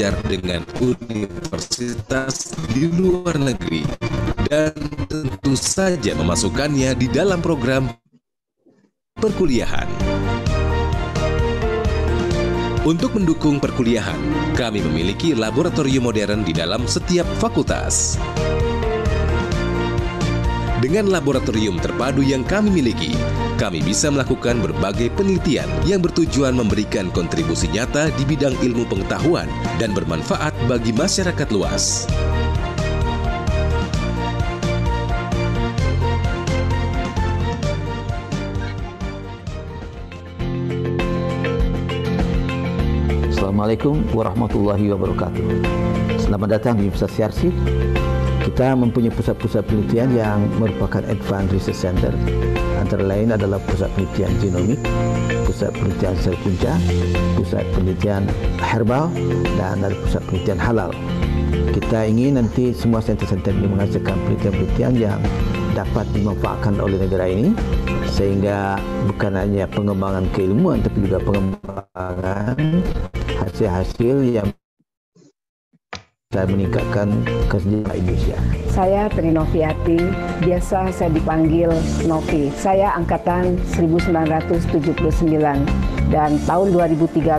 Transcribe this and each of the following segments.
belajar dengan universitas di luar negeri dan tentu saja memasukkannya di dalam program perkuliahan. Untuk mendukung perkuliahan, kami memiliki laboratorium modern di dalam setiap fakultas. Dengan laboratorium terpadu yang kami miliki, kami bisa melakukan berbagai penelitian yang bertujuan memberikan kontribusi nyata di bidang ilmu pengetahuan dan bermanfaat bagi masyarakat luas. Assalamualaikum warahmatullahi wabarakatuh. Selamat datang di Universitas Yarsif kita mempunyai pusat-pusat penelitian yang merupakan Advanced Research Center. Antara lain adalah pusat penelitian genomik, pusat penelitian sel punca, pusat penelitian herbal, dan ada pusat penelitian halal. Kita ingin nanti semua center-center ini menghasilkan penelitian-penelitian yang dapat dimanfaatkan oleh negara ini sehingga bukan hanya pengembangan keilmuan tapi juga pengembangan hasil-hasil yang saya meningkatkan kesejahteraan Indonesia. Saya Tri Noviati, biasa saya dipanggil Novi. Saya angkatan 1979 dan tahun 2013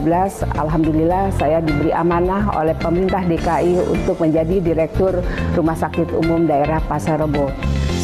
alhamdulillah saya diberi amanah oleh pemerintah DKI untuk menjadi direktur Rumah Sakit Umum Daerah Pasar Rebo.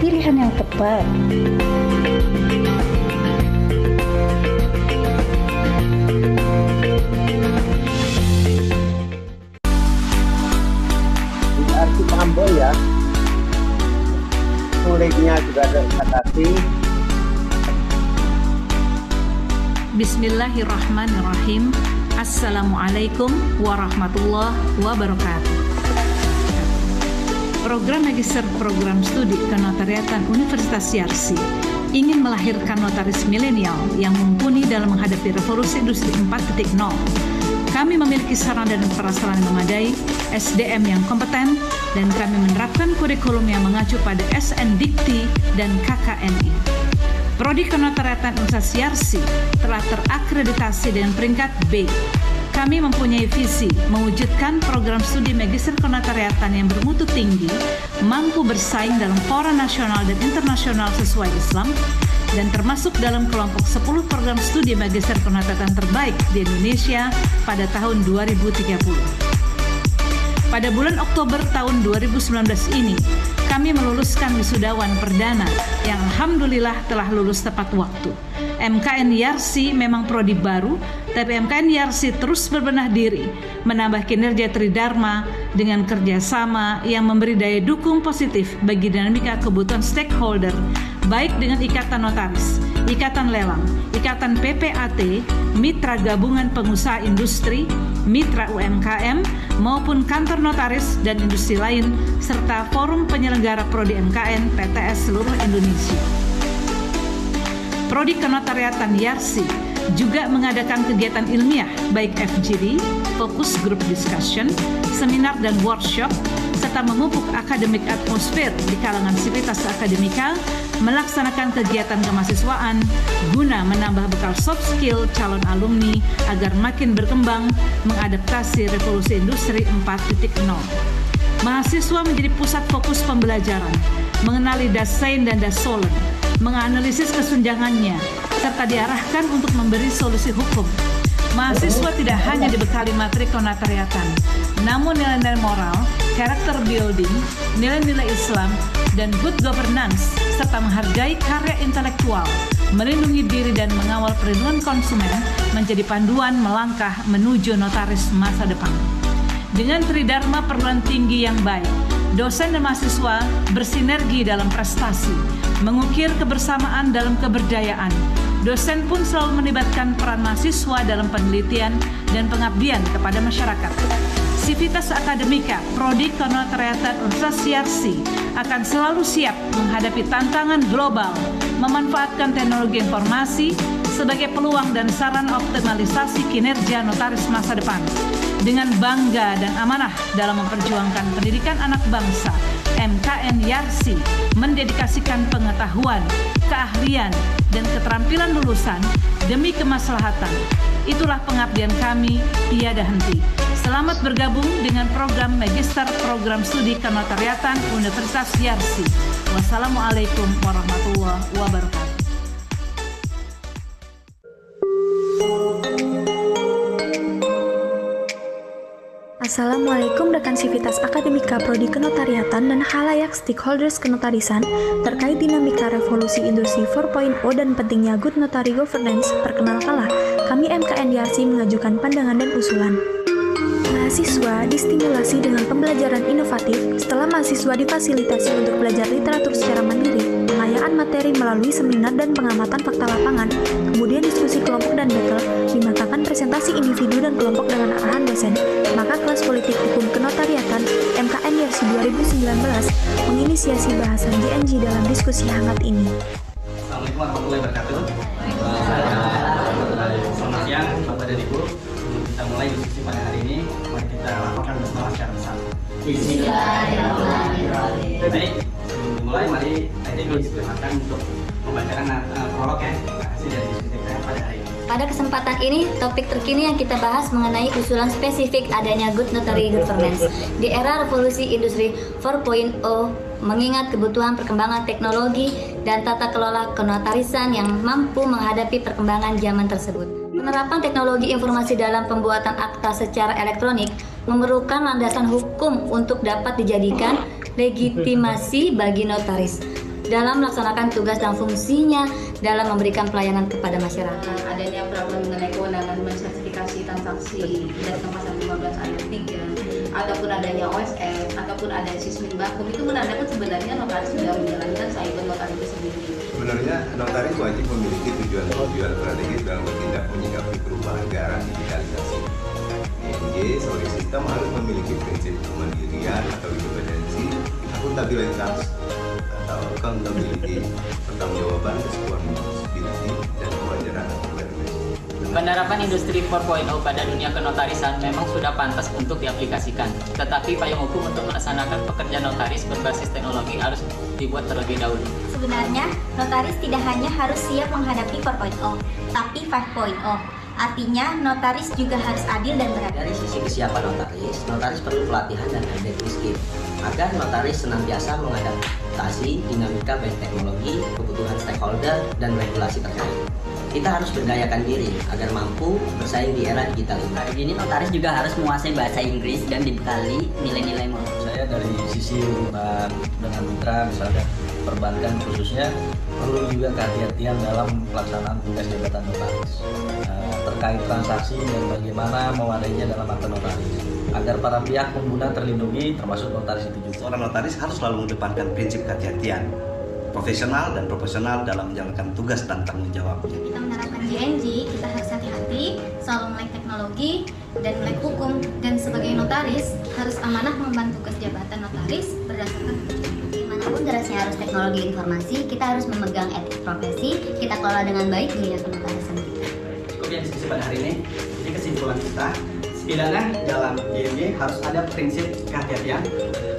pilihan yang tepat. ya, kulitnya juga ada batasi. Bismillahirrahmanirrahim. Assalamualaikum warahmatullahi wabarakatuh program magister program studi kenotariatan Universitas Yarsi ingin melahirkan notaris milenial yang mumpuni dalam menghadapi revolusi industri 4.0. Kami memiliki sarana dan prasarana yang memadai, SDM yang kompeten, dan kami menerapkan kurikulum yang mengacu pada SN Dikti dan KKNI. Prodi Kenotariatan Universitas Yarsi telah terakreditasi dengan peringkat B kami mempunyai visi mewujudkan program studi Magister Konakariatan yang bermutu tinggi, mampu bersaing dalam fora nasional dan internasional sesuai Islam, dan termasuk dalam kelompok 10 program studi Magister Konakariatan terbaik di Indonesia pada tahun 2030. Pada bulan Oktober tahun 2019 ini, kami meluluskan wisudawan perdana yang alhamdulillah telah lulus tepat waktu. MKN Yarsi e memang prodi baru, tapi MKN Yarsi e terus berbenah diri, menambah kinerja Tridharma dengan kerjasama yang memberi daya dukung positif bagi dinamika kebutuhan stakeholder, baik dengan Ikatan Notaris, Ikatan Lelang, Ikatan PPAT, Mitra Gabungan Pengusaha Industri, Mitra UMKM, maupun kantor notaris dan industri lain, serta forum penyelenggara prodi MKN PTS seluruh Indonesia. Prodi Kenotariatan Yarsi juga mengadakan kegiatan ilmiah baik FGD, fokus group discussion, seminar dan workshop serta memupuk akademik atmosfer di kalangan sivitas akademika melaksanakan kegiatan kemahasiswaan guna menambah bekal soft skill calon alumni agar makin berkembang mengadaptasi revolusi industri 4.0. Mahasiswa menjadi pusat fokus pembelajaran, mengenali dasain dan dasolen, menganalisis kesenjangannya, serta diarahkan untuk memberi solusi hukum. Mahasiswa tidak hanya dibekali materi kenotariatan, namun nilai-nilai moral, karakter building, nilai-nilai Islam, dan good governance, serta menghargai karya intelektual, melindungi diri dan mengawal perlindungan konsumen menjadi panduan melangkah menuju notaris masa depan. Dengan tridharma perguruan tinggi yang baik, dosen dan mahasiswa bersinergi dalam prestasi, mengukir kebersamaan dalam keberdayaan. Dosen pun selalu melibatkan peran mahasiswa dalam penelitian dan pengabdian kepada masyarakat. Sivitas Akademika, Prodi Konotariatan Universiasi akan selalu siap menghadapi tantangan global, memanfaatkan teknologi informasi sebagai peluang dan saran optimalisasi kinerja notaris masa depan dengan bangga dan amanah dalam memperjuangkan pendidikan anak bangsa, MKN Yarsi mendedikasikan pengetahuan, keahlian, dan keterampilan lulusan demi kemaslahatan. Itulah pengabdian kami tiada henti. Selamat bergabung dengan program Magister Program Studi Kenotariatan Universitas Yarsi. Wassalamualaikum warahmatullahi wabarakatuh. Assalamualaikum rekan Sivitas Akademika Prodi Kenotariatan dan halayak stakeholders kenotarisan terkait dinamika revolusi industri 4.0 dan pentingnya good notary governance. Perkenalkanlah, kami MKN Yarsi mengajukan pandangan dan usulan mahasiswa distimulasi dengan pembelajaran inovatif setelah mahasiswa difasilitasi untuk belajar literatur secara mandiri, pengayaan materi melalui seminar dan pengamatan fakta lapangan, kemudian diskusi kelompok dan battle, dimatakan presentasi individu dan kelompok dengan arahan dosen, maka kelas politik hukum kenotariatan MKN Yersi 2019 menginisiasi bahasan GNG dalam diskusi hangat ini. Assalamualaikum warahmatullahi wabarakatuh. Bismillahirrahmanirrahim. mulai mari kita untuk membacakan prolog ya. dari pada Pada kesempatan ini, topik terkini yang kita bahas mengenai usulan spesifik adanya good notary governance di era revolusi industri 4.0 mengingat kebutuhan perkembangan teknologi dan tata kelola kenotarisan yang mampu menghadapi perkembangan zaman tersebut. Penerapan teknologi informasi dalam pembuatan akta secara elektronik memerlukan landasan hukum untuk dapat dijadikan legitimasi bagi notaris dalam melaksanakan tugas dan fungsinya dalam memberikan pelayanan kepada masyarakat. Adanya problem mengenai kewenangan mensertifikasi transaksi dan pasal 15 ayat 3 ataupun adanya OSS ataupun ada sistem bakum itu menandakan sebenarnya notaris sudah menjalankan cyber notaris itu sendiri sebenarnya notaris wajib memiliki tujuan-tujuan strategis dalam bertindak menyikapi perubahan ke arah digitalisasi. ING sebagai sistem harus memiliki prinsip kemandirian atau independensi, akuntabilitas atau accountability, pertanggungjawaban responsibility dan kewajaran Penerapan industri 4.0 pada dunia kenotarisan memang sudah pantas untuk diaplikasikan. Tetapi payung hukum untuk melaksanakan pekerjaan notaris berbasis teknologi harus dibuat terlebih dahulu. Sebenarnya, notaris tidak hanya harus siap menghadapi 4.0, tapi 5.0. Artinya, notaris juga harus adil dan beradil. Dari sisi kesiapan notaris, notaris perlu pelatihan dan update skill agar notaris senantiasa mengadaptasi dinamika baik teknologi, kebutuhan stakeholder, dan regulasi terkait. Kita harus berdayakan diri agar mampu bersaing di era digital ini. Hari ini notaris juga harus menguasai bahasa Inggris dan dibekali nilai-nilai moral. Saya dari sisi hubungan dengan mitra misalnya perbankan khususnya perlu juga kehati-hatian dalam pelaksanaan tugas jabatan notaris nah, terkait transaksi dan bagaimana mewadainya dalam akte notaris agar para pihak pengguna terlindungi termasuk notaris itu juga. orang notaris harus selalu mengedepankan prinsip kehati-hatian profesional dan profesional dalam menjalankan tugas dan tanggung jawabnya. Kita menerapkan JNJ, kita harus hati-hati, selalu melek teknologi dan melek hukum, dan sebagai notaris harus amanah membantu tugas jabatan notaris berdasarkan Apapun derasnya arus teknologi informasi, kita harus memegang etik profesi, kita kelola dengan baik dunia sendiri. kita. Oke, ya, diskusi pada hari ini, jadi kesimpulan kita, sebenarnya dalam GMB harus ada prinsip kaget yang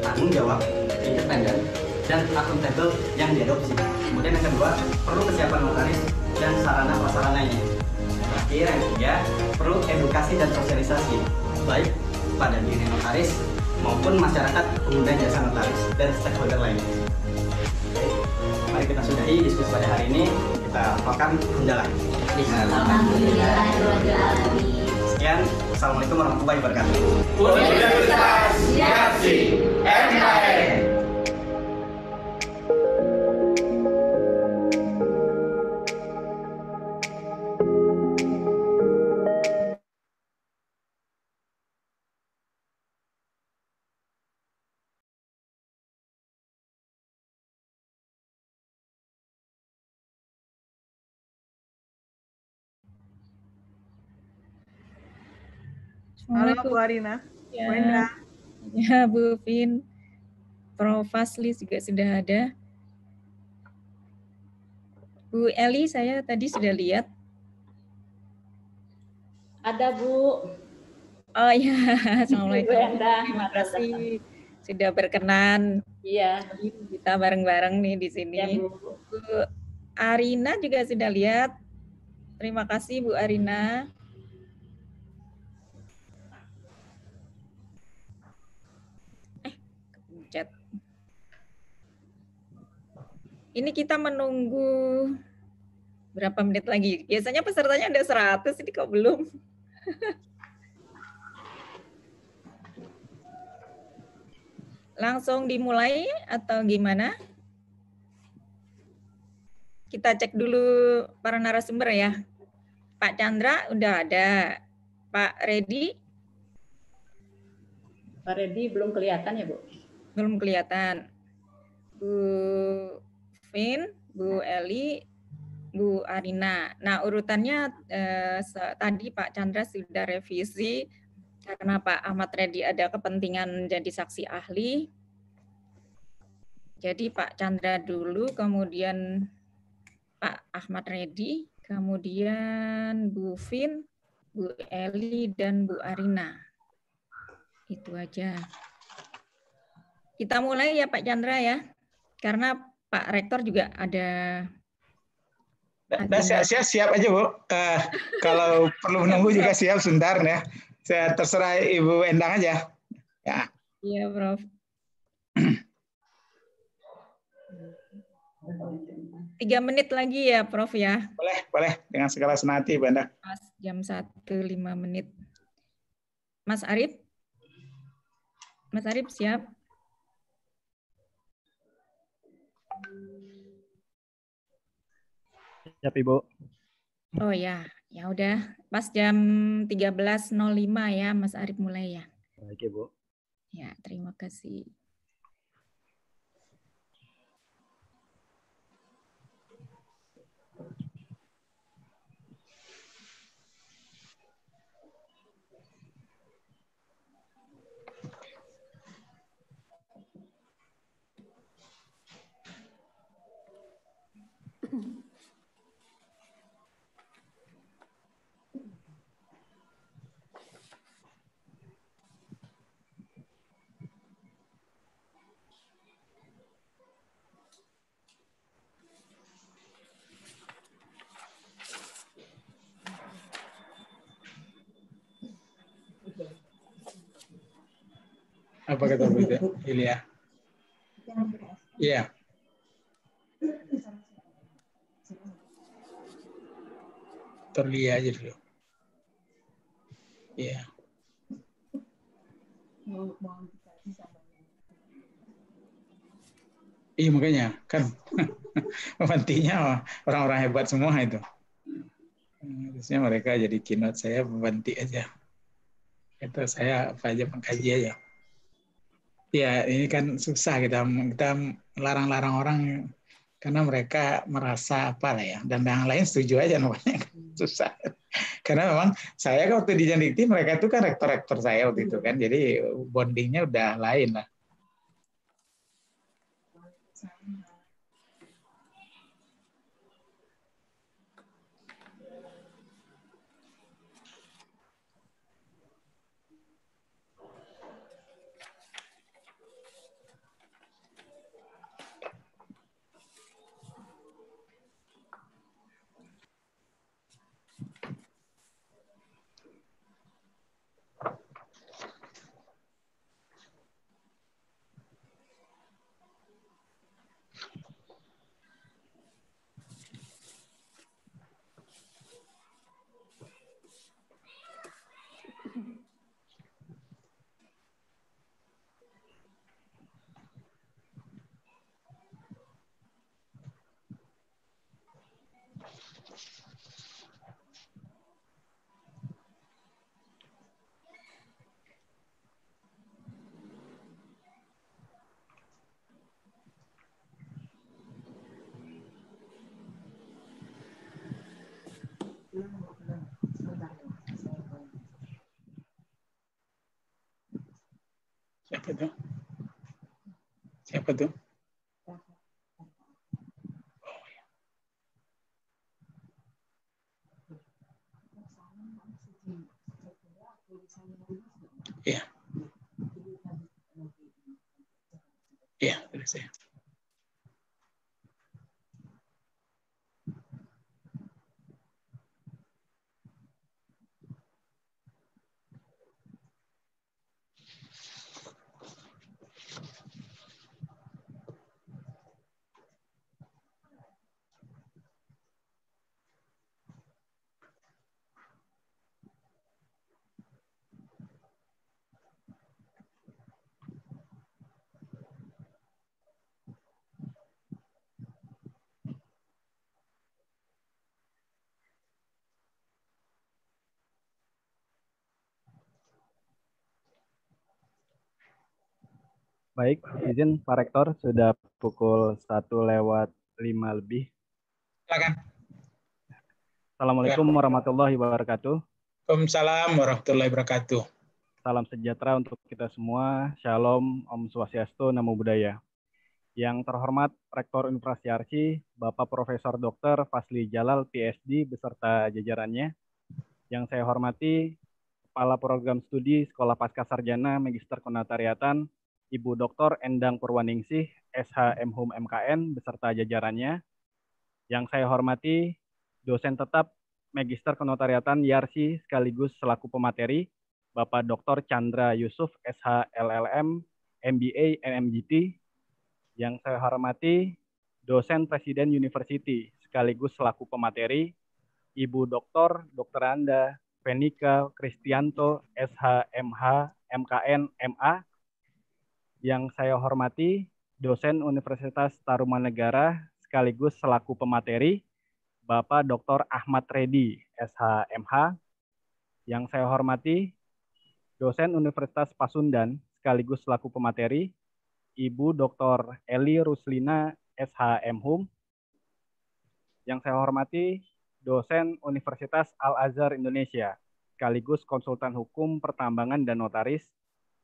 tanggung jawab, independen, dan akuntabel yang diadopsi. Kemudian yang kedua, perlu kesiapan notaris dan sarana prasarananya. terakhir yang ketiga, perlu edukasi dan sosialisasi, baik pada diri notaris maupun masyarakat pengguna jasa notaris dan stakeholder lainnya. Oke, mari kita sudahi diskusi pada hari ini. Kita laporkan hendalah. Sekian, Assalamualaikum warahmatullahi wabarakatuh. Universitas Yaksi, MKN. E. Halo Bu Arina. Ya, Wenda. ya Bu Vin. Prof. Fasli juga sudah ada. Bu Eli saya tadi sudah lihat. Ada Bu. Oh ya, Assalamualaikum. Bu Enda. Terima kasih sudah berkenan. Iya. Kita bareng-bareng nih di sini. Ya, Bu. Bu Arina juga sudah lihat. Terima kasih Bu Arina. Ini kita menunggu berapa menit lagi? Biasanya pesertanya ada 100, ini kok belum? Langsung dimulai atau gimana? Kita cek dulu para narasumber ya. Pak Chandra udah ada. Pak Redi? Pak Redi belum kelihatan ya, Bu? Belum kelihatan. Bu Arifin, Bu nah. Eli, Bu Arina. Nah, urutannya eh, tadi Pak Chandra sudah revisi karena Pak Ahmad Reddy ada kepentingan jadi saksi ahli. Jadi Pak Chandra dulu, kemudian Pak Ahmad Reddy, kemudian Bu Fin, Bu Eli, dan Bu Arina. Itu aja. Kita mulai ya Pak Chandra ya, karena Pak Rektor juga ada Nah, saya, nah, saya siap aja Bu. Uh, kalau perlu menunggu juga siap sebentar ya. Saya terserah Ibu Endang aja. Ya. Iya, Prof. Tiga menit lagi ya, Prof ya. Boleh, boleh. Dengan segala senati, Bu Endang. Mas, jam satu lima menit. Mas Arif? Mas Arif siap? Siap Ibu. Oh ya, ya udah pas jam 13.05 ya Mas Arif mulai ya. Oke, Bu. Ya, terima kasih. Apa kata Bu Ilya? Iya. Terlihat aja dulu. Iya. Iya makanya kan pembantinya orang-orang hebat semua itu. Harusnya mereka jadi keynote saya pembanti aja. Itu saya apa aja pengkaji aja ya ini kan susah kita kita larang-larang orang ya. karena mereka merasa apa lah ya dan yang lain setuju aja namanya hmm. susah karena memang saya waktu di Jandikti mereka itu kan rektor-rektor saya waktu itu kan jadi bondingnya udah lain lah Siapa tu? Siapa tu? Baik, izin Pak Rektor sudah pukul satu lewat lima lebih. Silakan. Assalamualaikum Silakan. warahmatullahi wabarakatuh. Waalaikumsalam warahmatullahi wabarakatuh. Salam sejahtera untuk kita semua. Shalom, Om Swastiastu, Namo Buddhaya. Yang terhormat Rektor Universitas Yarsi, Bapak Profesor Dr. Fasli Jalal, PhD, beserta jajarannya. Yang saya hormati Kepala Program Studi Sekolah Pasca Sarjana Magister Konatariatan, Ibu Dr. Endang Purwaningsih, SHM Hum MKN beserta jajarannya. Yang saya hormati dosen tetap Magister Kenotariatan Yarsi sekaligus selaku pemateri Bapak Dr. Chandra Yusuf SHLLM, MBA NMGT. Yang saya hormati dosen Presiden University sekaligus selaku pemateri Ibu Dr. Dr. Anda Venika Kristianto SHMH, MKN MA yang saya hormati dosen Universitas Tarumanegara sekaligus selaku pemateri Bapak Dr. Ahmad Redi, SHMH. Yang saya hormati dosen Universitas Pasundan sekaligus selaku pemateri Ibu Dr. Eli Ruslina SHMHUM. Yang saya hormati dosen Universitas Al-Azhar Indonesia sekaligus konsultan hukum pertambangan dan notaris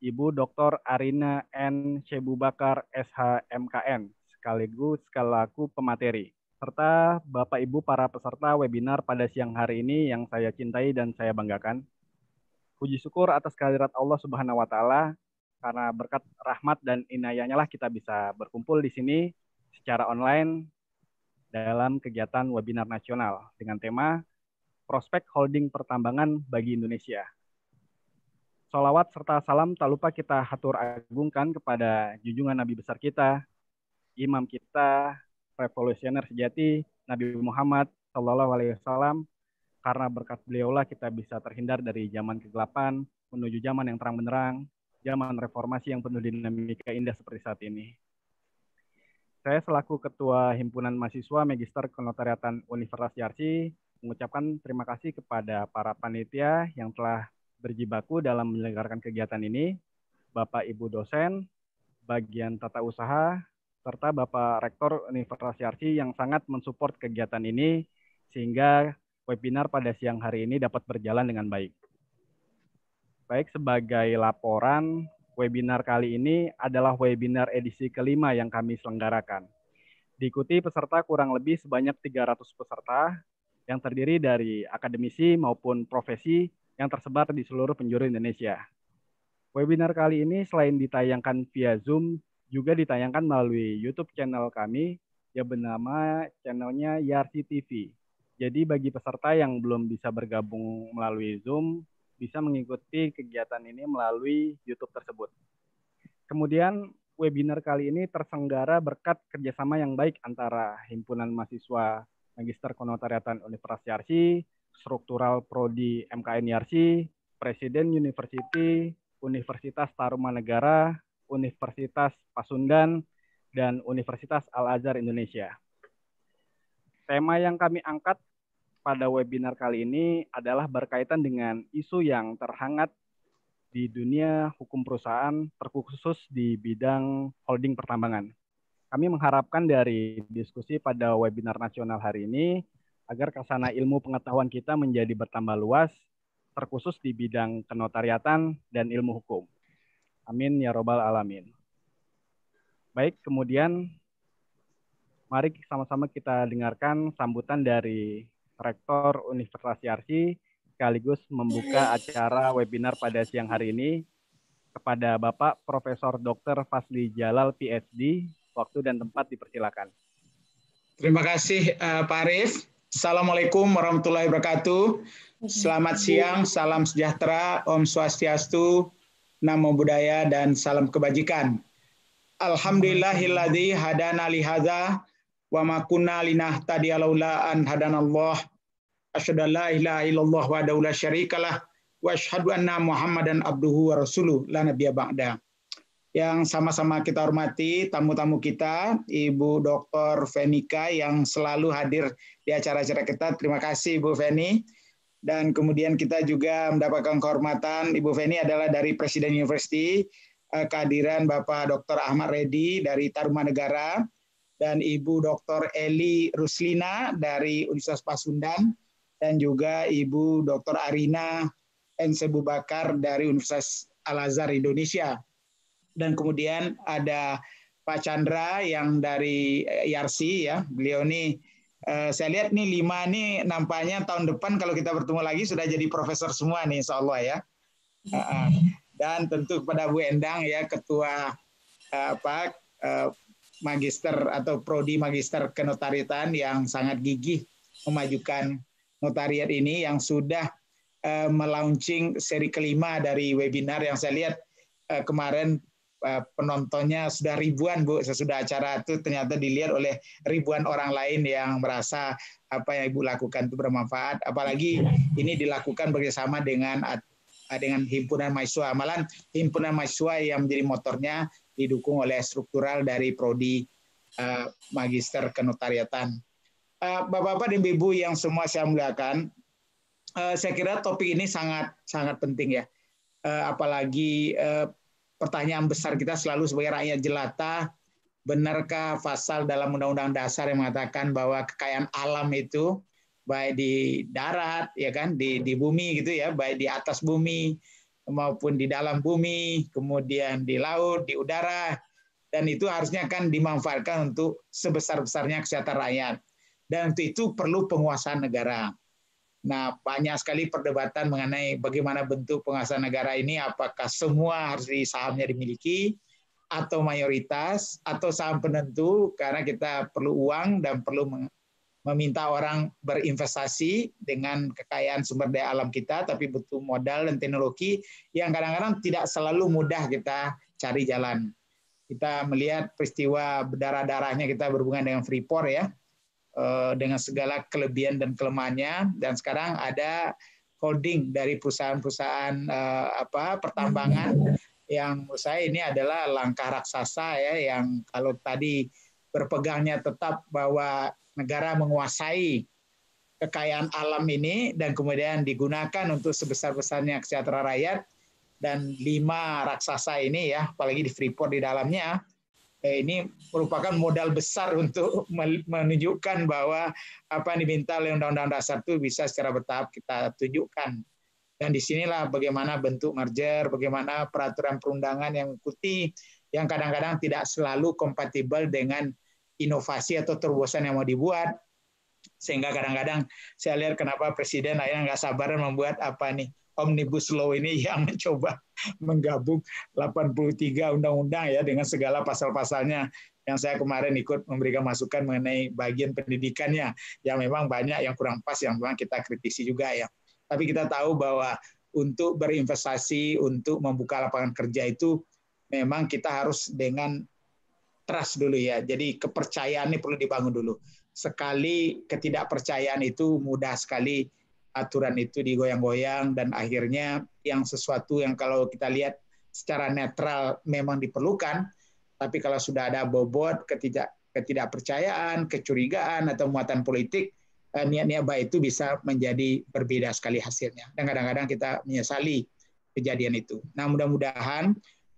Ibu Dr. Arina N. Syebubakar SHMKN, sekaligus sekalaku pemateri, serta Bapak Ibu para peserta webinar pada siang hari ini yang saya cintai dan saya banggakan. Puji syukur atas kehadirat Allah Subhanahu wa taala karena berkat rahmat dan inayahnya lah kita bisa berkumpul di sini secara online dalam kegiatan webinar nasional dengan tema Prospek Holding Pertambangan bagi Indonesia Salawat serta salam tak lupa kita hatur agungkan kepada junjungan Nabi besar kita, imam kita, revolusioner sejati, Nabi Muhammad Shallallahu Alaihi Wasallam. Karena berkat beliaulah kita bisa terhindar dari zaman kegelapan menuju zaman yang terang benderang, zaman reformasi yang penuh dinamika indah seperti saat ini. Saya selaku Ketua Himpunan Mahasiswa Magister Kenotariatan Universitas Yarsi mengucapkan terima kasih kepada para panitia yang telah berjibaku dalam menyelenggarakan kegiatan ini Bapak Ibu dosen, bagian tata usaha, serta Bapak Rektor Universitas Yarsi yang sangat mensupport kegiatan ini sehingga webinar pada siang hari ini dapat berjalan dengan baik. Baik, sebagai laporan, webinar kali ini adalah webinar edisi kelima yang kami selenggarakan. Diikuti peserta kurang lebih sebanyak 300 peserta yang terdiri dari akademisi maupun profesi yang tersebar di seluruh penjuru Indonesia. Webinar kali ini selain ditayangkan via Zoom, juga ditayangkan melalui YouTube channel kami yang bernama channelnya YRC TV. Jadi bagi peserta yang belum bisa bergabung melalui Zoom, bisa mengikuti kegiatan ini melalui YouTube tersebut. Kemudian webinar kali ini tersenggara berkat kerjasama yang baik antara Himpunan Mahasiswa Magister Konotariatan Universitas Yarsi struktural prodi MKN IRC, e Presiden University, Universitas Tarumanegara, Universitas Pasundan, dan Universitas Al-Azhar Indonesia. Tema yang kami angkat pada webinar kali ini adalah berkaitan dengan isu yang terhangat di dunia hukum perusahaan, terkhusus di bidang holding pertambangan. Kami mengharapkan dari diskusi pada webinar nasional hari ini agar kasana ilmu pengetahuan kita menjadi bertambah luas, terkhusus di bidang kenotariatan dan ilmu hukum. Amin ya robbal alamin. Baik, kemudian mari sama-sama kita dengarkan sambutan dari Rektor Universitas Yarsi sekaligus membuka acara webinar pada siang hari ini kepada Bapak Profesor Dr. Fasli Jalal PhD. Waktu dan tempat dipersilakan. Terima kasih eh, Pak Arief. Assalamualaikum warahmatullahi wabarakatuh. Selamat siang, salam sejahtera, Om Swastiastu, Namo Buddhaya, dan salam kebajikan. Alhamdulillahilladzi hadana lihada wa makuna linah tadi alaula an hadana Allah. an la ilaha illallah wa daulah syarikalah wa asyhadu anna Muhammadan abduhu wa rasuluh la nabiya ba'da yang sama-sama kita hormati tamu-tamu kita, Ibu Dr. Fenika yang selalu hadir di acara-acara kita. Terima kasih Ibu Feni. Dan kemudian kita juga mendapatkan kehormatan Ibu Feni adalah dari Presiden University, eh, kehadiran Bapak Dr. Ahmad Reddy dari Taruma Negara dan Ibu Dr. Eli Ruslina dari Universitas Pasundan dan juga Ibu Dr. Arina Ensebu Bakar dari Universitas Al Azhar Indonesia dan kemudian ada Pak Chandra yang dari Yarsi eh, e ya. Beliau ini eh, saya lihat nih lima nih nampaknya tahun depan kalau kita bertemu lagi sudah jadi profesor semua nih insya Allah ya. Dan tentu kepada Bu Endang ya ketua eh, apa magister atau prodi magister kenotaritan yang sangat gigih memajukan notariat ini yang sudah melaunching seri kelima dari webinar yang saya lihat kemarin Eh, penontonnya sudah ribuan Bu sesudah acara itu ternyata dilihat oleh ribuan orang lain yang merasa apa yang Ibu lakukan itu bermanfaat apalagi ini dilakukan bersama dengan eh, dengan himpunan mahasiswa malah himpunan mahasiswa yang menjadi motornya didukung oleh struktural dari prodi eh, magister kenotariatan Bapak-bapak dan Ibu yang semua saya muliakan saya kira topik ini sangat sangat penting ya apalagi pertanyaan besar kita selalu sebagai rakyat jelata, benarkah pasal dalam Undang-Undang Dasar yang mengatakan bahwa kekayaan alam itu baik di darat ya kan di di bumi gitu ya baik di atas bumi maupun di dalam bumi kemudian di laut di udara dan itu harusnya kan dimanfaatkan untuk sebesar besarnya kesehatan rakyat dan untuk itu perlu penguasaan negara Nah, banyak sekali perdebatan mengenai bagaimana bentuk penguasaan negara ini, apakah semua harus di sahamnya dimiliki, atau mayoritas, atau saham penentu, karena kita perlu uang dan perlu meminta orang berinvestasi dengan kekayaan sumber daya alam kita, tapi butuh modal dan teknologi yang kadang-kadang tidak selalu mudah kita cari jalan. Kita melihat peristiwa berdarah-darahnya kita berhubungan dengan Freeport ya, Eh, dengan segala kelebihan dan kelemahannya dan sekarang ada holding dari perusahaan-perusahaan eh, apa pertambangan yang menurut saya ini adalah langkah raksasa ya yang kalau tadi berpegangnya tetap bahwa negara menguasai kekayaan alam ini dan kemudian digunakan untuk sebesar-besarnya kesejahteraan rakyat dan lima raksasa ini ya apalagi di Freeport di dalamnya Eh, ini merupakan modal besar untuk menunjukkan bahwa apa yang diminta oleh Undang-Undang Dasar itu bisa secara bertahap kita tunjukkan. Dan disinilah bagaimana bentuk merger, bagaimana peraturan perundangan yang mengikuti, yang kadang-kadang tidak selalu kompatibel dengan inovasi atau terobosan yang mau dibuat. Sehingga kadang-kadang saya lihat kenapa Presiden akhirnya nggak sabar membuat apa nih, Omnibus Law ini yang mencoba menggabung 83 undang-undang ya dengan segala pasal-pasalnya yang saya kemarin ikut memberikan masukan mengenai bagian pendidikannya yang memang banyak yang kurang pas yang memang kita kritisi juga ya. Tapi kita tahu bahwa untuk berinvestasi, untuk membuka lapangan kerja itu memang kita harus dengan trust dulu ya. Jadi kepercayaan ini perlu dibangun dulu. Sekali ketidakpercayaan itu mudah sekali aturan itu digoyang-goyang dan akhirnya yang sesuatu yang kalau kita lihat secara netral memang diperlukan, tapi kalau sudah ada bobot, ketidak ketidakpercayaan, kecurigaan atau muatan politik, eh, niat-niat baik itu bisa menjadi berbeda sekali hasilnya. Dan kadang-kadang kita menyesali kejadian itu. Nah, mudah-mudahan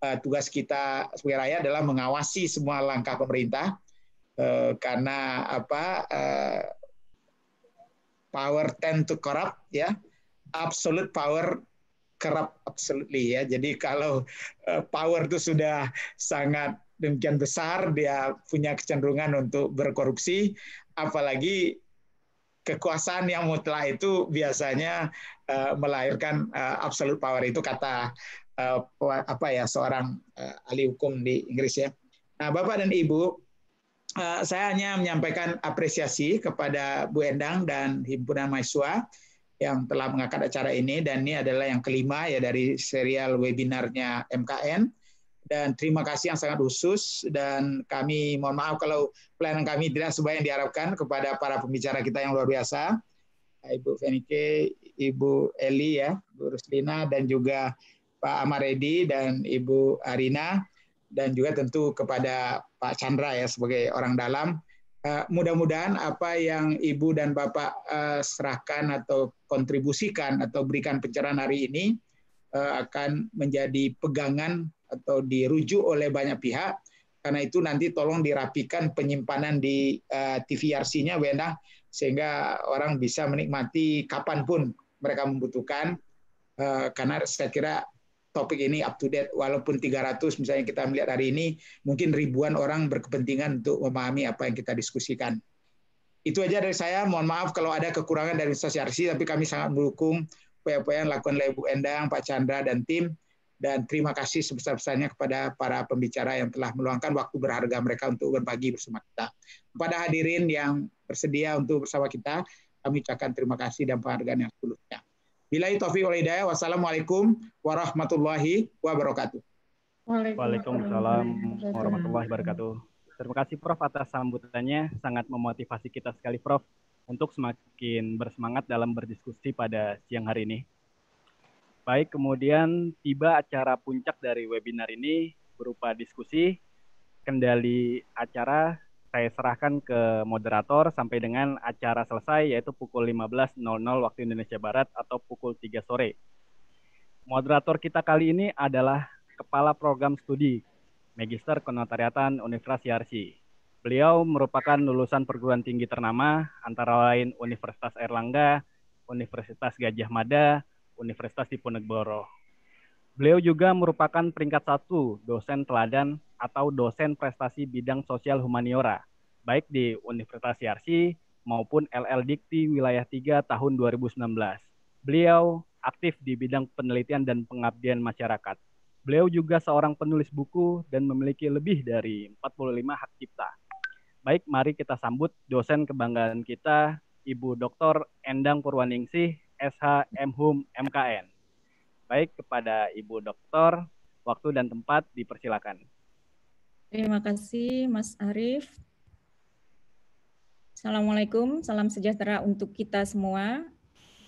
eh, tugas kita sebagai rakyat adalah mengawasi semua langkah pemerintah eh, karena apa power tend to corrupt ya absolute power kerap absolutely ya jadi kalau uh, power itu sudah sangat demikian besar dia punya kecenderungan untuk berkorupsi apalagi kekuasaan yang mutlak itu biasanya uh, melahirkan uh, absolute power itu kata uh, apa ya seorang uh, ahli hukum di Inggris ya nah bapak dan ibu Eh, saya hanya menyampaikan apresiasi kepada Bu Endang dan himpunan mahasiswa yang telah mengangkat acara ini dan ini adalah yang kelima ya dari serial webinarnya MKN dan terima kasih yang sangat khusus dan kami mohon maaf kalau pelayanan kami tidak sebaik yang diharapkan kepada para pembicara kita yang luar biasa eh, Ibu Fenike, Ibu Eli ya, Bu Ruslina dan juga Pak Amaredi dan Ibu Arina dan juga tentu kepada Pak Chandra ya sebagai orang dalam. Uh, mudah-mudahan apa yang Ibu dan Bapak uh, serahkan atau kontribusikan atau berikan pencerahan hari ini uh, akan menjadi pegangan atau dirujuk oleh banyak pihak. Karena itu nanti tolong dirapikan penyimpanan di uh, TVRC-nya Wenda, sehingga orang bisa menikmati kapanpun mereka membutuhkan. Uh, karena saya kira topik ini up to date walaupun 300 misalnya kita melihat hari ini mungkin ribuan orang berkepentingan untuk memahami apa yang kita diskusikan. Itu aja dari saya. Mohon maaf kalau ada kekurangan dari sosialisasi tapi kami sangat mendukung upaya-upaya yang lakukan oleh Bu Endang, Pak Chandra dan tim dan terima kasih sebesar-besarnya kepada para pembicara yang telah meluangkan waktu berharga mereka untuk berbagi bersama kita. Kepada hadirin yang bersedia untuk bersama kita, kami ucapkan terima kasih dan penghargaan yang sepenuhnya. Bilai taufiq wal hidayah. Wassalamualaikum warahmatullahi wabarakatuh. Waalaikumsalam warahmatullahi wabarakatuh. Terima kasih Prof atas sambutannya, sangat memotivasi kita sekali Prof untuk semakin bersemangat dalam berdiskusi pada siang hari ini. Baik, kemudian tiba acara puncak dari webinar ini berupa diskusi kendali acara saya serahkan ke moderator sampai dengan acara selesai yaitu pukul 15.00 waktu Indonesia Barat atau pukul 3 sore. Moderator kita kali ini adalah Kepala Program Studi Magister Kenotariatan Universitas Yarsi. Beliau merupakan lulusan perguruan tinggi ternama antara lain Universitas Erlangga, Universitas Gajah Mada, Universitas Diponegoro. Beliau juga merupakan peringkat satu dosen teladan atau dosen prestasi bidang sosial humaniora, baik di Universitas Yarsi maupun LL Dikti Wilayah 3 tahun 2019. Beliau aktif di bidang penelitian dan pengabdian masyarakat. Beliau juga seorang penulis buku dan memiliki lebih dari 45 hak cipta. Baik, mari kita sambut dosen kebanggaan kita, Ibu Dr. Endang Purwaningsih, SH MHUM MKN. Baik, kepada Ibu Dr. waktu dan tempat dipersilakan. Terima kasih Mas Arief. Assalamualaikum, salam sejahtera untuk kita semua.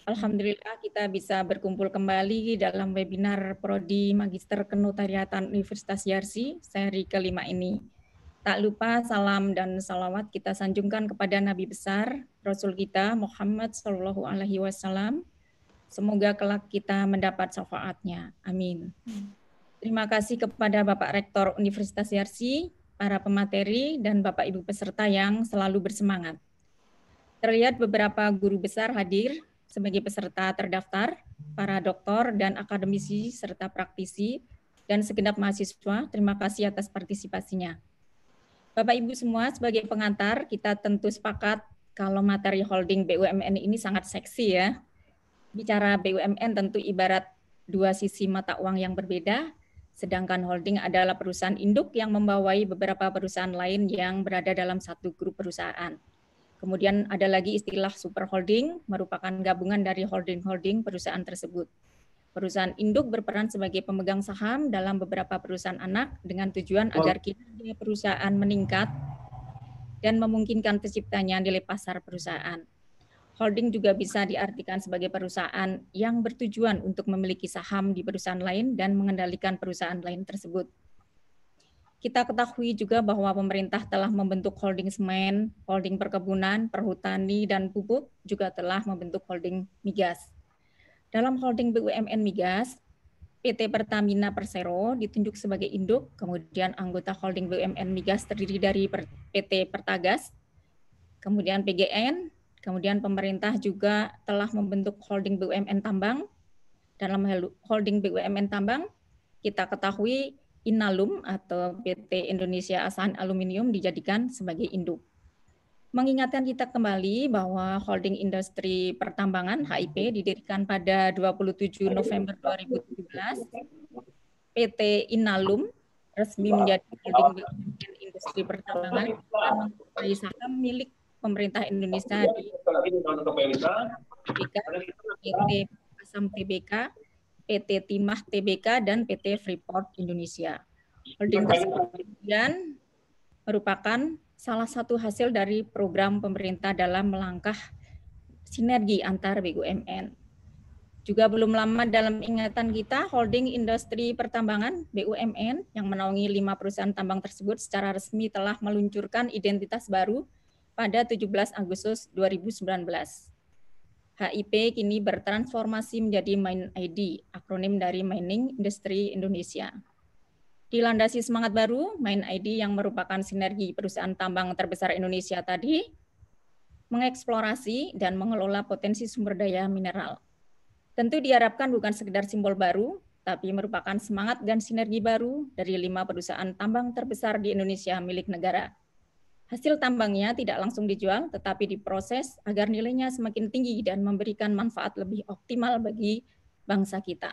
Alhamdulillah kita bisa berkumpul kembali dalam webinar Prodi Magister Kenotariatan Universitas Yarsi seri kelima ini. Tak lupa salam dan salawat kita sanjungkan kepada Nabi besar Rasul kita Muhammad Shallallahu Alaihi Wasallam. Semoga kelak kita mendapat syafaatnya. Amin. Hmm. Terima kasih kepada Bapak Rektor Universitas Yarsi, para pemateri, dan Bapak Ibu peserta yang selalu bersemangat. Terlihat beberapa guru besar hadir sebagai peserta terdaftar, para doktor dan akademisi serta praktisi, dan segenap mahasiswa, terima kasih atas partisipasinya. Bapak Ibu semua, sebagai pengantar, kita tentu sepakat kalau materi holding BUMN ini sangat seksi ya. Bicara BUMN tentu ibarat dua sisi mata uang yang berbeda, sedangkan holding adalah perusahaan induk yang membawai beberapa perusahaan lain yang berada dalam satu grup perusahaan. Kemudian ada lagi istilah super holding, merupakan gabungan dari holding-holding perusahaan tersebut. Perusahaan induk berperan sebagai pemegang saham dalam beberapa perusahaan anak dengan tujuan agar kinerja perusahaan meningkat dan memungkinkan terciptanya nilai pasar perusahaan. Holding juga bisa diartikan sebagai perusahaan yang bertujuan untuk memiliki saham di perusahaan lain dan mengendalikan perusahaan lain tersebut. Kita ketahui juga bahwa pemerintah telah membentuk holding semen, holding perkebunan, perhutani, dan pupuk, juga telah membentuk holding migas. Dalam holding BUMN migas, PT Pertamina Persero ditunjuk sebagai induk, kemudian anggota holding BUMN migas terdiri dari PT Pertagas, kemudian PGN, Kemudian pemerintah juga telah membentuk holding BUMN tambang. Dalam holding BUMN tambang, kita ketahui Inalum atau PT Indonesia Asahan Aluminium dijadikan sebagai induk. Mengingatkan kita kembali bahwa holding industri pertambangan HIP didirikan pada 27 November 2017. PT Inalum resmi menjadi holding BUMN industri pertambangan dan saham milik pemerintah Indonesia di PT Asam TBK, PT Timah TBK, dan PT Freeport Indonesia. Holding tersebut kemudian merupakan salah satu hasil dari program pemerintah dalam melangkah sinergi antar BUMN. Juga belum lama dalam ingatan kita, holding industri pertambangan BUMN yang menaungi lima perusahaan tambang tersebut secara resmi telah meluncurkan identitas baru pada 17 Agustus 2019. HIP kini bertransformasi menjadi Mine ID, akronim dari Mining Industry Indonesia. Dilandasi semangat baru, Mine ID yang merupakan sinergi perusahaan tambang terbesar Indonesia tadi, mengeksplorasi dan mengelola potensi sumber daya mineral. Tentu diharapkan bukan sekedar simbol baru, tapi merupakan semangat dan sinergi baru dari lima perusahaan tambang terbesar di Indonesia milik negara, Hasil tambangnya tidak langsung dijual, tetapi diproses agar nilainya semakin tinggi dan memberikan manfaat lebih optimal bagi bangsa kita.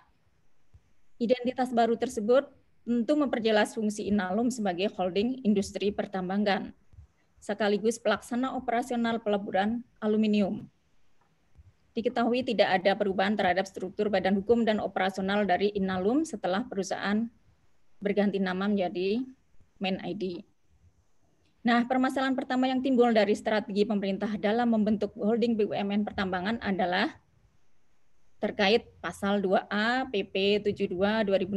Identitas baru tersebut tentu memperjelas fungsi Inalum sebagai holding industri pertambangan, sekaligus pelaksana operasional pelaburan aluminium. Diketahui tidak ada perubahan terhadap struktur badan hukum dan operasional dari Inalum setelah perusahaan berganti nama menjadi Main ID. Nah, permasalahan pertama yang timbul dari strategi pemerintah dalam membentuk holding BUMN pertambangan adalah terkait pasal 2A PP 72 2016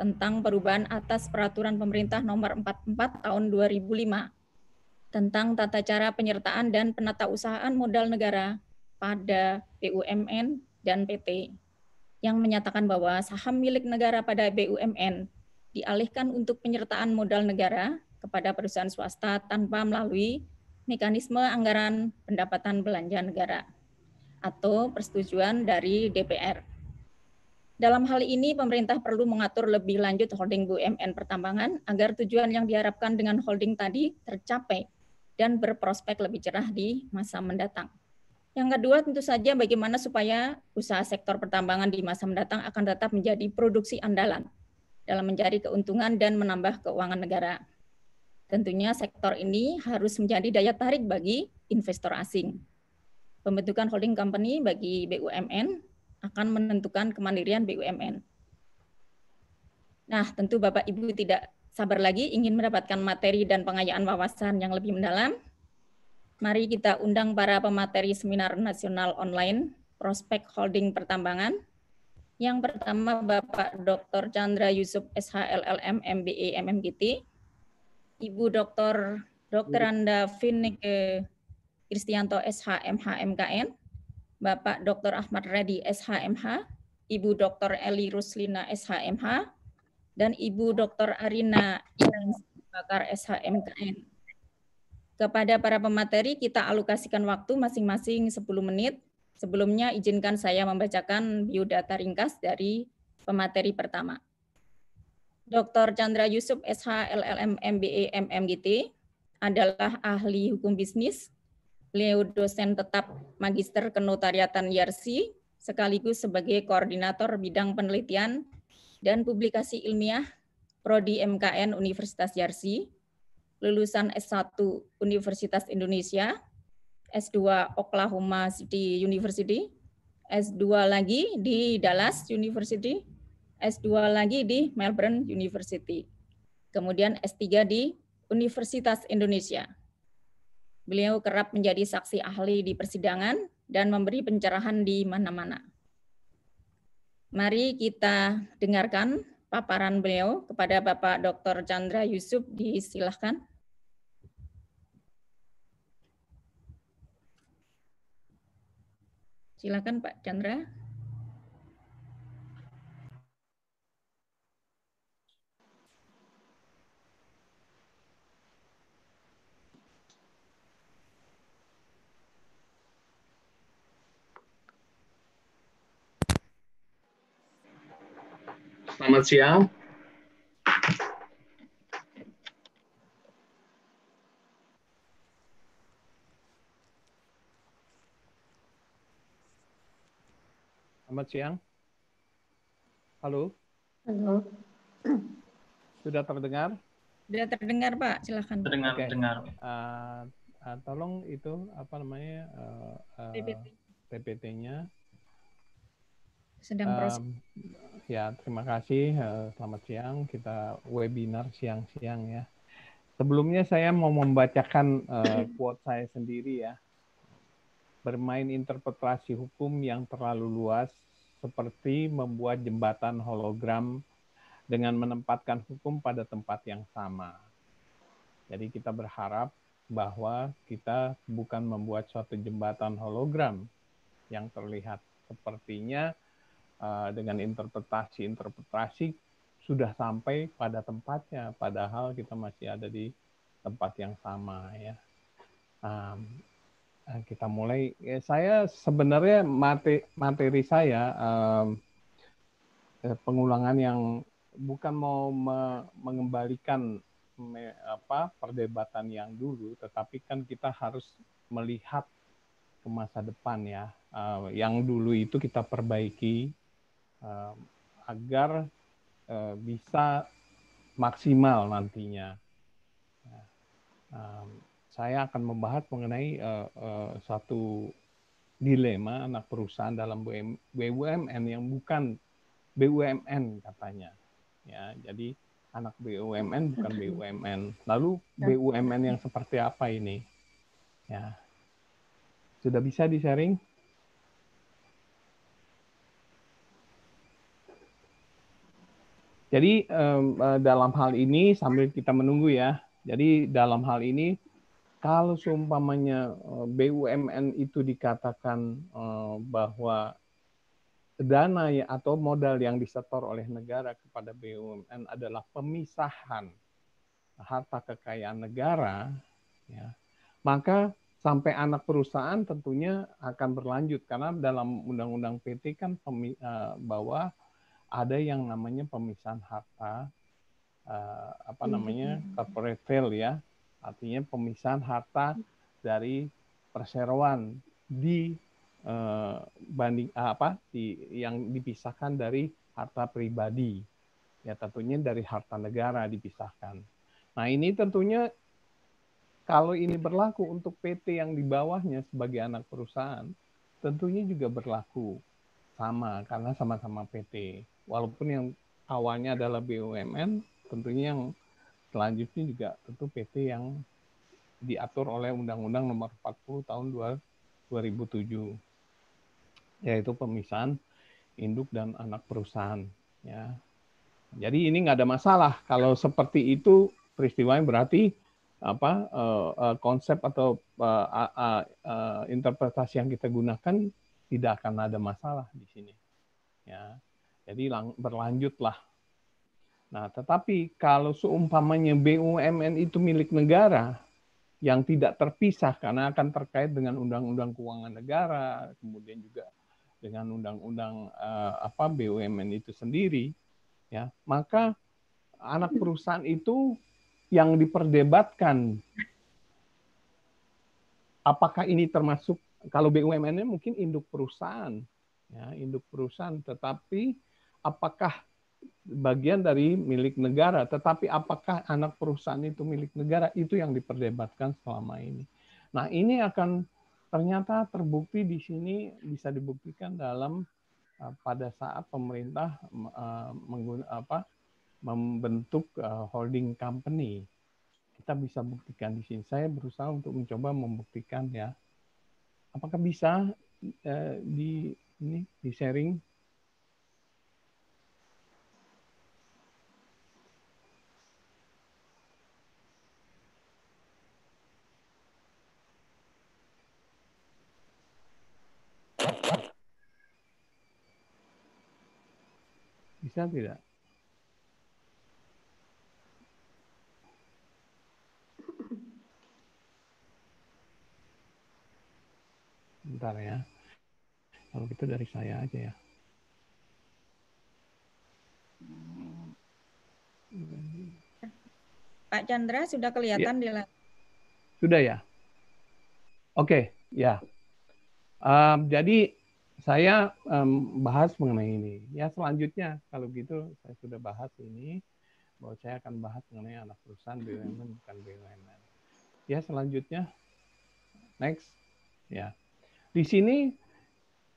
tentang perubahan atas peraturan pemerintah nomor 44 tahun 2005 tentang tata cara penyertaan dan penatausahaan modal negara pada BUMN dan PT yang menyatakan bahwa saham milik negara pada BUMN dialihkan untuk penyertaan modal negara kepada perusahaan swasta tanpa melalui mekanisme anggaran pendapatan belanja negara atau persetujuan dari DPR. Dalam hal ini, pemerintah perlu mengatur lebih lanjut holding BUMN pertambangan agar tujuan yang diharapkan dengan holding tadi tercapai dan berprospek lebih cerah di masa mendatang. Yang kedua, tentu saja bagaimana supaya usaha sektor pertambangan di masa mendatang akan tetap menjadi produksi andalan dalam mencari keuntungan dan menambah keuangan negara. Tentunya sektor ini harus menjadi daya tarik bagi investor asing. Pembentukan holding company bagi BUMN akan menentukan kemandirian BUMN. Nah, tentu Bapak Ibu tidak sabar lagi ingin mendapatkan materi dan pengayaan wawasan yang lebih mendalam. Mari kita undang para pemateri seminar nasional online prospek holding pertambangan. Yang pertama Bapak Dr. Chandra Yusuf SHLLM MBA e MMGT, Ibu Dr. Dr. Iya. Anda Finneke Kristianto SHMH MKN, Bapak Dr. Ahmad Redi SHMH, Ibu Dr. Eli Ruslina SHMH, dan Ibu Dr. Arina Iren Bakar SHMKN. Kepada para pemateri, kita alokasikan waktu masing-masing 10 menit. Sebelumnya, izinkan saya membacakan biodata ringkas dari pemateri pertama. Dr. Chandra Yusuf SH LLM MBA MMGT adalah ahli hukum bisnis. Beliau dosen tetap magister kenotariatan YARSI sekaligus sebagai koordinator bidang penelitian dan publikasi ilmiah prodi MKN Universitas YARSI, lulusan S1 Universitas Indonesia, S2 Oklahoma City University, S2 lagi di Dallas University, S2 lagi di Melbourne University. Kemudian S3 di Universitas Indonesia. Beliau kerap menjadi saksi ahli di persidangan dan memberi pencerahan di mana-mana. Mari kita dengarkan paparan beliau kepada Bapak Dr. Chandra Yusuf. Disilahkan. Silakan Pak Chandra. Selamat siang. Selamat siang. Halo. Halo. Sudah terdengar? Sudah terdengar, Pak. Silakan. Terdengar, okay. terdengar. Uh, uh, tolong itu apa namanya uh, eh, uh, eh, TPT-nya. PPT. nya sedang proses. ya, terima kasih. Eh, selamat siang. Kita webinar siang-siang ya. Sebelumnya saya mau membacakan uh, quote saya sendiri ya. Bermain interpretasi hukum yang terlalu luas seperti membuat jembatan hologram dengan menempatkan hukum pada tempat yang sama. Jadi kita berharap bahwa kita bukan membuat suatu jembatan hologram yang terlihat sepertinya Eh, dengan interpretasi-interpretasi sudah sampai pada tempatnya, padahal kita masih ada di tempat yang sama ya. Um, kita mulai. Ya, saya sebenarnya materi, materi saya um, pengulangan yang bukan mau me mengembalikan me apa perdebatan yang dulu, tetapi kan kita harus melihat ke masa depan ya. Uh, yang dulu itu kita perbaiki agar eh, bisa maksimal nantinya. Nah, saya akan membahas mengenai eh, eh, satu dilema anak perusahaan dalam BUMN yang bukan BUMN katanya. Ya, jadi anak BUMN bukan BUMN. Lalu ya. BUMN yang seperti apa ini? Ya. Sudah bisa di-sharing? Jadi um, dalam hal ini sambil kita menunggu ya. Jadi dalam hal ini kalau seumpamanya eh, BUMN itu dikatakan uh, bahwa dana ya atau modal yang disetor oleh negara kepada BUMN adalah pemisahan harta kekayaan negara, ya, maka sampai anak perusahaan tentunya akan berlanjut karena dalam undang-undang PT kan pemi, uh, bahwa ada yang namanya pemisahan harta uh, apa iya, namanya iya. corporate veil ya artinya pemisahan harta dari perseroan di uh, banding eh, apa di yang dipisahkan dari harta pribadi ya tentunya dari harta negara dipisahkan nah ini tentunya kalau ini berlaku untuk PT yang di bawahnya sebagai anak perusahaan tentunya juga berlaku sama karena sama-sama PT walaupun yang awalnya adalah BUMN, tentunya yang selanjutnya juga tentu PT yang diatur oleh Undang-Undang Nomor 40 Tahun 2007, yaitu pemisahan induk dan anak perusahaan. Ya, jadi ini nggak ada masalah kalau seperti itu peristiwa yang berarti apa uh, uh, konsep atau uh, uh, uh, interpretasi yang kita gunakan tidak akan ada masalah di sini. Ya, jadi berlanjutlah. Nah, tetapi kalau seumpamanya BUMN itu milik negara yang tidak terpisah karena akan terkait dengan undang-undang keuangan negara, kemudian juga dengan undang-undang uh, apa BUMN itu sendiri, ya, maka anak perusahaan itu yang diperdebatkan apakah ini termasuk kalau BUMN mungkin induk perusahaan ya induk perusahaan tetapi apakah bagian dari milik negara, tetapi apakah anak perusahaan itu milik negara itu yang diperdebatkan selama ini. Nah, ini akan ternyata terbukti di sini bisa dibuktikan dalam eh, pada saat pemerintah eh, apa membentuk eh, holding company. Kita bisa buktikan di sini. Saya berusaha untuk mencoba membuktikan ya. Apakah bisa di ini di sharing bisa kan tidak? Bentar ya. Kalau gitu dari saya aja ya. Pak Chandra sudah kelihatan ya. di Sudah ya. Oke, okay, ya. Um, jadi saya um, bahas mengenai ini. Ya selanjutnya kalau gitu saya sudah bahas ini bahwa saya akan bahas mengenai anak perusahaan BUMN bukan BUMN. Ya selanjutnya next ya. Di sini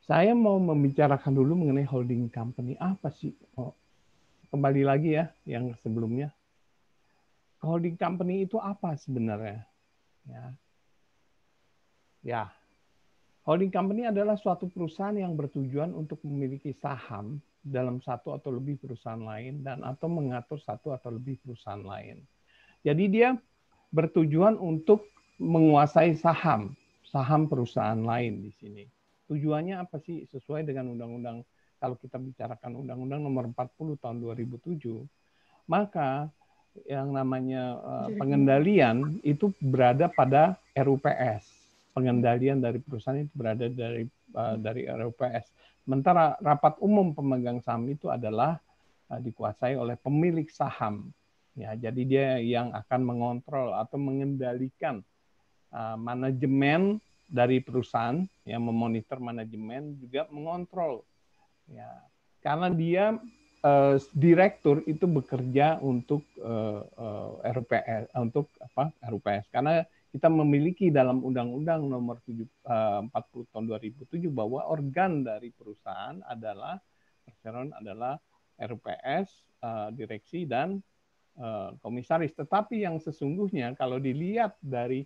saya mau membicarakan dulu mengenai holding company apa sih? Oh, kembali lagi ya yang sebelumnya. Holding company itu apa sebenarnya? Ya. Ya, Holding company adalah suatu perusahaan yang bertujuan untuk memiliki saham dalam satu atau lebih perusahaan lain dan atau mengatur satu atau lebih perusahaan lain. Jadi dia bertujuan untuk menguasai saham, saham perusahaan lain di sini. Tujuannya apa sih sesuai dengan undang-undang kalau kita bicarakan undang-undang nomor 40 tahun 2007, maka yang namanya eh, pengendalian itu berada pada RUPS pengendalian dari perusahaan itu berada dari uh, dari RUPS. Sementara rapat umum pemegang saham itu adalah uh, dikuasai oleh pemilik saham. Ya, jadi dia yang akan mengontrol atau mengendalikan uh, manajemen dari perusahaan yang memonitor manajemen juga mengontrol ya karena dia uh, direktur itu bekerja untuk uh, uh, RPS untuk apa RUPS? karena kita memiliki dalam Undang-Undang Nomor 40 eh, Tahun 2007 bahwa organ dari perusahaan adalah Perseroan adalah RPS, eh, direksi dan eh, komisaris. Tetapi yang sesungguhnya kalau dilihat dari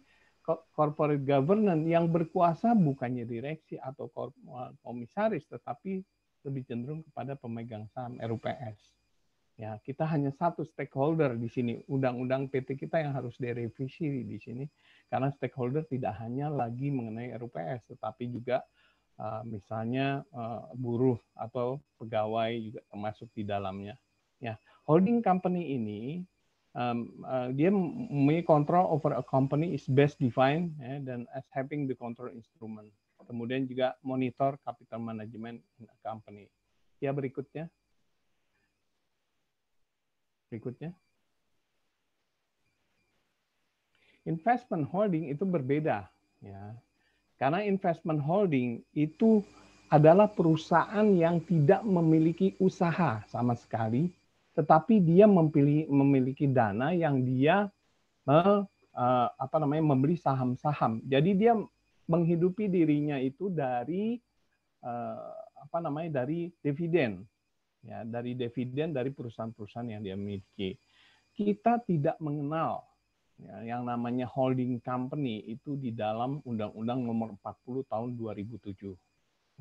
corporate governance yang berkuasa bukannya direksi atau komisaris, tetapi lebih cenderung kepada pemegang saham RUPS. Ya, kita hanya satu stakeholder di sini. Undang-undang PT kita yang harus direvisi di sini karena stakeholder tidak hanya lagi mengenai RUPS tetapi juga uh, misalnya uh, buruh atau pegawai juga termasuk di dalamnya. Ya, holding company ini um, uh, dia memiliki control over a company is best defined ya, dan as having the control instrument. Kemudian juga monitor capital management in a company. Ya berikutnya berikutnya. Investment holding itu berbeda ya. Karena investment holding itu adalah perusahaan yang tidak memiliki usaha sama sekali, tetapi dia memilih, memiliki dana yang dia eh, apa namanya membeli saham-saham. Jadi dia menghidupi dirinya itu dari eh, apa namanya dari dividen ya dari dividen dari perusahaan-perusahaan yang dia miliki. Kita tidak mengenal ya, yang namanya holding company itu di dalam Undang-Undang Nomor 40 Tahun 2007.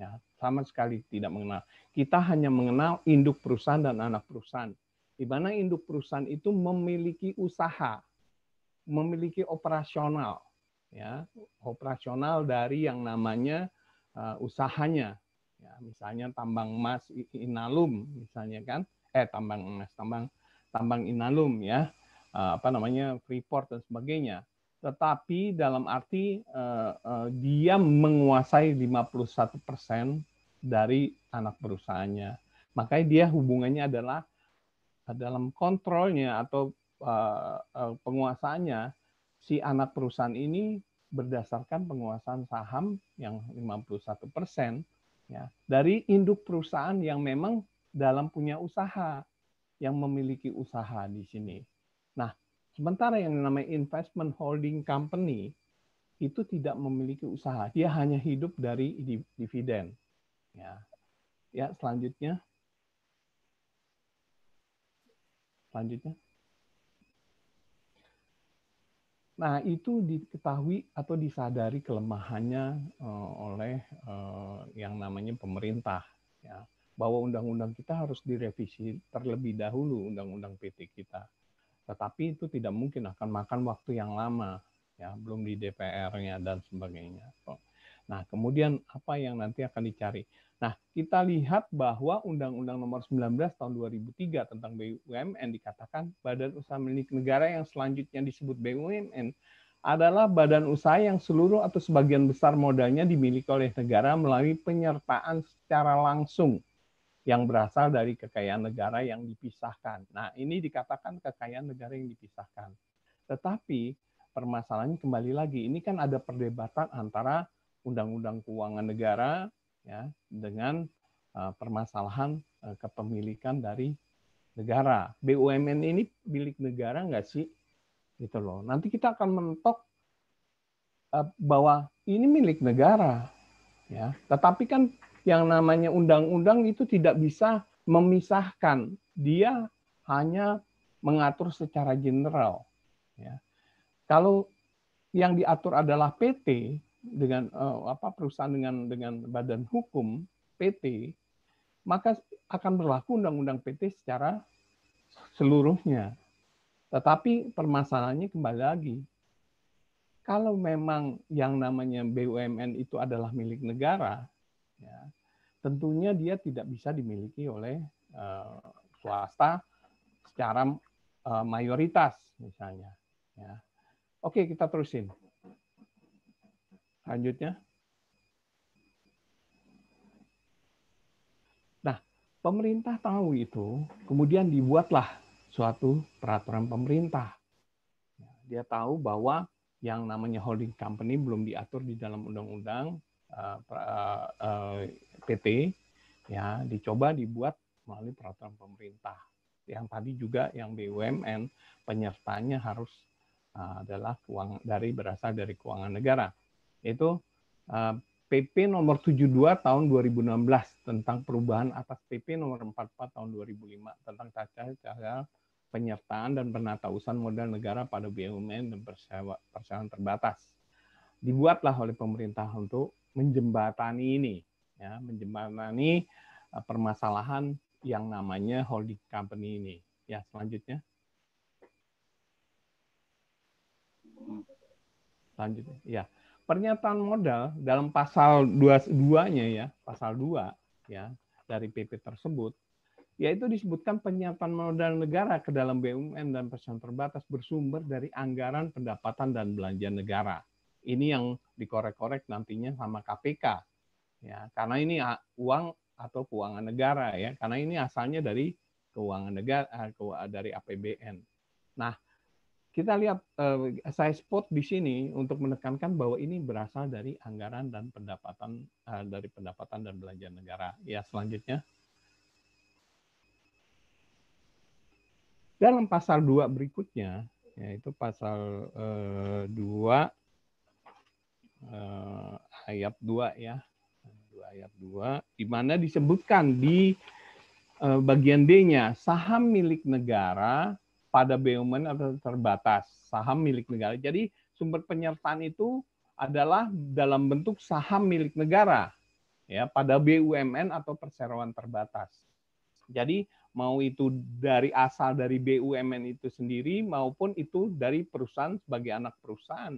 Ya, sama sekali tidak mengenal. Kita hanya mengenal induk perusahaan dan anak perusahaan. Di mana induk perusahaan itu memiliki usaha, memiliki operasional, ya operasional dari yang namanya uh, usahanya ya misalnya tambang emas Inalum misalnya kan eh tambang emas tambang tambang Inalum ya eh, apa namanya Freeport dan sebagainya tetapi dalam arti uh, uh, dia menguasai 51% dari anak perusahaannya. Makanya dia hubungannya adalah dalam kontrolnya atau uh, penguasaannya si anak perusahaan ini berdasarkan penguasaan saham yang 51% persen ya dari induk perusahaan yang memang dalam punya usaha yang memiliki usaha di sini. Nah, sementara yang namanya investment holding company itu tidak memiliki usaha, dia hanya hidup dari dividen. Ya. Ya, selanjutnya. Selanjutnya. Nah, itu diketahui atau disadari kelemahannya eh, oleh eh, yang namanya pemerintah ya, bahwa undang-undang kita harus direvisi terlebih dahulu undang-undang PT kita. Tetapi itu tidak mungkin akan makan waktu yang lama ya, belum di DPR-nya dan sebagainya. Nah, kemudian apa yang nanti akan dicari? Nah, kita lihat bahwa Undang-Undang Nomor 19 Tahun 2003 tentang BUMN dikatakan badan usaha milik negara yang selanjutnya disebut BUMN adalah badan usaha yang seluruh atau sebagian besar modalnya dimiliki oleh negara melalui penyertaan secara langsung yang berasal dari kekayaan negara yang dipisahkan. Nah, ini dikatakan kekayaan negara yang dipisahkan. Tetapi permasalahannya kembali lagi, ini kan ada perdebatan antara Undang-Undang Keuangan Negara ya dengan uh, permasalahan uh, kepemilikan dari negara. BUMN ini milik negara nggak sih? Gitu loh. Nanti kita akan mentok uh, bahwa ini milik negara. Ya, tetapi kan yang namanya undang-undang itu tidak bisa memisahkan. Dia hanya mengatur secara general. Ya. Kalau yang diatur adalah PT, dengan uh, apa perusahaan dengan dengan badan hukum PT maka akan berlaku undang-undang PT secara seluruhnya. Tetapi permasalahannya kembali lagi. Kalau memang yang namanya BUMN itu adalah milik negara, ya, tentunya dia tidak bisa dimiliki oleh uh, swasta secara uh, mayoritas misalnya. Ya. Oke, kita terusin. Selanjutnya. Nah, pemerintah tahu itu, kemudian dibuatlah suatu peraturan pemerintah. Dia tahu bahwa yang namanya holding company belum diatur di dalam undang-undang eh, PT, eh, eh, ya dicoba dibuat melalui peraturan pemerintah. Yang tadi juga yang BUMN penyertanya harus adalah keuangan dari berasal dari keuangan negara yaitu PP eh, nomor 72 tahun 2016 tentang perubahan atas PP nomor 44 tahun 2005 tentang cara-cara penyertaan dan penatausan modal negara pada BUMN dan persyaratan terbatas. Dibuatlah oleh pemerintah untuk menjembatani ini, ya, menjembatani eh, permasalahan yang namanya holding company ini. Ya, selanjutnya. Selanjutnya, ya pernyataan modal dalam pasal 22-nya ya, pasal 2 ya dari PP tersebut yaitu disebutkan pernyataan modal negara ke dalam BUMN dan perusahaan terbatas bersumber dari anggaran pendapatan dan belanja negara. Ini yang dikorek-korek nantinya sama KPK. Ya, karena ini uang atau keuangan negara ya, karena ini asalnya dari keuangan negara eh, dari APBN. Nah, kita lihat eh, saya spot di sini untuk menekankan bahwa ini berasal dari anggaran dan pendapatan eh, dari pendapatan dan belanja negara. Ya, selanjutnya. Dalam pasal 2 berikutnya, yaitu pasal 2 eh, ayat 2 ya. dua ayat 2 di mana disebutkan di bagian D-nya saham milik negara pada bumn atau terbatas saham milik negara. Jadi sumber penyertaan itu adalah dalam bentuk saham milik negara ya pada BUMN atau perseroan terbatas. Jadi mau itu dari asal dari BUMN itu sendiri maupun itu dari perusahaan sebagai anak perusahaan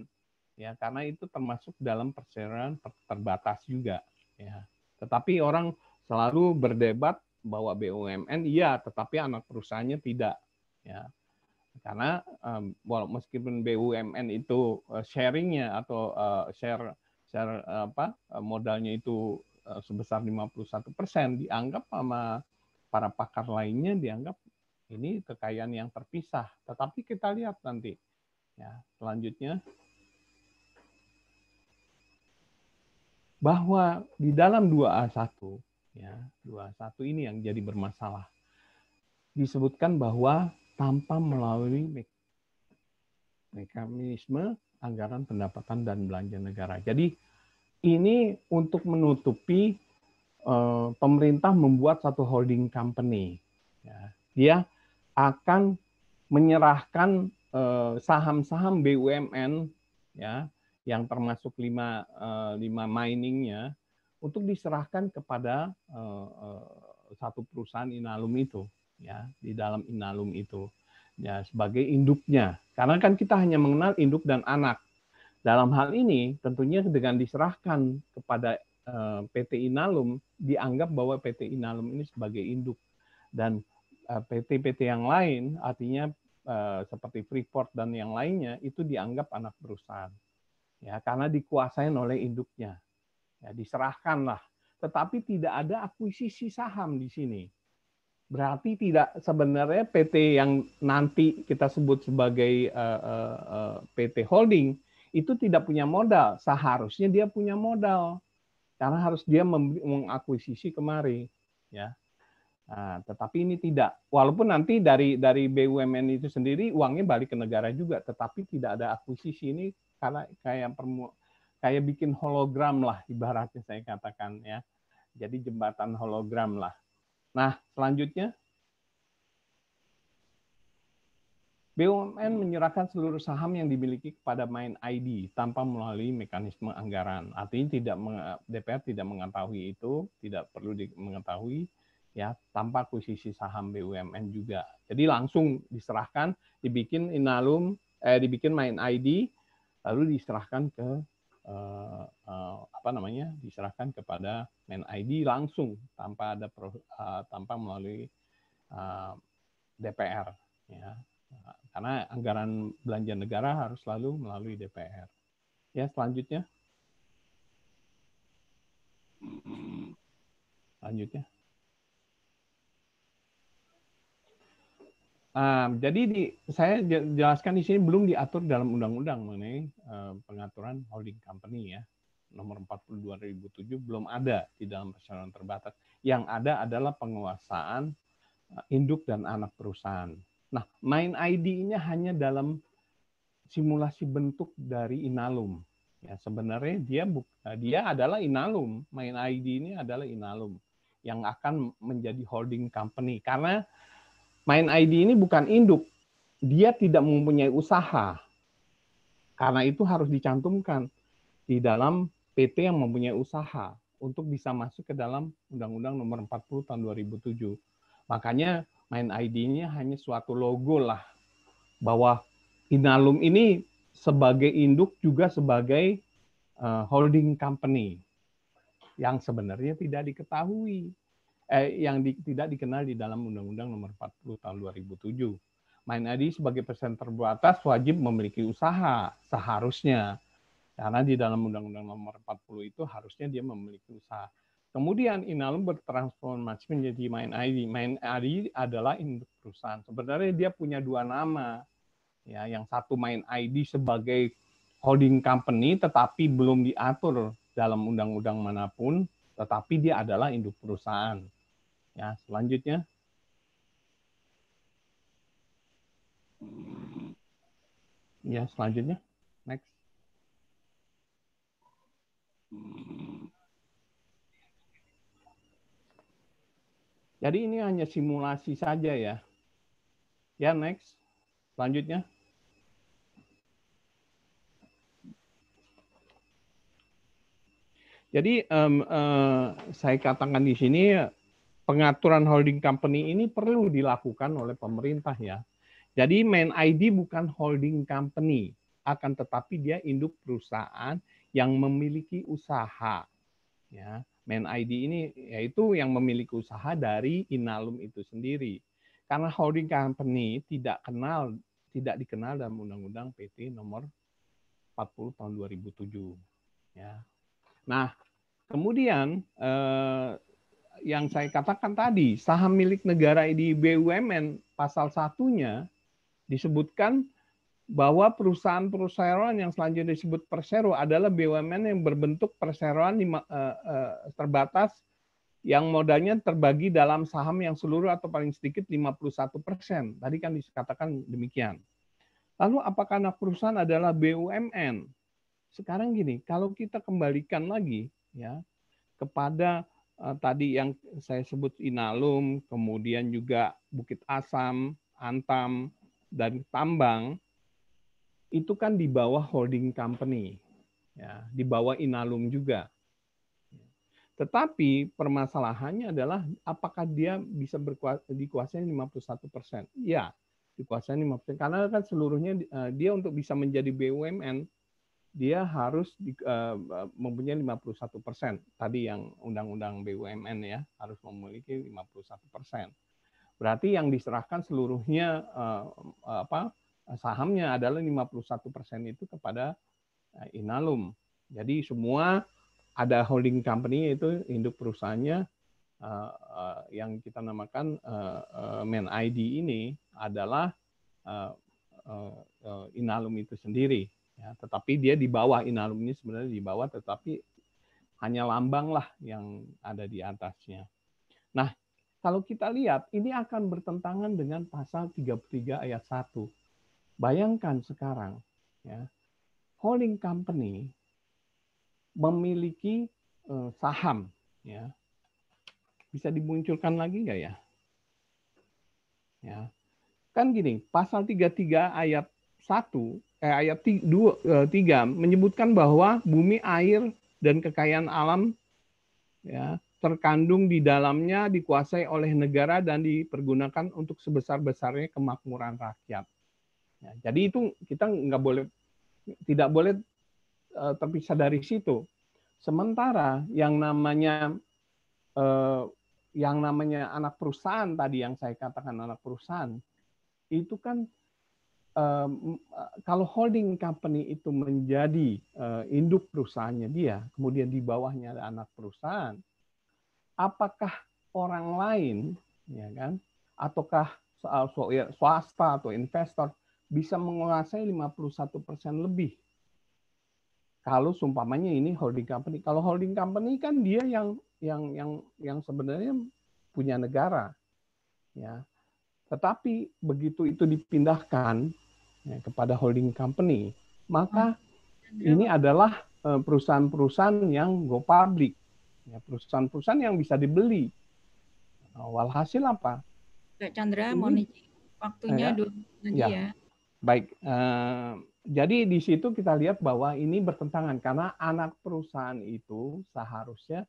ya karena itu termasuk dalam perseroan terbatas juga ya. Tetapi orang selalu berdebat bahwa BUMN iya tetapi anak perusahaannya tidak ya karena um, walau meskipun BUMN itu eh, sharingnya atau uh, share share eh, apa modalnya itu sebesar 51 persen dianggap sama para pakar lainnya dianggap ini kekayaan yang terpisah. Tetapi kita lihat nanti ya selanjutnya bahwa di dalam 2A1 ya 2A1 ini yang jadi bermasalah disebutkan bahwa tanpa melalui mekanisme anggaran pendapatan dan belanja negara. Jadi ini untuk menutupi uh, pemerintah membuat satu holding company. Ya, dia akan menyerahkan eh, saham-saham uh, BUMN ya yang termasuk lima, uh, lima miningnya untuk diserahkan kepada satu perusahaan inalum itu ya di dalam inalum itu ya sebagai induknya karena kan kita hanya mengenal induk dan anak dalam hal ini tentunya dengan diserahkan kepada eh, PT Inalum dianggap bahwa PT Inalum ini sebagai induk dan eh, PT-PT yang lain artinya eh, seperti Freeport dan yang lainnya itu dianggap anak perusahaan ya karena dikuasai oleh induknya ya, diserahkanlah tetapi tidak ada akuisisi saham di sini Berarti tidak sebenarnya PT yang nanti kita sebut sebagai uh, eh, uh, eh, eh, PT holding itu tidak punya modal. Seharusnya dia punya modal karena harus dia mengakuisisi kemari, ya. Nah, tetapi ini tidak. Walaupun nanti dari dari BUMN itu sendiri uangnya balik ke negara juga, tetapi tidak ada akuisisi ini karena kayak permu kayak bikin hologram lah ibaratnya saya katakan ya. Jadi jembatan hologram lah. Nah, selanjutnya BUMN menyerahkan seluruh saham yang dimiliki kepada main ID tanpa melalui mekanisme anggaran. Artinya tidak DPR tidak mengetahui itu, tidak perlu mengetahui ya tanpa akuisisi saham BUMN juga. Jadi langsung diserahkan, dibikin inalum, eh, dibikin main ID, lalu diserahkan ke uh, uh, apa namanya diserahkan kepada main ID langsung tanpa ada uh, tanpa melalui uh, DPR ya karena anggaran belanja negara harus selalu melalui DPR ya selanjutnya selanjutnya jadi di, saya jelaskan di sini belum diatur dalam undang-undang mengenai uh, pengaturan holding company ya. Nomor 42 2007 belum ada di dalam persyaratan terbatas. Yang ada adalah penguasaan uh, induk dan anak perusahaan. Nah, main ID ini hanya dalam simulasi bentuk dari inalum. Ya, sebenarnya dia dia adalah inalum. Main ID ini adalah inalum yang akan menjadi holding company karena Main ID ini bukan induk. Dia tidak mempunyai usaha. Karena itu harus dicantumkan di dalam PT yang mempunyai usaha untuk bisa masuk ke dalam Undang-Undang Nomor 40 Tahun 2007. Makanya main ID-nya hanya suatu logo lah bahwa Inalum ini sebagai induk juga sebagai eh, holding company yang sebenarnya tidak diketahui eh, yang di, tidak dikenal di dalam Undang-Undang Nomor 40 Tahun 2007. Main ID sebagai persen terbatas wajib memiliki usaha seharusnya. Karena di dalam Undang-Undang Nomor 40 itu harusnya dia memiliki usaha. Kemudian Inalum bertransformasi menjadi Main ID. Main ID adalah induk perusahaan. Sebenarnya dia punya dua nama. Ya, yang satu Main ID sebagai holding company tetapi belum diatur dalam undang-undang manapun, tetapi dia adalah induk perusahaan. Ya, selanjutnya. Ya, selanjutnya. Next. Jadi ini hanya simulasi saja ya. Ya, next. Selanjutnya. Jadi um, uh, saya katakan di sini pengaturan holding company ini perlu dilakukan oleh pemerintah ya. Jadi main ID bukan holding company, akan tetapi dia induk perusahaan yang memiliki usaha. Ya, main ID ini yaitu yang memiliki usaha dari Inalum itu sendiri. Karena holding company tidak kenal tidak dikenal dalam Undang-Undang PT nomor 40 tahun 2007. Ya. Nah, kemudian eh, yang saya katakan tadi, saham milik negara di BUMN pasal satunya disebutkan bahwa perusahaan-perusahaan yang selanjutnya disebut persero adalah BUMN yang berbentuk perseroan eh, eh, terbatas yang modalnya terbagi dalam saham yang seluruh atau paling sedikit 51 persen. Tadi kan dikatakan demikian. Lalu apakah anak perusahaan adalah BUMN? Sekarang gini, kalau kita kembalikan lagi ya kepada Eh, tadi yang saya sebut Inalum, kemudian juga Bukit Asam, Antam, dan Tambang, itu kan di bawah holding company, ya, di bawah Inalum juga. Tetapi permasalahannya adalah apakah dia bisa lima iya, dikuasai 51 persen? Ya, dikuasai 50 persen. Karena kan seluruhnya eh, dia untuk bisa menjadi BUMN dia harus di, uh, mempunyai 51 persen. Tadi yang undang-undang BUMN ya harus memiliki 51 persen. Berarti yang diserahkan seluruhnya uh, apa sahamnya adalah 51 persen itu kepada uh, Inalum. Jadi semua ada holding company itu induk perusahaannya uh, uh, yang kita namakan uh, uh, Man ID ini adalah uh, uh, uh, Inalum itu sendiri Ya, tetapi dia di bawah inalum ini sebenarnya di bawah, tetapi hanya lambang lah yang ada di atasnya. Nah, kalau kita lihat ini akan bertentangan dengan pasal 33 ayat 1. Bayangkan sekarang ya, holding company memiliki eh, saham ya. Bisa dimunculkan lagi nggak ya? Ya. Kan gini, pasal 33 ayat 1 eh, ayat 3, eh, menyebutkan bahwa bumi air dan kekayaan alam ya terkandung di dalamnya dikuasai oleh negara dan dipergunakan untuk sebesar-besarnya kemakmuran rakyat. Ya, jadi itu kita nggak boleh tidak boleh eh, terpisah dari situ. Sementara yang namanya eh, yang namanya anak perusahaan tadi yang saya katakan anak perusahaan itu kan Eh, kalau holding company itu menjadi eh, induk perusahaannya dia, kemudian di bawahnya ada anak perusahaan, apakah orang lain, ya kan, ataukah eh, ya, swasta atau investor bisa menguasai 51% lebih kalau sumpamanya ini holding company. Kalau holding company kan dia yang yang yang yang sebenarnya punya negara. Ya. Tetapi begitu itu dipindahkan ya, kepada holding company, maka ah, ini adalah eh, perusahaan-perusahaan yang go public, ya, perusahaan-perusahaan yang bisa dibeli. Nah, walhasil apa? Kak Chandra, ini, mohon waktunya ya, dulu lagi ya. ya. Baik, eh, jadi di situ kita lihat bahwa ini bertentangan karena anak perusahaan itu seharusnya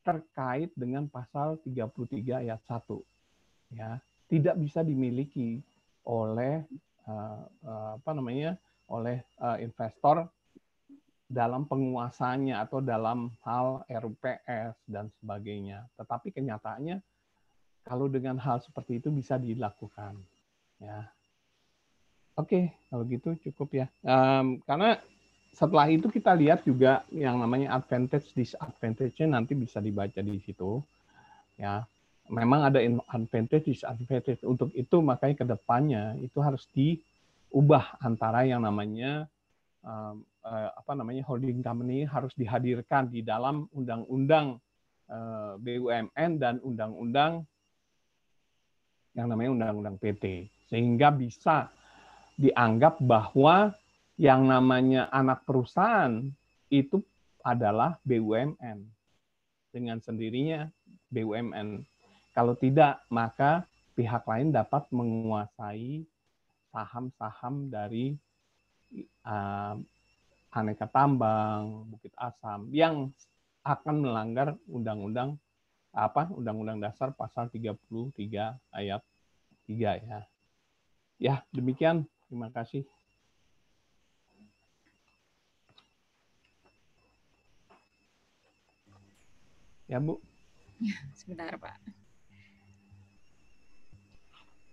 terkait dengan pasal 33 ayat 1. Ya, tidak bisa dimiliki oleh Eh, eh, apa namanya oleh eh, investor dalam penguasanya atau dalam hal RUPS dan sebagainya. Tetapi kenyataannya kalau dengan hal seperti itu bisa dilakukan. Ya. Oke, kalau gitu cukup ya. Um, karena setelah itu kita lihat juga yang namanya advantage disadvantage-nya nanti bisa dibaca di situ. Ya memang ada advantage, disadvantage. Untuk itu makanya kedepannya itu harus diubah antara yang namanya um, uh, apa namanya holding company harus dihadirkan di dalam undang-undang uh, eh, BUMN dan undang-undang yang namanya undang-undang PT sehingga bisa dianggap bahwa yang namanya anak perusahaan itu adalah BUMN dengan sendirinya BUMN kalau tidak, maka pihak lain dapat menguasai saham-saham dari uh, aneka tambang, Bukit Asam yang akan melanggar undang-undang apa? Undang-undang dasar pasal 33 ayat 3 ya. Ya, demikian. Terima kasih. Ya, Bu. Sebentar, Pak.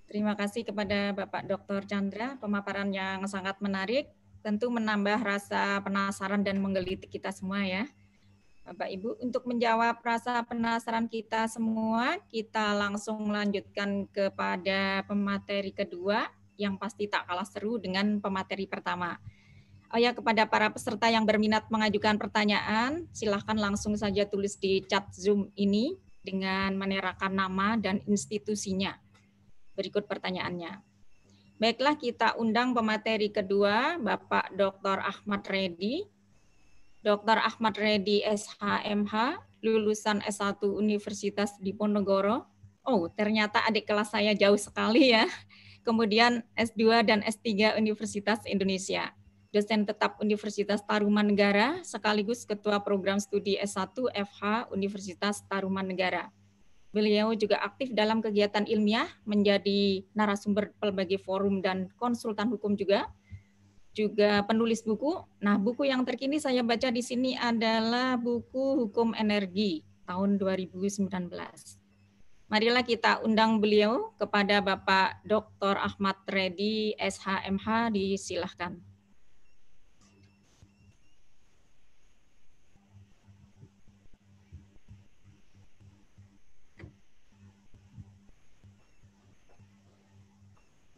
Terima kasih kepada Bapak Dr. Chandra, pemaparan yang sangat menarik, tentu menambah rasa penasaran dan menggelitik kita semua ya. Bapak Ibu, untuk menjawab rasa penasaran kita semua, kita langsung lanjutkan kepada pemateri kedua yang pasti tak kalah seru dengan pemateri pertama. Oh ya, kepada para peserta yang berminat mengajukan pertanyaan, silahkan langsung saja tulis di chat Zoom ini dengan menerakan nama dan institusinya. Berikut pertanyaannya. Baiklah kita undang pemateri kedua Bapak Dr. Ahmad Redi. Dr. Ahmad Redi SHMH, lulusan S1 Universitas Diponegoro. Oh, ternyata adik kelas saya jauh sekali ya. Kemudian S2 dan S3 Universitas Indonesia dosen tetap Universitas Tarumanegara sekaligus ketua program studi S1 FH Universitas Tarumanegara. Beliau juga aktif dalam kegiatan ilmiah, menjadi narasumber pelbagai forum dan konsultan hukum juga, juga penulis buku. Nah, buku yang terkini saya baca di sini adalah buku Hukum Energi tahun 2019. Marilah kita undang beliau kepada Bapak Dr. Ahmad Reddy SHMH disilahkan.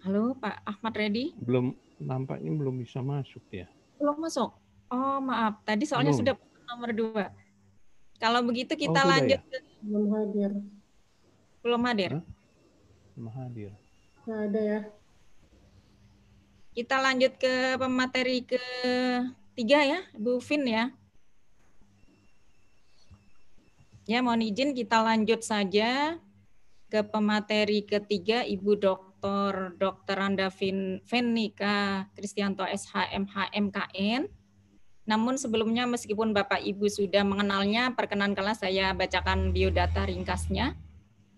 Halo Pak Ahmad Reddy? Belum, nampaknya belum bisa masuk ya. Belum masuk? Oh maaf, tadi soalnya belum. sudah nomor dua. Kalau begitu oh, kita oh, lanjut. Ya? Belum hadir. Belum hadir? Hah? Belum hadir. Nggak ada ya. Kita lanjut ke pemateri ke tiga ya, Bu Fin ya. Ya, mohon izin kita lanjut saja ke pemateri ketiga Ibu Dok Dr. Dr. Randa Fenika Kristianto SHM HMKN. Namun sebelumnya meskipun Bapak Ibu sudah mengenalnya, perkenankanlah saya bacakan biodata ringkasnya.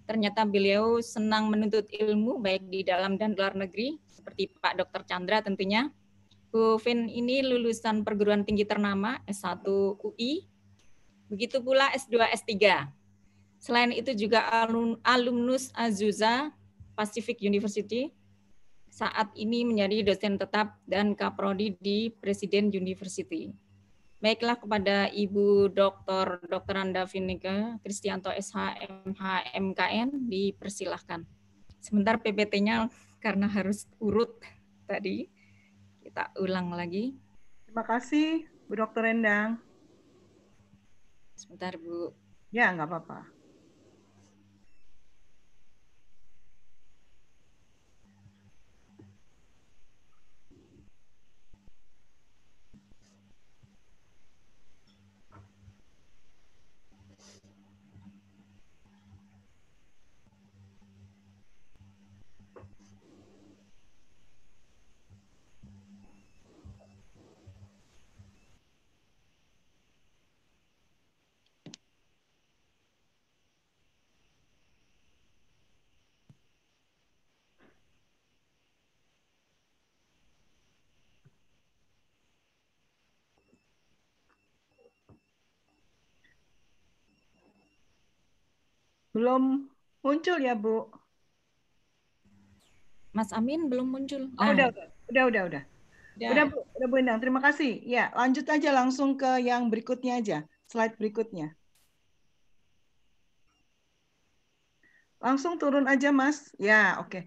Ternyata beliau senang menuntut ilmu baik di dalam dan luar negeri, seperti Pak Dr. Chandra tentunya. Bu Vin ini lulusan perguruan tinggi ternama S1 UI, begitu pula S2, S3. Selain itu juga alumnus Azusa. Pacific University. Saat ini menjadi dosen tetap dan kaprodi di Presiden University. Baiklah kepada Ibu Dr. Dr. Anda Kristianto SHMHMKN, dipersilahkan. Sebentar PPT-nya karena harus urut tadi. Kita ulang lagi. Terima kasih Bu Dr. Endang. Sebentar Bu. Ya, nggak apa-apa. belum muncul ya Bu? Mas Amin belum muncul. Oh, ah. udah, udah, udah, udah. Ya. Udah, Bu, udah Bu Endang. Terima kasih. Ya, lanjut aja langsung ke yang berikutnya aja. Slide berikutnya. Langsung turun aja, Mas. Ya, oke. Okay.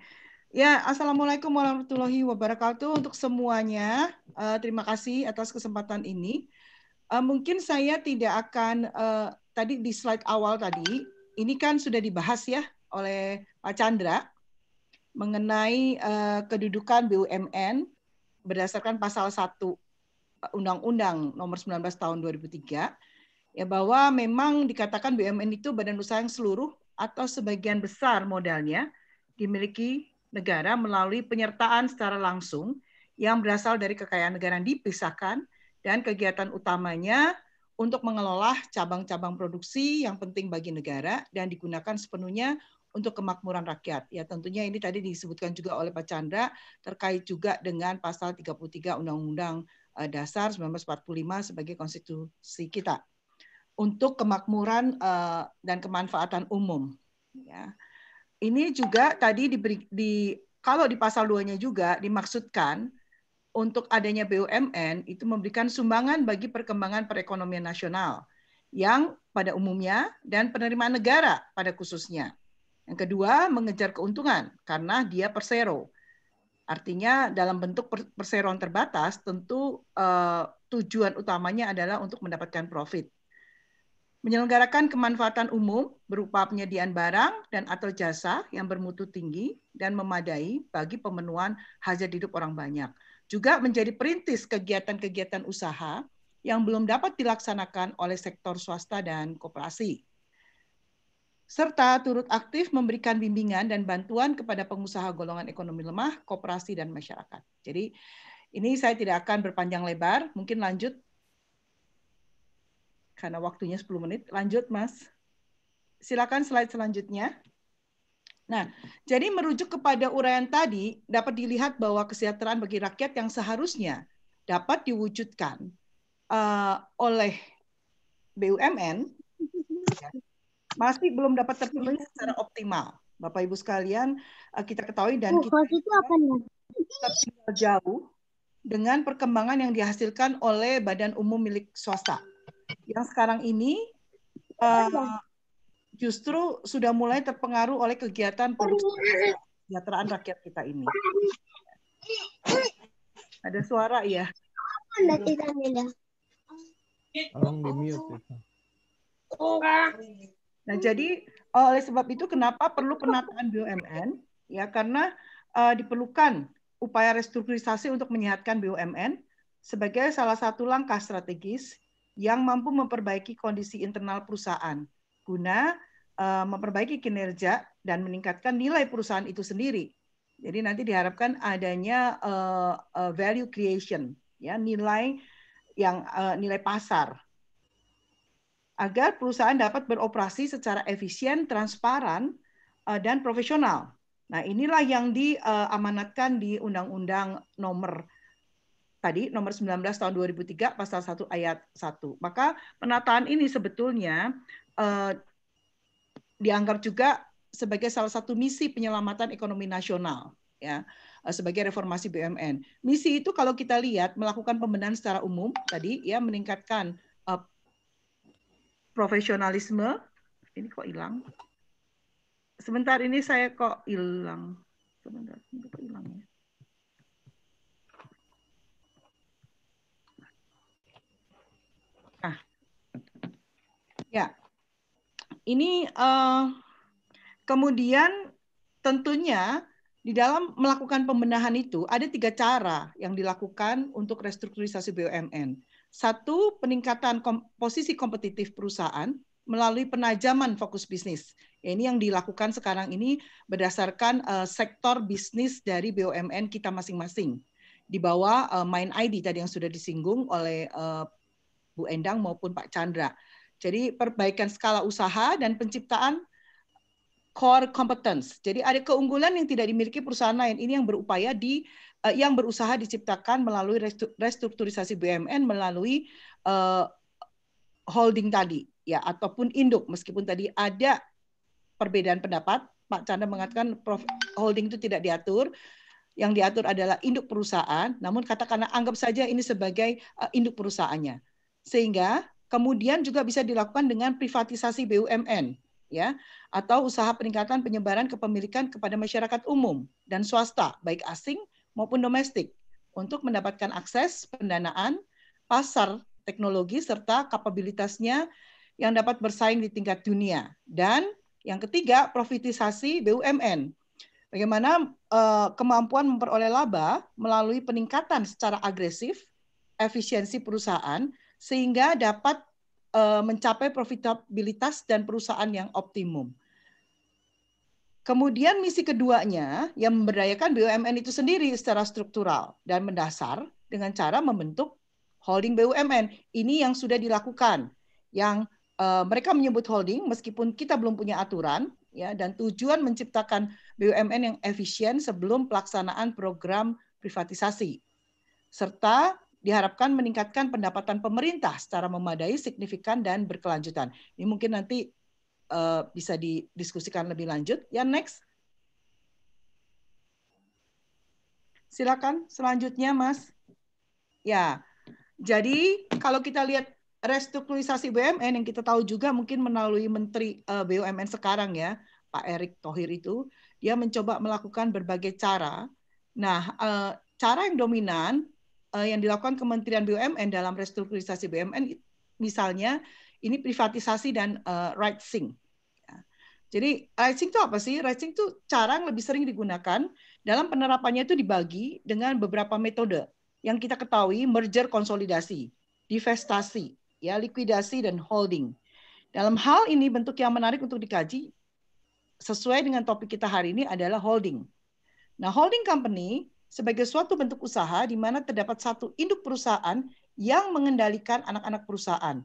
Ya, Assalamualaikum warahmatullahi wabarakatuh untuk semuanya. Uh, terima kasih atas kesempatan ini. Uh, mungkin saya tidak akan uh, tadi di slide awal tadi ini kan sudah dibahas ya oleh Pak Chandra mengenai uh, kedudukan BUMN berdasarkan pasal 1 Undang-Undang Nomor 19 Tahun 2003 ya bahwa memang dikatakan BUMN itu badan usaha yang seluruh atau sebagian besar modalnya dimiliki negara melalui penyertaan secara langsung yang berasal dari kekayaan negara yang dipisahkan dan kegiatan utamanya untuk mengelola cabang-cabang produksi yang penting bagi negara dan digunakan sepenuhnya untuk kemakmuran rakyat. Ya tentunya ini tadi disebutkan juga oleh Pak Chandra terkait juga dengan pasal 33 Undang-Undang eh, Dasar 1945 sebagai konstitusi kita untuk kemakmuran eh, dan kemanfaatan umum. Ya. Ini juga tadi diberi, di kalau di pasal 2-nya juga dimaksudkan untuk adanya BUMN itu memberikan sumbangan bagi perkembangan perekonomian nasional yang pada umumnya dan penerimaan negara pada khususnya. Yang kedua, mengejar keuntungan karena dia persero. Artinya dalam bentuk perseroan terbatas tentu eh, tujuan utamanya adalah untuk mendapatkan profit. Menyelenggarakan kemanfaatan umum berupa penyediaan barang dan atau jasa yang bermutu tinggi dan memadai bagi pemenuhan hajat hidup orang banyak juga menjadi perintis kegiatan-kegiatan usaha yang belum dapat dilaksanakan oleh sektor swasta dan koperasi. Serta turut aktif memberikan bimbingan dan bantuan kepada pengusaha golongan ekonomi lemah, koperasi, dan masyarakat. Jadi ini saya tidak akan berpanjang lebar, mungkin lanjut karena waktunya 10 menit. Lanjut, Mas. Silakan slide selanjutnya. Nah, jadi merujuk kepada uraian tadi dapat dilihat bahwa kesejahteraan bagi rakyat yang seharusnya dapat diwujudkan uh, oleh BUMN ya, masih belum dapat terpenuhi secara optimal. Bapak Ibu sekalian, uh, kita ketahui dan oh, kita tertinggal jauh dengan perkembangan yang dihasilkan oleh badan umum milik swasta. Yang sekarang ini uh, justru sudah mulai terpengaruh oleh kegiatan produksi kesejahteraan rakyat kita ini. Ada suara iya. ya? Nah, jadi eh, oleh sebab itu kenapa perlu penataan BUMN? Ya, karena uh, diperlukan upaya restrukturisasi untuk menyehatkan BUMN sebagai salah satu langkah strategis yang mampu memperbaiki kondisi internal perusahaan guna eh, memperbaiki kinerja dan meningkatkan nilai perusahaan itu sendiri. Jadi nanti diharapkan adanya eh, eh, value creation, ya nilai yang nilai pasar agar perusahaan dapat beroperasi secara efisien, transparan, dan profesional. Nah, inilah yang diamanatkan di Undang-Undang nomor tadi nomor 19 tahun 2003 pasal 1 ayat 1. Maka penataan ini sebetulnya uh, dianggap juga sebagai salah satu misi penyelamatan ekonomi nasional ya eh, sebagai reformasi BUMN. Misi itu kalau kita lihat melakukan pembenahan secara umum tadi ya meningkatkan uh, profesionalisme. Ini kok hilang? Sebentar ini saya kok hilang. Sebentar, ini kok hilang Ya, ah. ya. Ini uh, kemudian tentunya di dalam melakukan pembenahan itu ada tiga cara yang dilakukan untuk restrukturisasi BUMN. Satu, peningkatan kom posisi kompetitif perusahaan melalui penajaman fokus bisnis. Ya, ini yang dilakukan sekarang ini berdasarkan uh, sektor bisnis dari BUMN kita masing-masing di bawah uh, eh, Mind ID tadi yang sudah disinggung oleh uh, Bu Endang maupun Pak Chandra. Jadi perbaikan skala usaha dan penciptaan core competence. Jadi ada keunggulan yang tidak dimiliki perusahaan lain. Ini yang berupaya di eh, yang berusaha diciptakan melalui restrukturisasi BUMN melalui uh, holding tadi ya ataupun induk meskipun tadi ada perbedaan pendapat Pak Chandra mengatakan holding itu tidak diatur yang diatur adalah induk perusahaan namun katakanlah anggap saja ini sebagai uh, induk perusahaannya sehingga Kemudian juga bisa dilakukan dengan privatisasi BUMN ya atau usaha peningkatan penyebaran kepemilikan kepada masyarakat umum dan swasta baik asing maupun domestik untuk mendapatkan akses pendanaan, pasar teknologi serta kapabilitasnya yang dapat bersaing di tingkat dunia. Dan yang ketiga, profitisasi BUMN. Bagaimana eh, kemampuan memperoleh laba melalui peningkatan secara agresif efisiensi perusahaan sehingga dapat eh, mencapai profitabilitas dan perusahaan yang optimum. Kemudian misi keduanya yang memberdayakan BUMN itu sendiri secara struktural dan mendasar dengan cara membentuk holding BUMN. Ini yang sudah dilakukan. Yang uh, mereka menyebut holding meskipun kita belum punya aturan ya dan tujuan menciptakan BUMN yang efisien sebelum pelaksanaan program privatisasi serta diharapkan meningkatkan pendapatan pemerintah secara memadai, signifikan, dan berkelanjutan. Ini mungkin nanti uh, bisa didiskusikan lebih lanjut. Ya, next. Silakan selanjutnya, Mas. Ya, jadi kalau kita lihat restrukturisasi BUMN yang kita tahu juga mungkin melalui Menteri eh, BUMN sekarang ya, Pak Erick Thohir itu, dia mencoba melakukan berbagai cara. Nah, eh, cara yang dominan uh, yang dilakukan Kementerian BUMN dalam restrukturisasi BUMN misalnya ini privatisasi dan uh, eh, rightsing. Ya. Jadi rising itu apa sih? Rising itu cara yang lebih sering digunakan dalam penerapannya itu dibagi dengan beberapa metode yang kita ketahui merger konsolidasi, divestasi, ya likuidasi dan holding. Dalam hal ini bentuk yang menarik untuk dikaji sesuai dengan topik kita hari ini adalah holding. Nah, holding company sebagai suatu bentuk usaha di mana terdapat satu induk perusahaan yang mengendalikan anak-anak perusahaan.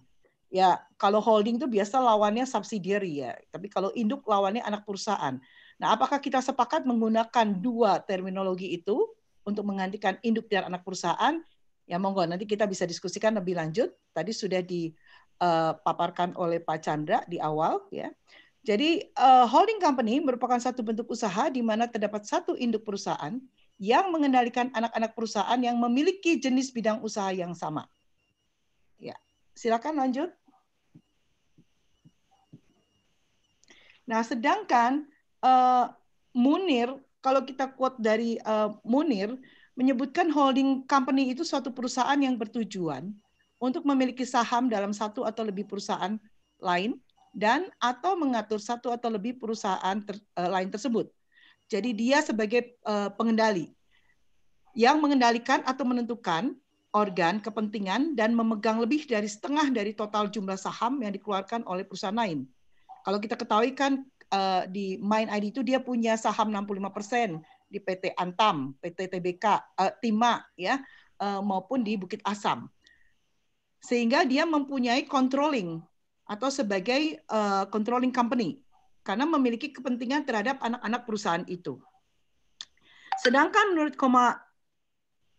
Ya, kalau holding itu biasa lawannya subsidiary ya, tapi kalau induk lawannya anak perusahaan. Nah, apakah kita sepakat menggunakan dua terminologi itu untuk menggantikan induk dan anak perusahaan? Ya monggo nanti kita bisa diskusikan lebih lanjut. Tadi sudah dipaparkan eh, oleh Pak Chandra di awal ya. Jadi eh, holding company merupakan satu bentuk usaha di mana terdapat satu induk perusahaan yang mengendalikan anak-anak perusahaan yang memiliki jenis bidang usaha yang sama. Ya, silakan lanjut. Nah, sedangkan uh, Munir, kalau kita quote dari uh, Munir, menyebutkan holding company itu suatu perusahaan yang bertujuan untuk memiliki saham dalam satu atau lebih perusahaan lain dan atau mengatur satu atau lebih perusahaan ter, uh, lain tersebut. Jadi dia sebagai uh, pengendali yang mengendalikan atau menentukan organ kepentingan dan memegang lebih dari setengah dari total jumlah saham yang dikeluarkan oleh perusahaan lain. Kalau kita ketahui kan uh, di Mind ID itu dia punya saham 65% di PT Antam, PT TBK, uh, eh, Tima ya uh, maupun di Bukit Asam. Sehingga dia mempunyai controlling atau sebagai uh, controlling company karena memiliki kepentingan terhadap anak-anak perusahaan itu. Sedangkan menurut Koma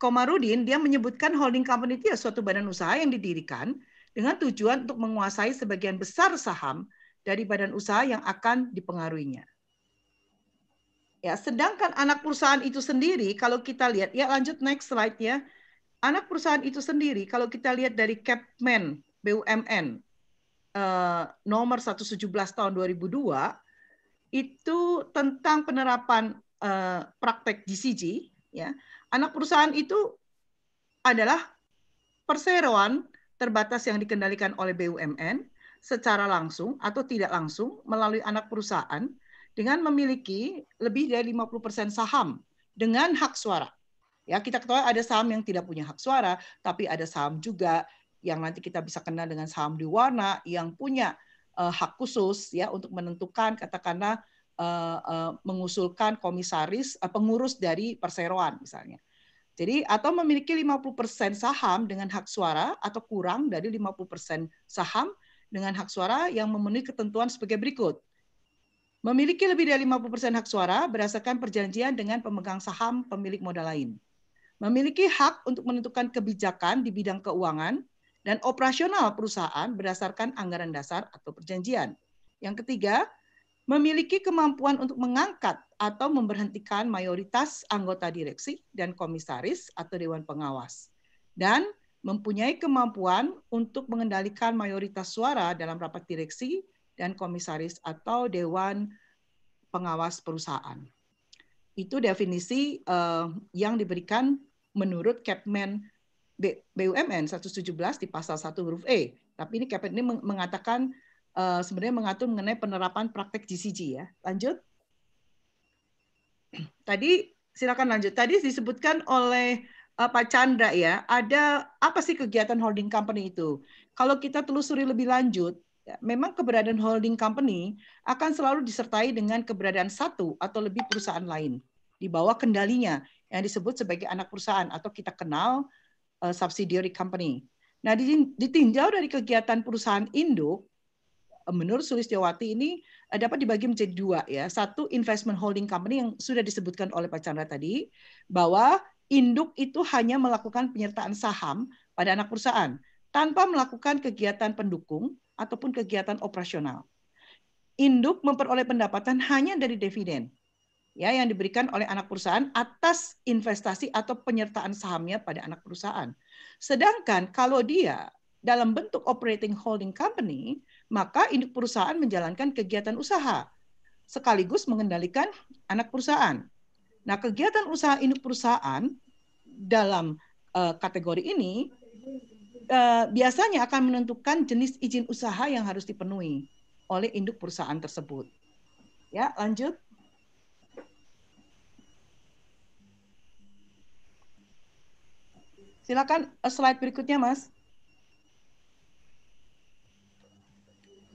Komarudin, dia menyebutkan holding company itu ya suatu badan usaha yang didirikan dengan tujuan untuk menguasai sebagian besar saham dari badan usaha yang akan dipengaruhinya. Ya, sedangkan anak perusahaan itu sendiri kalau kita lihat, ya lanjut next slide nya Anak perusahaan itu sendiri kalau kita lihat dari Capman BUMN Eh, nomor 117 tahun 2002 itu tentang penerapan eh, praktek DCG ya. Anak perusahaan itu adalah perseroan terbatas yang dikendalikan oleh BUMN secara langsung atau tidak langsung melalui anak perusahaan dengan memiliki lebih dari 50% saham dengan hak suara. Ya, kita ketahui ada saham yang tidak punya hak suara, tapi ada saham juga yang nanti kita bisa kenal dengan saham diwarna yang punya uh, hak khusus ya untuk menentukan katakanlah uh, uh, mengusulkan komisaris uh, pengurus dari perseroan misalnya. Jadi atau memiliki 50% saham dengan hak suara atau kurang dari 50% saham dengan hak suara yang memenuhi ketentuan sebagai berikut. Memiliki lebih dari 50% hak suara berdasarkan perjanjian dengan pemegang saham pemilik modal lain. Memiliki hak untuk menentukan kebijakan di bidang keuangan dan operasional perusahaan berdasarkan anggaran dasar atau perjanjian. Yang ketiga, memiliki kemampuan untuk mengangkat atau memberhentikan mayoritas anggota direksi dan komisaris atau dewan pengawas dan mempunyai kemampuan untuk mengendalikan mayoritas suara dalam rapat direksi dan komisaris atau dewan pengawas perusahaan. Itu definisi uh, yang diberikan menurut Capman BUMN 117 di pasal 1 huruf E. Tapi ini Kepen ini mengatakan eh, sebenarnya mengatur mengenai penerapan praktek GCG ya. Lanjut. Tadi silakan lanjut. Tadi disebutkan oleh eh, Pak Chandra ya, ada apa sih kegiatan holding company itu? Kalau kita telusuri lebih lanjut, ya, memang keberadaan holding company akan selalu disertai dengan keberadaan satu atau lebih perusahaan lain di bawah kendalinya yang disebut sebagai anak perusahaan atau kita kenal uh, subsidiary company. Nah, ditinjau dari kegiatan perusahaan induk, eh, menurut Sulistiyawati ini eh, dapat dibagi menjadi dua ya. Satu investment holding company yang sudah disebutkan oleh Pak Chandra tadi bahwa induk itu hanya melakukan penyertaan saham pada anak perusahaan tanpa melakukan kegiatan pendukung ataupun kegiatan operasional. Induk memperoleh pendapatan hanya dari dividen ya yang diberikan oleh anak perusahaan atas investasi atau penyertaan sahamnya pada anak perusahaan. Sedangkan kalau dia dalam bentuk operating holding company, maka induk perusahaan menjalankan kegiatan usaha sekaligus mengendalikan anak perusahaan. Nah, kegiatan usaha induk perusahaan dalam uh, kategori ini uh, biasanya akan menentukan jenis izin usaha yang harus dipenuhi oleh induk perusahaan tersebut. Ya, lanjut. Silakan uh, slide berikutnya, Mas.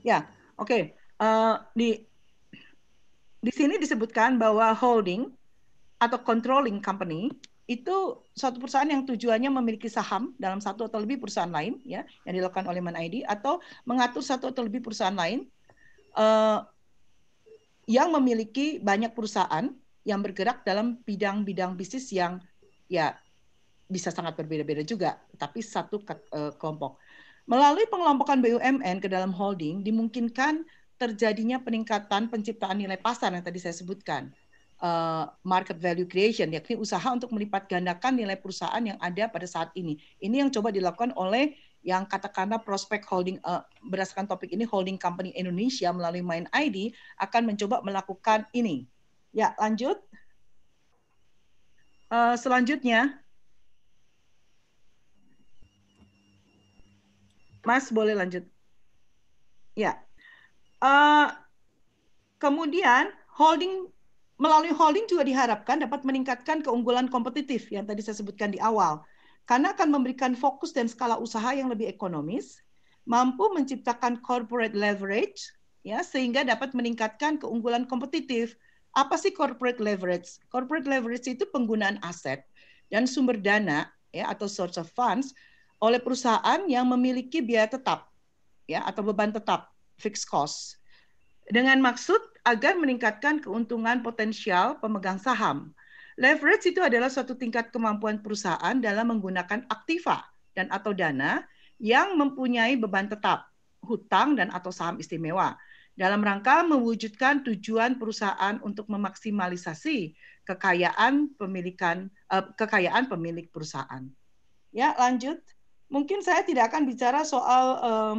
Ya, oke. Okay. Uh, di di sini disebutkan bahwa holding atau controlling company itu suatu perusahaan yang tujuannya memiliki saham dalam satu atau lebih perusahaan lain ya yang dilakukan oleh Man ID atau mengatur satu atau lebih perusahaan lain uh, yang memiliki banyak perusahaan yang bergerak dalam bidang-bidang bisnis yang ya bisa sangat berbeda-beda juga, tapi satu ke, e, kelompok. Melalui pengelompokan BUMN ke dalam holding dimungkinkan terjadinya peningkatan penciptaan nilai pasar yang tadi saya sebutkan. Uh, market value creation, yakni usaha untuk melipat gandakan nilai perusahaan yang ada pada saat ini. Ini yang coba dilakukan oleh yang katakanlah prospek holding uh, berdasarkan topik ini holding company Indonesia melalui Main ID akan mencoba melakukan ini. Ya, lanjut. Uh, selanjutnya, Mas boleh lanjut. Ya. Uh, kemudian holding melalui holding juga diharapkan dapat meningkatkan keunggulan kompetitif yang tadi saya sebutkan di awal. Karena akan memberikan fokus dan skala usaha yang lebih ekonomis, mampu menciptakan corporate leverage ya sehingga dapat meningkatkan keunggulan kompetitif. Apa sih corporate leverage? Corporate leverage itu penggunaan aset dan sumber dana ya atau source of funds oleh perusahaan yang memiliki biaya tetap ya atau beban tetap fixed cost dengan maksud agar meningkatkan keuntungan potensial pemegang saham. Leverage itu adalah suatu tingkat kemampuan perusahaan dalam menggunakan aktiva dan atau dana yang mempunyai beban tetap, hutang dan atau saham istimewa dalam rangka mewujudkan tujuan perusahaan untuk memaksimalisasi kekayaan pemilikan eh, kekayaan pemilik perusahaan. Ya, lanjut mungkin saya tidak akan bicara soal um,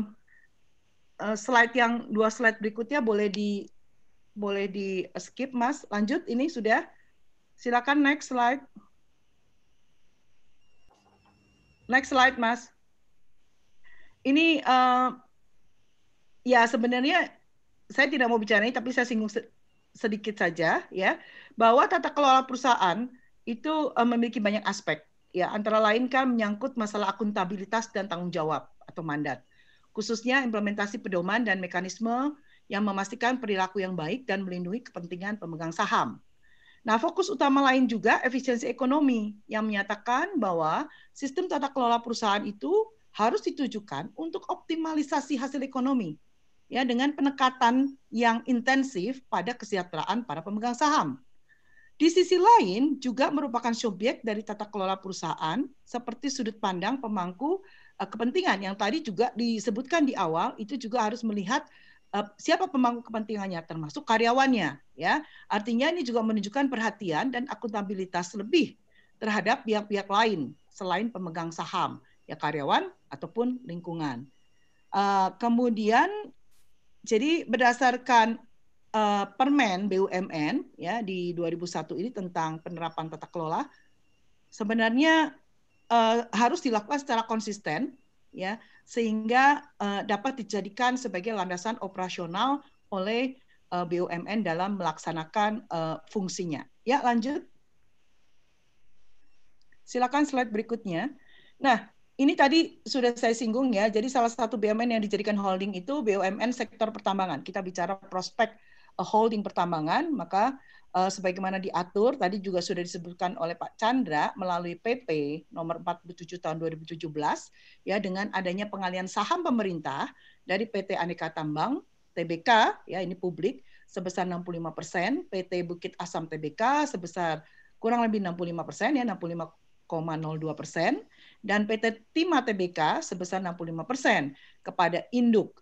slide yang dua slide berikutnya boleh di boleh di skip Mas. Lanjut ini sudah. Silakan next slide. Next slide Mas. Ini uh, ya sebenarnya saya tidak mau bicara ini tapi saya singgung sedikit saja ya bahwa tata kelola perusahaan itu eh, memiliki banyak aspek ya antara lain kan menyangkut masalah akuntabilitas dan tanggung jawab atau mandat, khususnya implementasi pedoman dan mekanisme yang memastikan perilaku yang baik dan melindungi kepentingan pemegang saham. Nah, fokus utama lain juga efisiensi ekonomi yang menyatakan bahwa sistem tata kelola perusahaan itu harus ditujukan untuk optimalisasi hasil ekonomi ya dengan penekatan yang intensif pada kesejahteraan para pemegang saham. Di sisi lain juga merupakan subjek dari tata kelola perusahaan seperti sudut pandang pemangku eh, kepentingan yang tadi juga disebutkan di awal itu juga harus melihat eh, siapa pemangku kepentingannya termasuk karyawannya ya. Artinya ini juga menunjukkan perhatian dan akuntabilitas lebih terhadap pihak-pihak lain selain pemegang saham ya karyawan ataupun lingkungan. Eh, kemudian jadi berdasarkan uh, Permen BUMN ya di 2001 ini tentang penerapan tata kelola sebenarnya uh, harus dilakukan secara konsisten ya sehingga uh, dapat dijadikan sebagai landasan operasional oleh uh, BUMN dalam melaksanakan uh, fungsinya. Ya, lanjut. Silakan slide berikutnya. Nah, ini tadi sudah saya singgung ya. Jadi salah satu BUMN yang dijadikan holding itu BUMN sektor pertambangan. Kita bicara prospek holding pertambangan maka uh, sebagaimana diatur tadi juga sudah disebutkan oleh Pak Chandra melalui PP nomor 47 tahun 2017 ya dengan adanya pengalian saham pemerintah dari PT Aneka Tambang TBK ya ini publik sebesar 65%, PT Bukit Asam TBK sebesar kurang lebih 65% ya persen dan PT Timah TBK sebesar 65% persen kepada induk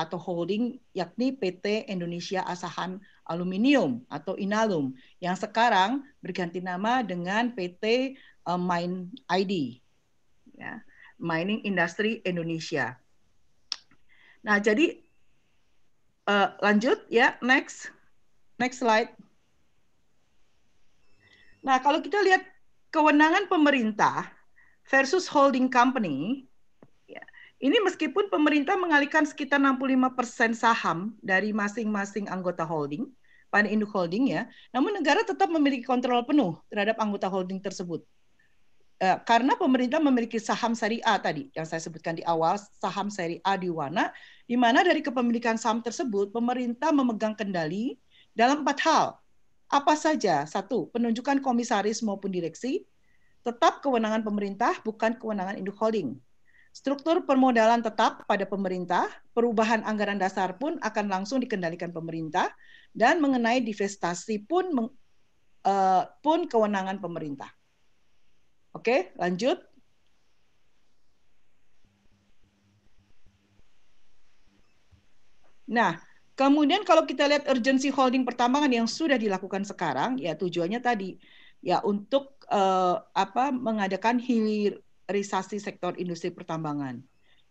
atau holding yakni PT Indonesia Asahan Aluminium atau Inalum yang sekarang berganti nama dengan PT eh, Mine ID ya Mining Industry Indonesia. Nah, jadi uh, lanjut ya, next. Next slide. Nah, kalau kita lihat kewenangan pemerintah versus holding company, ini meskipun pemerintah mengalihkan sekitar 65% persen saham dari masing-masing anggota holding pada induk holding ya, namun negara tetap memiliki kontrol penuh terhadap anggota holding tersebut. Eh, karena pemerintah memiliki saham seri A tadi yang saya sebutkan di awal, saham seri A di Wana, di mana dari kepemilikan saham tersebut pemerintah memegang kendali dalam empat hal. Apa saja? Satu, penunjukan komisaris maupun direksi, tetap kewenangan pemerintah bukan kewenangan induk holding. Struktur permodalan tetap pada pemerintah, perubahan anggaran dasar pun akan langsung dikendalikan pemerintah, dan mengenai divestasi pun uh, pun kewenangan pemerintah. Oke, lanjut. Nah, kemudian kalau kita lihat urgensi holding pertambangan yang sudah dilakukan sekarang, ya tujuannya tadi ya untuk uh, apa mengadakan hilir restrukturisasi sektor industri pertambangan.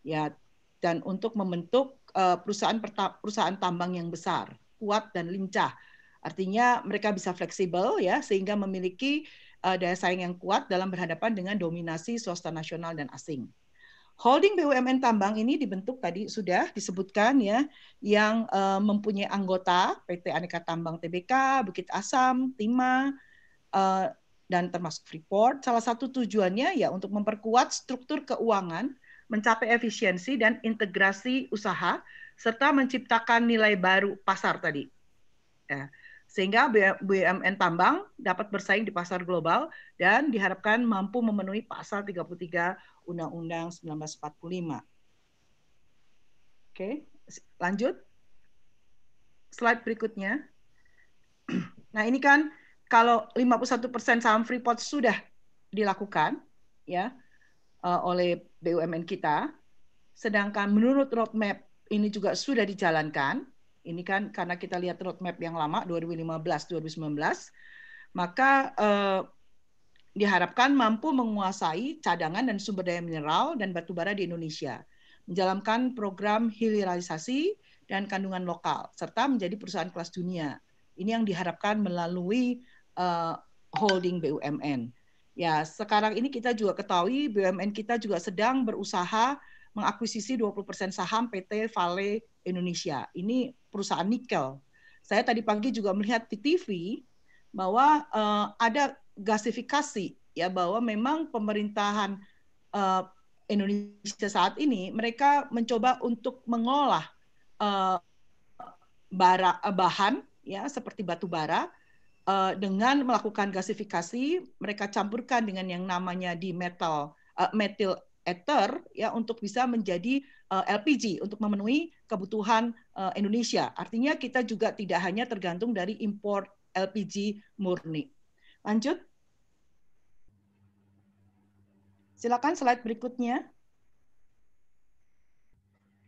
Ya, dan untuk membentuk eh, perusahaan perusahaan tambang yang besar, kuat dan lincah. Artinya mereka bisa fleksibel ya sehingga memiliki eh, daya saing yang kuat dalam berhadapan dengan dominasi swasta nasional dan asing. Holding BUMN tambang ini dibentuk tadi sudah disebutkan ya, yang uh, mempunyai anggota PT Aneka Tambang Tbk, Bukit Asam, Timah, uh, dan termasuk Freeport. Salah satu tujuannya ya untuk memperkuat struktur keuangan, mencapai efisiensi dan integrasi usaha, serta menciptakan nilai baru pasar tadi. Ya. Sehingga BUMN tambang dapat bersaing di pasar global dan diharapkan mampu memenuhi pasal 33 Undang-Undang 1945. Oke, lanjut. Slide berikutnya. Nah, ini kan kalau 51% saham Freeport sudah dilakukan ya eh, oleh BUMN kita, sedangkan menurut roadmap ini juga sudah dijalankan. Ini kan karena kita lihat roadmap yang lama 2015-2019, maka eh, diharapkan mampu menguasai cadangan dan sumber daya mineral dan batu bara di Indonesia, menjalankan program hilirisasi dan kandungan lokal serta menjadi perusahaan kelas dunia. Ini yang diharapkan melalui uh, holding BUMN. Ya, sekarang ini kita juga ketahui BUMN kita juga sedang berusaha mengakuisisi 20% saham PT Vale Indonesia. Ini perusahaan nikel. Saya tadi pagi juga melihat di TV bahwa uh, ada gasifikasi ya bahwa memang pemerintahan uh, Indonesia saat ini mereka mencoba untuk mengolah uh, bara, bahan ya seperti batu bara uh, dengan melakukan gasifikasi mereka campurkan dengan yang namanya di metal uh, metil ether ya untuk bisa menjadi uh, eh, LPG untuk memenuhi kebutuhan uh, Indonesia. Artinya kita juga tidak hanya tergantung dari impor LPG murni. Lanjut. Silakan slide berikutnya.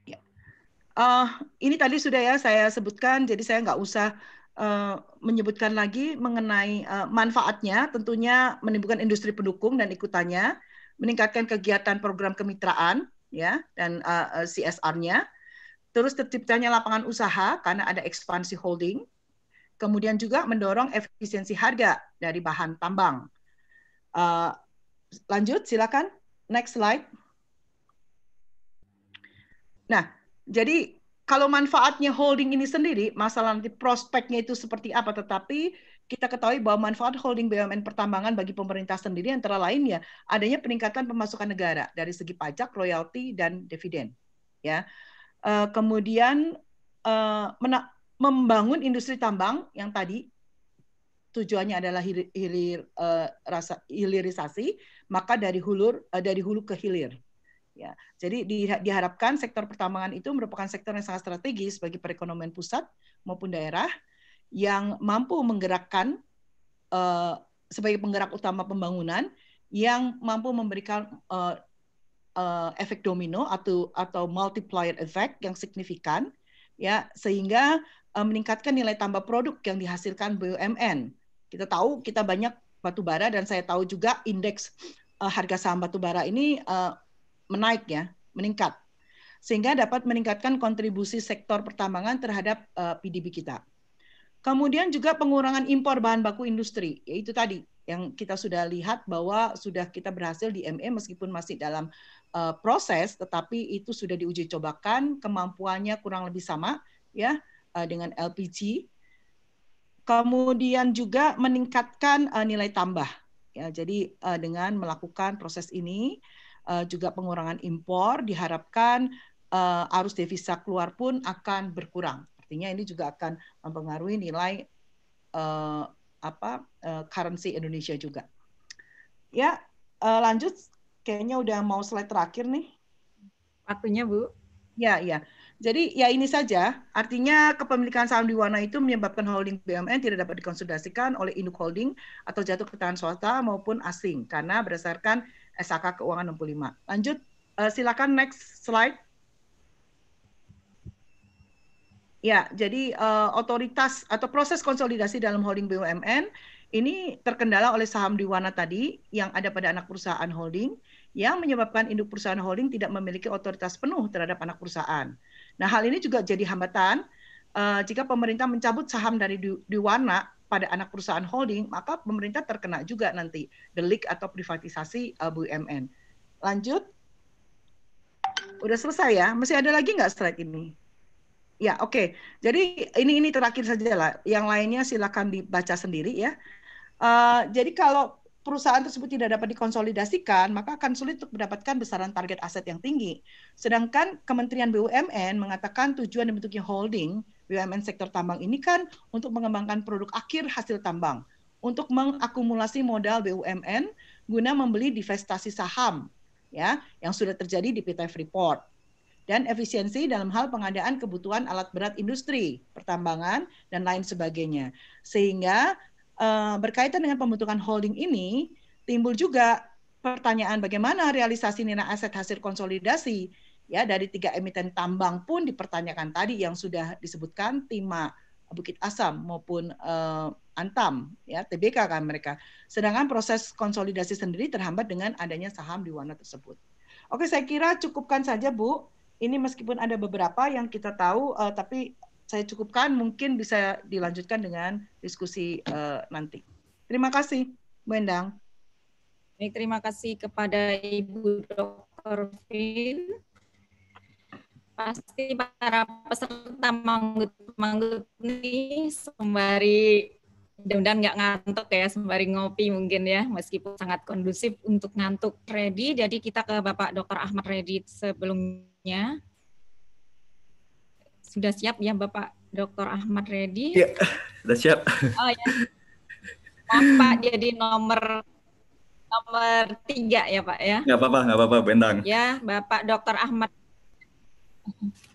Ya. Uh, ini tadi sudah ya saya sebutkan, jadi saya nggak usah Eh, menyebutkan lagi mengenai eh, manfaatnya, tentunya menimbulkan industri pendukung dan ikutannya, meningkatkan kegiatan program kemitraan ya dan eh, CSR-nya, terus terciptanya lapangan usaha karena ada ekspansi holding, kemudian juga mendorong efisiensi harga dari bahan tambang. lanjut, silakan next slide. Nah, jadi kalau manfaatnya holding ini sendiri, masalah nanti prospeknya itu seperti apa, tetapi kita ketahui bahwa manfaat holding BUMN pertambangan bagi pemerintah sendiri antara lain ya adanya peningkatan pemasukan negara dari segi pajak, royalti dan dividen. Ya, uh, kemudian uh, mena- membangun industri tambang yang tadi tujuannya adalah hilir, hilir uh, eh, rasa hilirisasi, maka dari hulur uh, dari hulu ke hilir Ya, jadi diharapkan sektor pertambangan itu merupakan sektor yang sangat strategis bagi perekonomian pusat maupun daerah yang mampu menggerakkan uh, sebagai penggerak utama pembangunan yang mampu memberikan uh, uh, efek domino atau atau multiplier effect yang signifikan ya sehingga uh, meningkatkan nilai tambah produk yang dihasilkan BUMN. Kita tahu kita banyak batu bara dan saya tahu juga indeks uh, harga saham batu bara ini uh, menaik ya, meningkat. Sehingga dapat meningkatkan kontribusi sektor pertambangan terhadap uh, eh, PDB kita. Kemudian juga pengurangan impor bahan baku industri, yaitu tadi yang kita sudah lihat bahwa sudah kita berhasil di ME meskipun masih dalam uh, proses, tetapi itu sudah diuji cobakan, kemampuannya kurang lebih sama ya uh, dengan LPG. Kemudian juga meningkatkan uh, nilai tambah, ya jadi uh, dengan melakukan proses ini uh, juga pengurangan impor diharapkan uh, arus devisa keluar pun akan berkurang. Artinya ini juga akan mempengaruhi nilai uh, apa uh, currency Indonesia juga. Ya, uh, lanjut kayaknya udah mau slide terakhir nih. Waktunya, Bu. Ya, ya. Jadi ya ini saja, artinya kepemilikan saham di Wana itu menyebabkan holding BUMN tidak dapat dikonsolidasikan oleh induk holding atau jatuh ke tangan swasta maupun asing karena berdasarkan SAK Keuangan 65. Lanjut, eh, silakan next slide. Ya, jadi uh, otoritas atau proses konsolidasi dalam holding BUMN ini terkendala oleh saham Diwana tadi yang ada pada anak perusahaan holding yang menyebabkan induk perusahaan holding tidak memiliki otoritas penuh terhadap anak perusahaan. Nah, hal ini juga jadi hambatan uh, jika pemerintah mencabut saham dari Diwana pada anak perusahaan holding, maka pemerintah terkena juga nanti delik atau privatisasi uh, BUMN. Lanjut. Udah selesai ya? Masih ada lagi nggak slide ini? Ya, oke. Okay. Jadi ini ini terakhir saja lah. Yang lainnya silakan dibaca sendiri ya. Uh, jadi kalau perusahaan tersebut tidak dapat dikonsolidasikan, maka akan sulit untuk mendapatkan besaran target aset yang tinggi. Sedangkan Kementerian BUMN mengatakan tujuan dibentuknya holding BUMN sektor tambang ini kan untuk mengembangkan produk akhir hasil tambang, untuk mengakumulasi modal BUMN guna membeli divestasi saham ya yang sudah terjadi di PT Freeport dan efisiensi dalam hal pengadaan kebutuhan alat berat industri, pertambangan dan lain sebagainya. Sehingga eh, berkaitan dengan pembentukan holding ini timbul juga pertanyaan bagaimana realisasi nilai aset hasil konsolidasi ya dari tiga emiten tambang pun dipertanyakan tadi yang sudah disebutkan Timah, Bukit Asam maupun uh, Antam ya TBK kan mereka. Sedangkan proses konsolidasi sendiri terhambat dengan adanya saham di warna tersebut. Oke, saya kira cukupkan saja Bu. Ini meskipun ada beberapa yang kita tahu uh, tapi saya cukupkan mungkin bisa dilanjutkan dengan diskusi uh, nanti. Terima kasih, Bu Endang. Baik, terima kasih kepada Ibu Dr. Vin pasti para peserta manggut manggut nih sembari mudah-mudahan nggak ngantuk ya sembari ngopi mungkin ya meskipun sangat kondusif untuk ngantuk Redi jadi kita ke Bapak Dr. Ahmad Redi sebelumnya sudah siap ya Bapak Dr. Ahmad Redi ya sudah siap oh ya Bapak jadi nomor nomor tiga ya Pak ya nggak apa-apa nggak apa-apa bendang ya Bapak Dr. Ahmad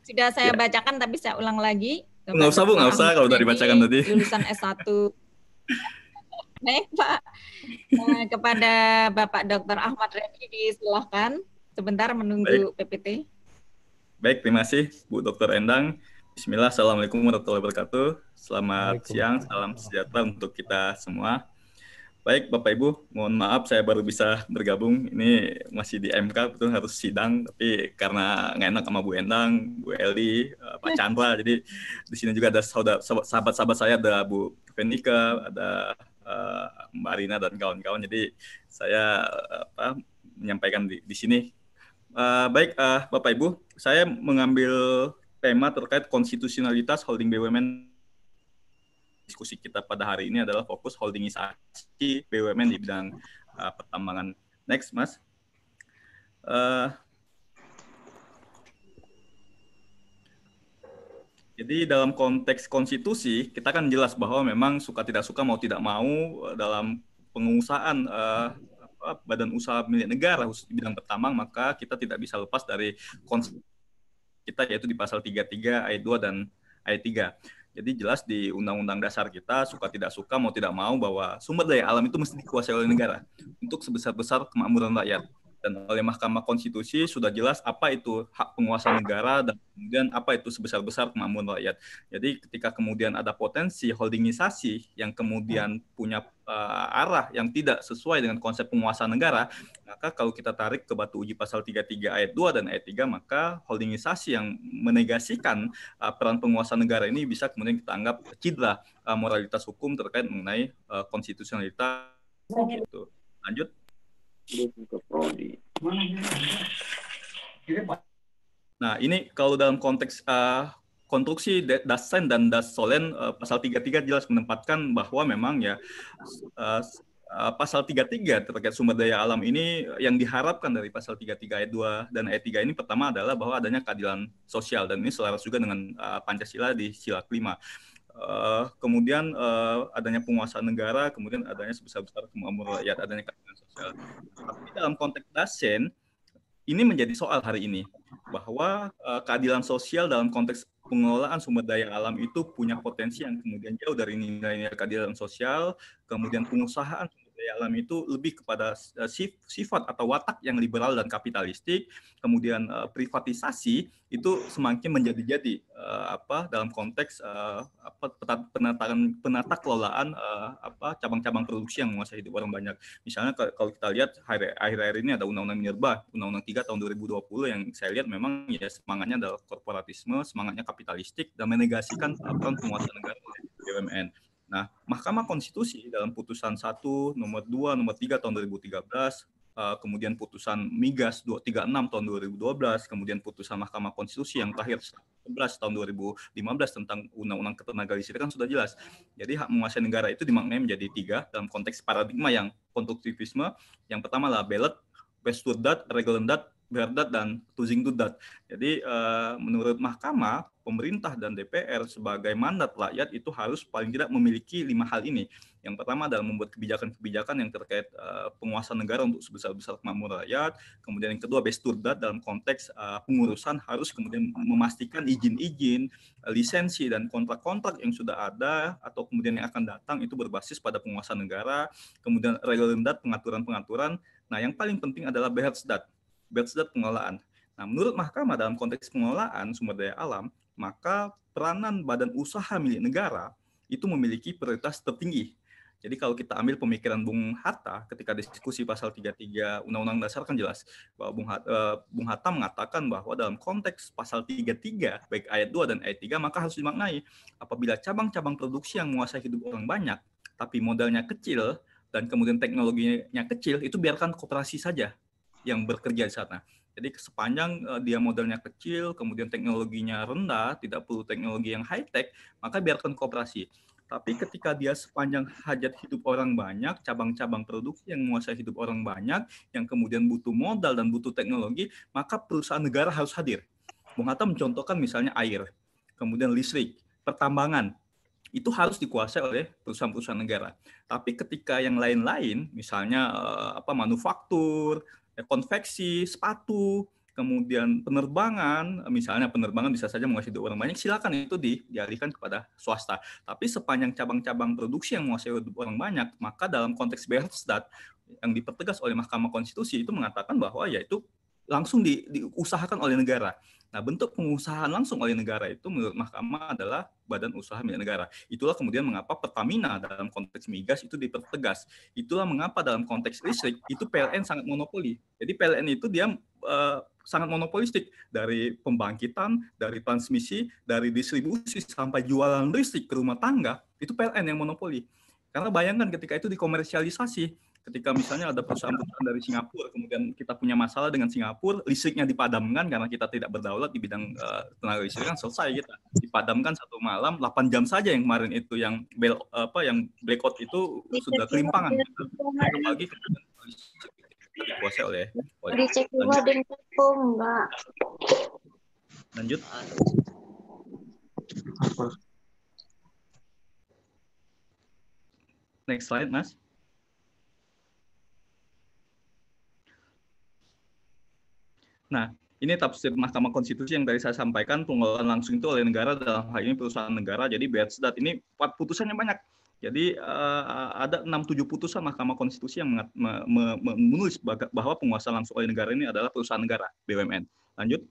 sudah saya ya. bacakan tapi saya ulang lagi. Nggak usah Bu, nggak usah kalau sudah dibacakan tadi. Lulusan S1. Baik Pak, nah, kepada Bapak Dr. Ahmad Revi disilahkan sebentar menunggu Baik. PPT. Baik, terima kasih Bu Dr. Endang. Bismillah, Assalamualaikum warahmatullahi wabarakatuh. Selamat siang, salam sejahtera untuk kita semua. Baik, Bapak Ibu, mohon maaf saya baru bisa bergabung. Ini masih di MK, betul harus sidang, tapi karena nggak enak sama Bu Endang, Bu Eli, eh, Pak iya. Chandra, jadi di sini juga ada sahabat-sahabat saya ada Bu Venika, ada eh, Mbak Rina dan kawan-kawan. Jadi saya apa, menyampaikan di, di sini. Uh, baik, uh, Bapak Ibu, saya mengambil tema terkait konstitusionalitas holding BUMN diskusi kita pada hari ini adalah fokus holdingisasi BUMN di bidang uh, pertambangan. Next, Mas. Uh, Jadi dalam konteks konstitusi kita kan jelas bahwa memang suka tidak suka mau tidak mau uh, dalam pengusahaan eh, badan usaha milik negara khusus di bidang pertambang maka kita tidak bisa lepas dari konsep kita yaitu di pasal 33 ayat 2 dan ayat 3. Jadi jelas di Undang-Undang Dasar kita suka tidak suka mau tidak mau bahwa sumber daya alam itu mesti dikuasai oleh negara untuk sebesar-besar kemakmuran rakyat dan oleh Mahkamah Konstitusi sudah jelas apa itu hak penguasa negara dan kemudian apa itu sebesar-besar kemampuan rakyat. Jadi ketika kemudian ada potensi holdingisasi yang kemudian punya uh, arah yang tidak sesuai dengan konsep penguasa negara, maka kalau kita tarik ke batu uji pasal 33 ayat 2 dan ayat 3 maka holdingisasi yang menegasikan uh, peran penguasa negara ini bisa kemudian kita anggap cedera uh, eh, moralitas hukum terkait mengenai uh, konstitusionalitas gitu. Lanjut ke prodi. Nah, ini kalau dalam konteks uh, konstruksi Dasen dan Dasolen uh, eh, pasal 33 jelas menempatkan bahwa memang ya uh, uh, pasal 33 terkait sumber daya alam ini yang diharapkan dari pasal 33 ayat 2 dan ayat 3 ini pertama adalah bahwa adanya keadilan sosial dan ini selaras juga dengan Pancasila di sila kelima uh, kemudian uh, adanya penguasaan negara, kemudian adanya sebesar-besar kemakmuran rakyat, adanya keadilan sosial. Tapi dalam konteks Dasen, ini menjadi soal hari ini bahwa uh, keadilan sosial dalam konteks pengelolaan sumber daya alam itu punya potensi yang kemudian jauh dari nilai-nilai keadilan sosial, kemudian pengusahaan daya alam itu lebih kepada eh, sifat atau watak yang liberal dan kapitalistik, kemudian eh, privatisasi itu semakin menjadi-jadi eh, apa dalam konteks apa penataan penata kelolaan apa cabang-cabang produksi yang menguasai hidup orang banyak. Misalnya kalau kita lihat akhir-akhir ini ada undang-undang minerba, undang-undang 3 tahun 2020 yang saya lihat memang ya semangatnya adalah korporatisme, semangatnya kapitalistik dan menegasikan peran penguasa negara oleh BUMN Nah, Mahkamah Konstitusi dalam putusan 1, nomor 2, nomor 3 tahun 2013, eh, kemudian putusan Migas 236 tahun 2012, kemudian putusan Mahkamah Konstitusi yang terakhir 11 tahun 2015 tentang Undang-Undang Ketenaga kan sudah jelas. Jadi hak menguasai negara itu dimaknai menjadi tiga dalam konteks paradigma yang konstruktivisme. Yang pertama adalah Bellet, Westwood Dad, Regland Berdat dan Tuzing Dudat. Jadi uh, menurut Mahkamah, pemerintah dan DPR sebagai mandat rakyat itu harus paling tidak memiliki lima hal ini. Yang pertama adalah membuat kebijakan-kebijakan yang terkait uh, penguasaan negara untuk sebesar-besar kemakmuran rakyat. Kemudian yang kedua, besturdat dalam konteks uh, pengurusan harus kemudian memastikan izin-izin, lisensi dan kontrak-kontrak yang sudah ada atau kemudian yang akan datang itu berbasis pada penguasa negara. Kemudian regulendat, rendat pengaturan-pengaturan. Nah, yang paling penting adalah behersdat bersedat pengelolaan. Nah, menurut mahkamah dalam konteks pengelolaan sumber daya alam, maka peranan badan usaha milik negara itu memiliki prioritas tertinggi. Jadi kalau kita ambil pemikiran Bung Hatta ketika diskusi pasal 33 Undang-Undang Dasar kan jelas bahwa Bung Hatta, eh, Bung Hatta mengatakan bahwa dalam konteks pasal 33 baik ayat 2 dan ayat 3 maka harus dimaknai apabila cabang-cabang produksi yang menguasai hidup orang banyak tapi modalnya kecil dan kemudian teknologinya kecil itu biarkan kooperasi saja yang bekerja di sana. Jadi sepanjang eh, dia modelnya kecil, kemudian teknologinya rendah, tidak perlu teknologi yang high tech, maka biarkan kooperasi. Tapi ketika dia sepanjang hajat hidup orang banyak, cabang-cabang produk yang menguasai hidup orang banyak, yang kemudian butuh modal dan butuh teknologi, maka perusahaan negara harus hadir. Bung Hatta mencontohkan misalnya air, kemudian listrik, pertambangan, itu harus dikuasai oleh perusahaan-perusahaan negara. Tapi ketika yang lain-lain, misalnya eh, apa manufaktur, Ya, konveksi, sepatu, kemudian penerbangan, misalnya penerbangan bisa saja menguasai dua orang banyak, silakan itu di, dialihkan kepada swasta. Tapi sepanjang cabang-cabang produksi yang menguasai dua orang banyak, maka dalam konteks Berhofstadt yang dipertegas oleh Mahkamah Konstitusi itu mengatakan bahwa yaitu langsung di, diusahakan oleh negara. Nah, bentuk pengusahaan langsung oleh negara itu menurut mahkamah adalah badan usaha milik negara. Itulah kemudian mengapa Pertamina dalam konteks migas itu dipertegas. Itulah mengapa dalam konteks listrik itu PLN sangat monopoli. Jadi PLN itu dia uh, sangat monopolistik dari pembangkitan, dari transmisi, dari distribusi sampai jualan listrik ke rumah tangga itu PLN yang monopoli. Karena bayangkan ketika itu dikomersialisasi, ketika misalnya ada perusahaan dari Singapura kemudian kita punya masalah dengan Singapura listriknya dipadamkan karena kita tidak berdaulat di bidang uh, tenaga listrik kan selesai kita dipadamkan satu malam 8 jam saja yang kemarin itu yang bel, apa yang blackout itu sudah kelimpangan gitu. apalagi dikuasai oleh lanjut. lanjut next slide mas Nah, ini tafsir Mahkamah Konstitusi yang tadi saya sampaikan pengelolaan langsung itu oleh negara dalam hal ini perusahaan negara. Jadi Bersdat ini putusannya banyak. Jadi uh, ada 6-7 putusan Mahkamah Konstitusi yang menulis bahwa penguasa langsung oleh negara ini adalah perusahaan negara BUMN. Lanjut.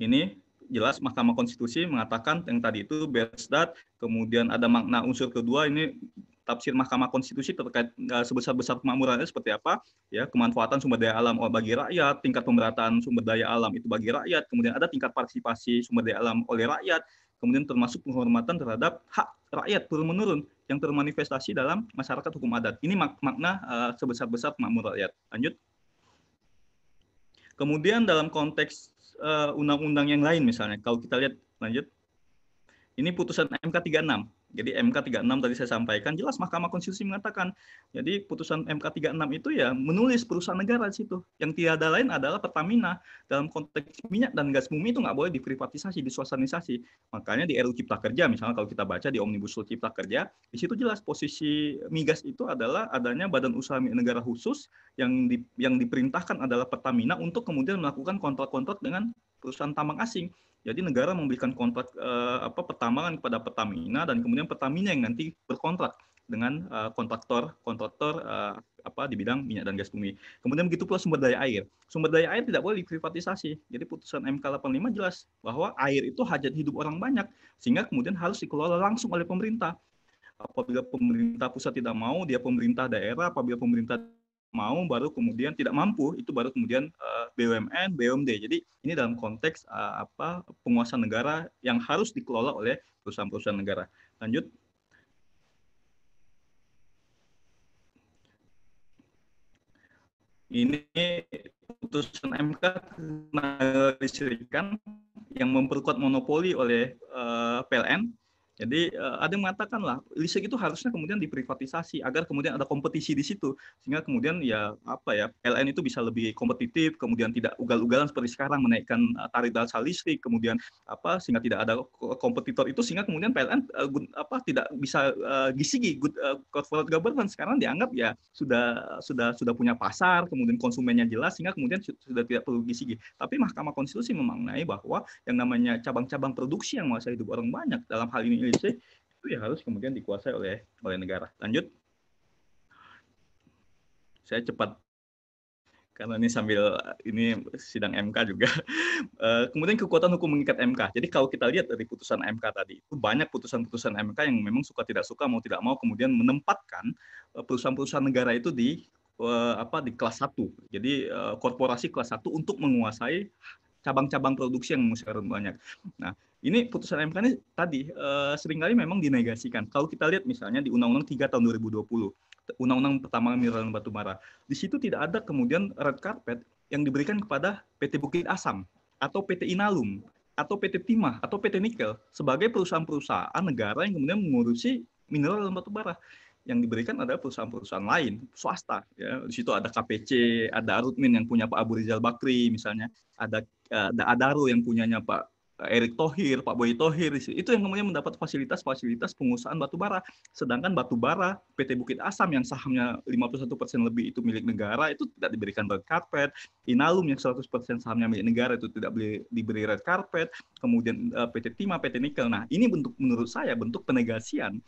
Ini jelas Mahkamah Konstitusi mengatakan yang tadi itu Bersdat, kemudian ada makna unsur kedua ini tafsir Mahkamah Konstitusi terkait eh, sebesar-besar kemakmurannya seperti apa, ya kemanfaatan sumber daya alam oh, bagi rakyat, tingkat pemerataan sumber daya alam itu bagi rakyat, kemudian ada tingkat partisipasi sumber daya alam oleh rakyat, kemudian termasuk penghormatan terhadap hak rakyat turun menurun yang termanifestasi dalam masyarakat hukum adat. Ini mak makna uh, sebesar-besar kemakmuran rakyat. Lanjut. Kemudian dalam konteks eh, undang-undang uh, yang lain misalnya, kalau kita lihat lanjut, ini putusan MK 36 jadi MK 36 tadi saya sampaikan jelas Mahkamah Konstitusi mengatakan. Jadi putusan MK 36 itu ya menulis perusahaan negara di situ. Yang tidak ada lain adalah Pertamina dalam konteks minyak dan gas bumi itu nggak boleh diprivatisasi, disuasanisasi. Makanya di RU Cipta Kerja misalnya kalau kita baca di Omnibus Law Cipta Kerja, di situ jelas posisi migas itu adalah adanya badan usaha negara khusus yang di, yang diperintahkan adalah Pertamina untuk kemudian melakukan kontrak-kontrak dengan perusahaan tambang asing. Jadi negara memberikan kontrak uh, apa pertambangan kepada Pertamina dan kemudian Pertamina yang nanti berkontrak dengan uh, kontraktor kontraktor uh, apa di bidang minyak dan gas bumi. Kemudian begitu pula sumber daya air. Sumber daya air tidak boleh diprivatisasi. Jadi putusan MK 85 jelas bahwa air itu hajat hidup orang banyak sehingga kemudian harus dikelola langsung oleh pemerintah. Apabila pemerintah pusat tidak mau, dia pemerintah daerah, apabila pemerintah mau baru kemudian tidak mampu itu baru kemudian eh, BUMN BUMD jadi ini dalam konteks eh, apa penguasa negara yang harus dikelola oleh perusahaan-perusahaan negara lanjut ini putusan MK tenaga listrikan yang memperkuat monopoli oleh eh, PLN jadi eh, ada yang mengatakan lah listrik itu harusnya kemudian diprivatisasi agar kemudian ada kompetisi di situ sehingga kemudian ya apa ya PLN itu bisa lebih kompetitif kemudian tidak ugal-ugalan seperti sekarang menaikkan eh, tarif dasar listrik kemudian apa sehingga tidak ada kompetitor itu sehingga kemudian PLN eh, apa tidak bisa gisigi good corporate governance sekarang dianggap ya sudah sudah sudah punya pasar kemudian konsumennya jelas sehingga kemudian sudah tidak perlu gisigi. Tapi Mahkamah Konstitusi memaknai bahwa yang namanya cabang-cabang produksi yang menguasai hidup orang banyak dalam hal ini milisi itu ya harus kemudian dikuasai oleh oleh negara. Lanjut. Saya cepat karena ini sambil ini sidang MK juga. Eh, kemudian kekuatan hukum mengikat MK. Jadi kalau kita lihat dari putusan MK tadi, itu banyak putusan-putusan MK yang memang suka tidak suka mau tidak mau kemudian menempatkan eh, perusahaan-perusahaan negara itu di eh, apa di kelas 1. Jadi korporasi kelas 1 untuk menguasai cabang-cabang produksi yang sekarang banyak. Nah, ini putusan MK ini tadi eh, seringkali memang dinegasikan. Kalau kita lihat misalnya di Undang-Undang 3 tahun 2020, Undang-Undang pertama Mineral dan Bara, di situ tidak ada kemudian red carpet yang diberikan kepada PT Bukit Asam atau PT Inalum atau PT Timah atau PT Nikel sebagai perusahaan-perusahaan negara yang kemudian mengurusi mineral dan bara, yang diberikan adalah perusahaan-perusahaan lain swasta ya di situ ada KPC ada Arutmin yang punya Pak Abu Rizal Bakri misalnya ada eh, ada Adaro yang punyanya Pak Erick Thohir, Pak Boy Thohir, itu yang namanya mendapat fasilitas-fasilitas pengusahaan batu bara. Sedangkan batu bara PT Bukit Asam yang sahamnya 51% lebih itu milik negara, itu tidak diberikan red carpet. Inalum yang 100% sahamnya milik negara itu tidak diberi red carpet. Kemudian eh, PT Timah, PT Nikel. Nah, ini bentuk menurut saya bentuk penegasian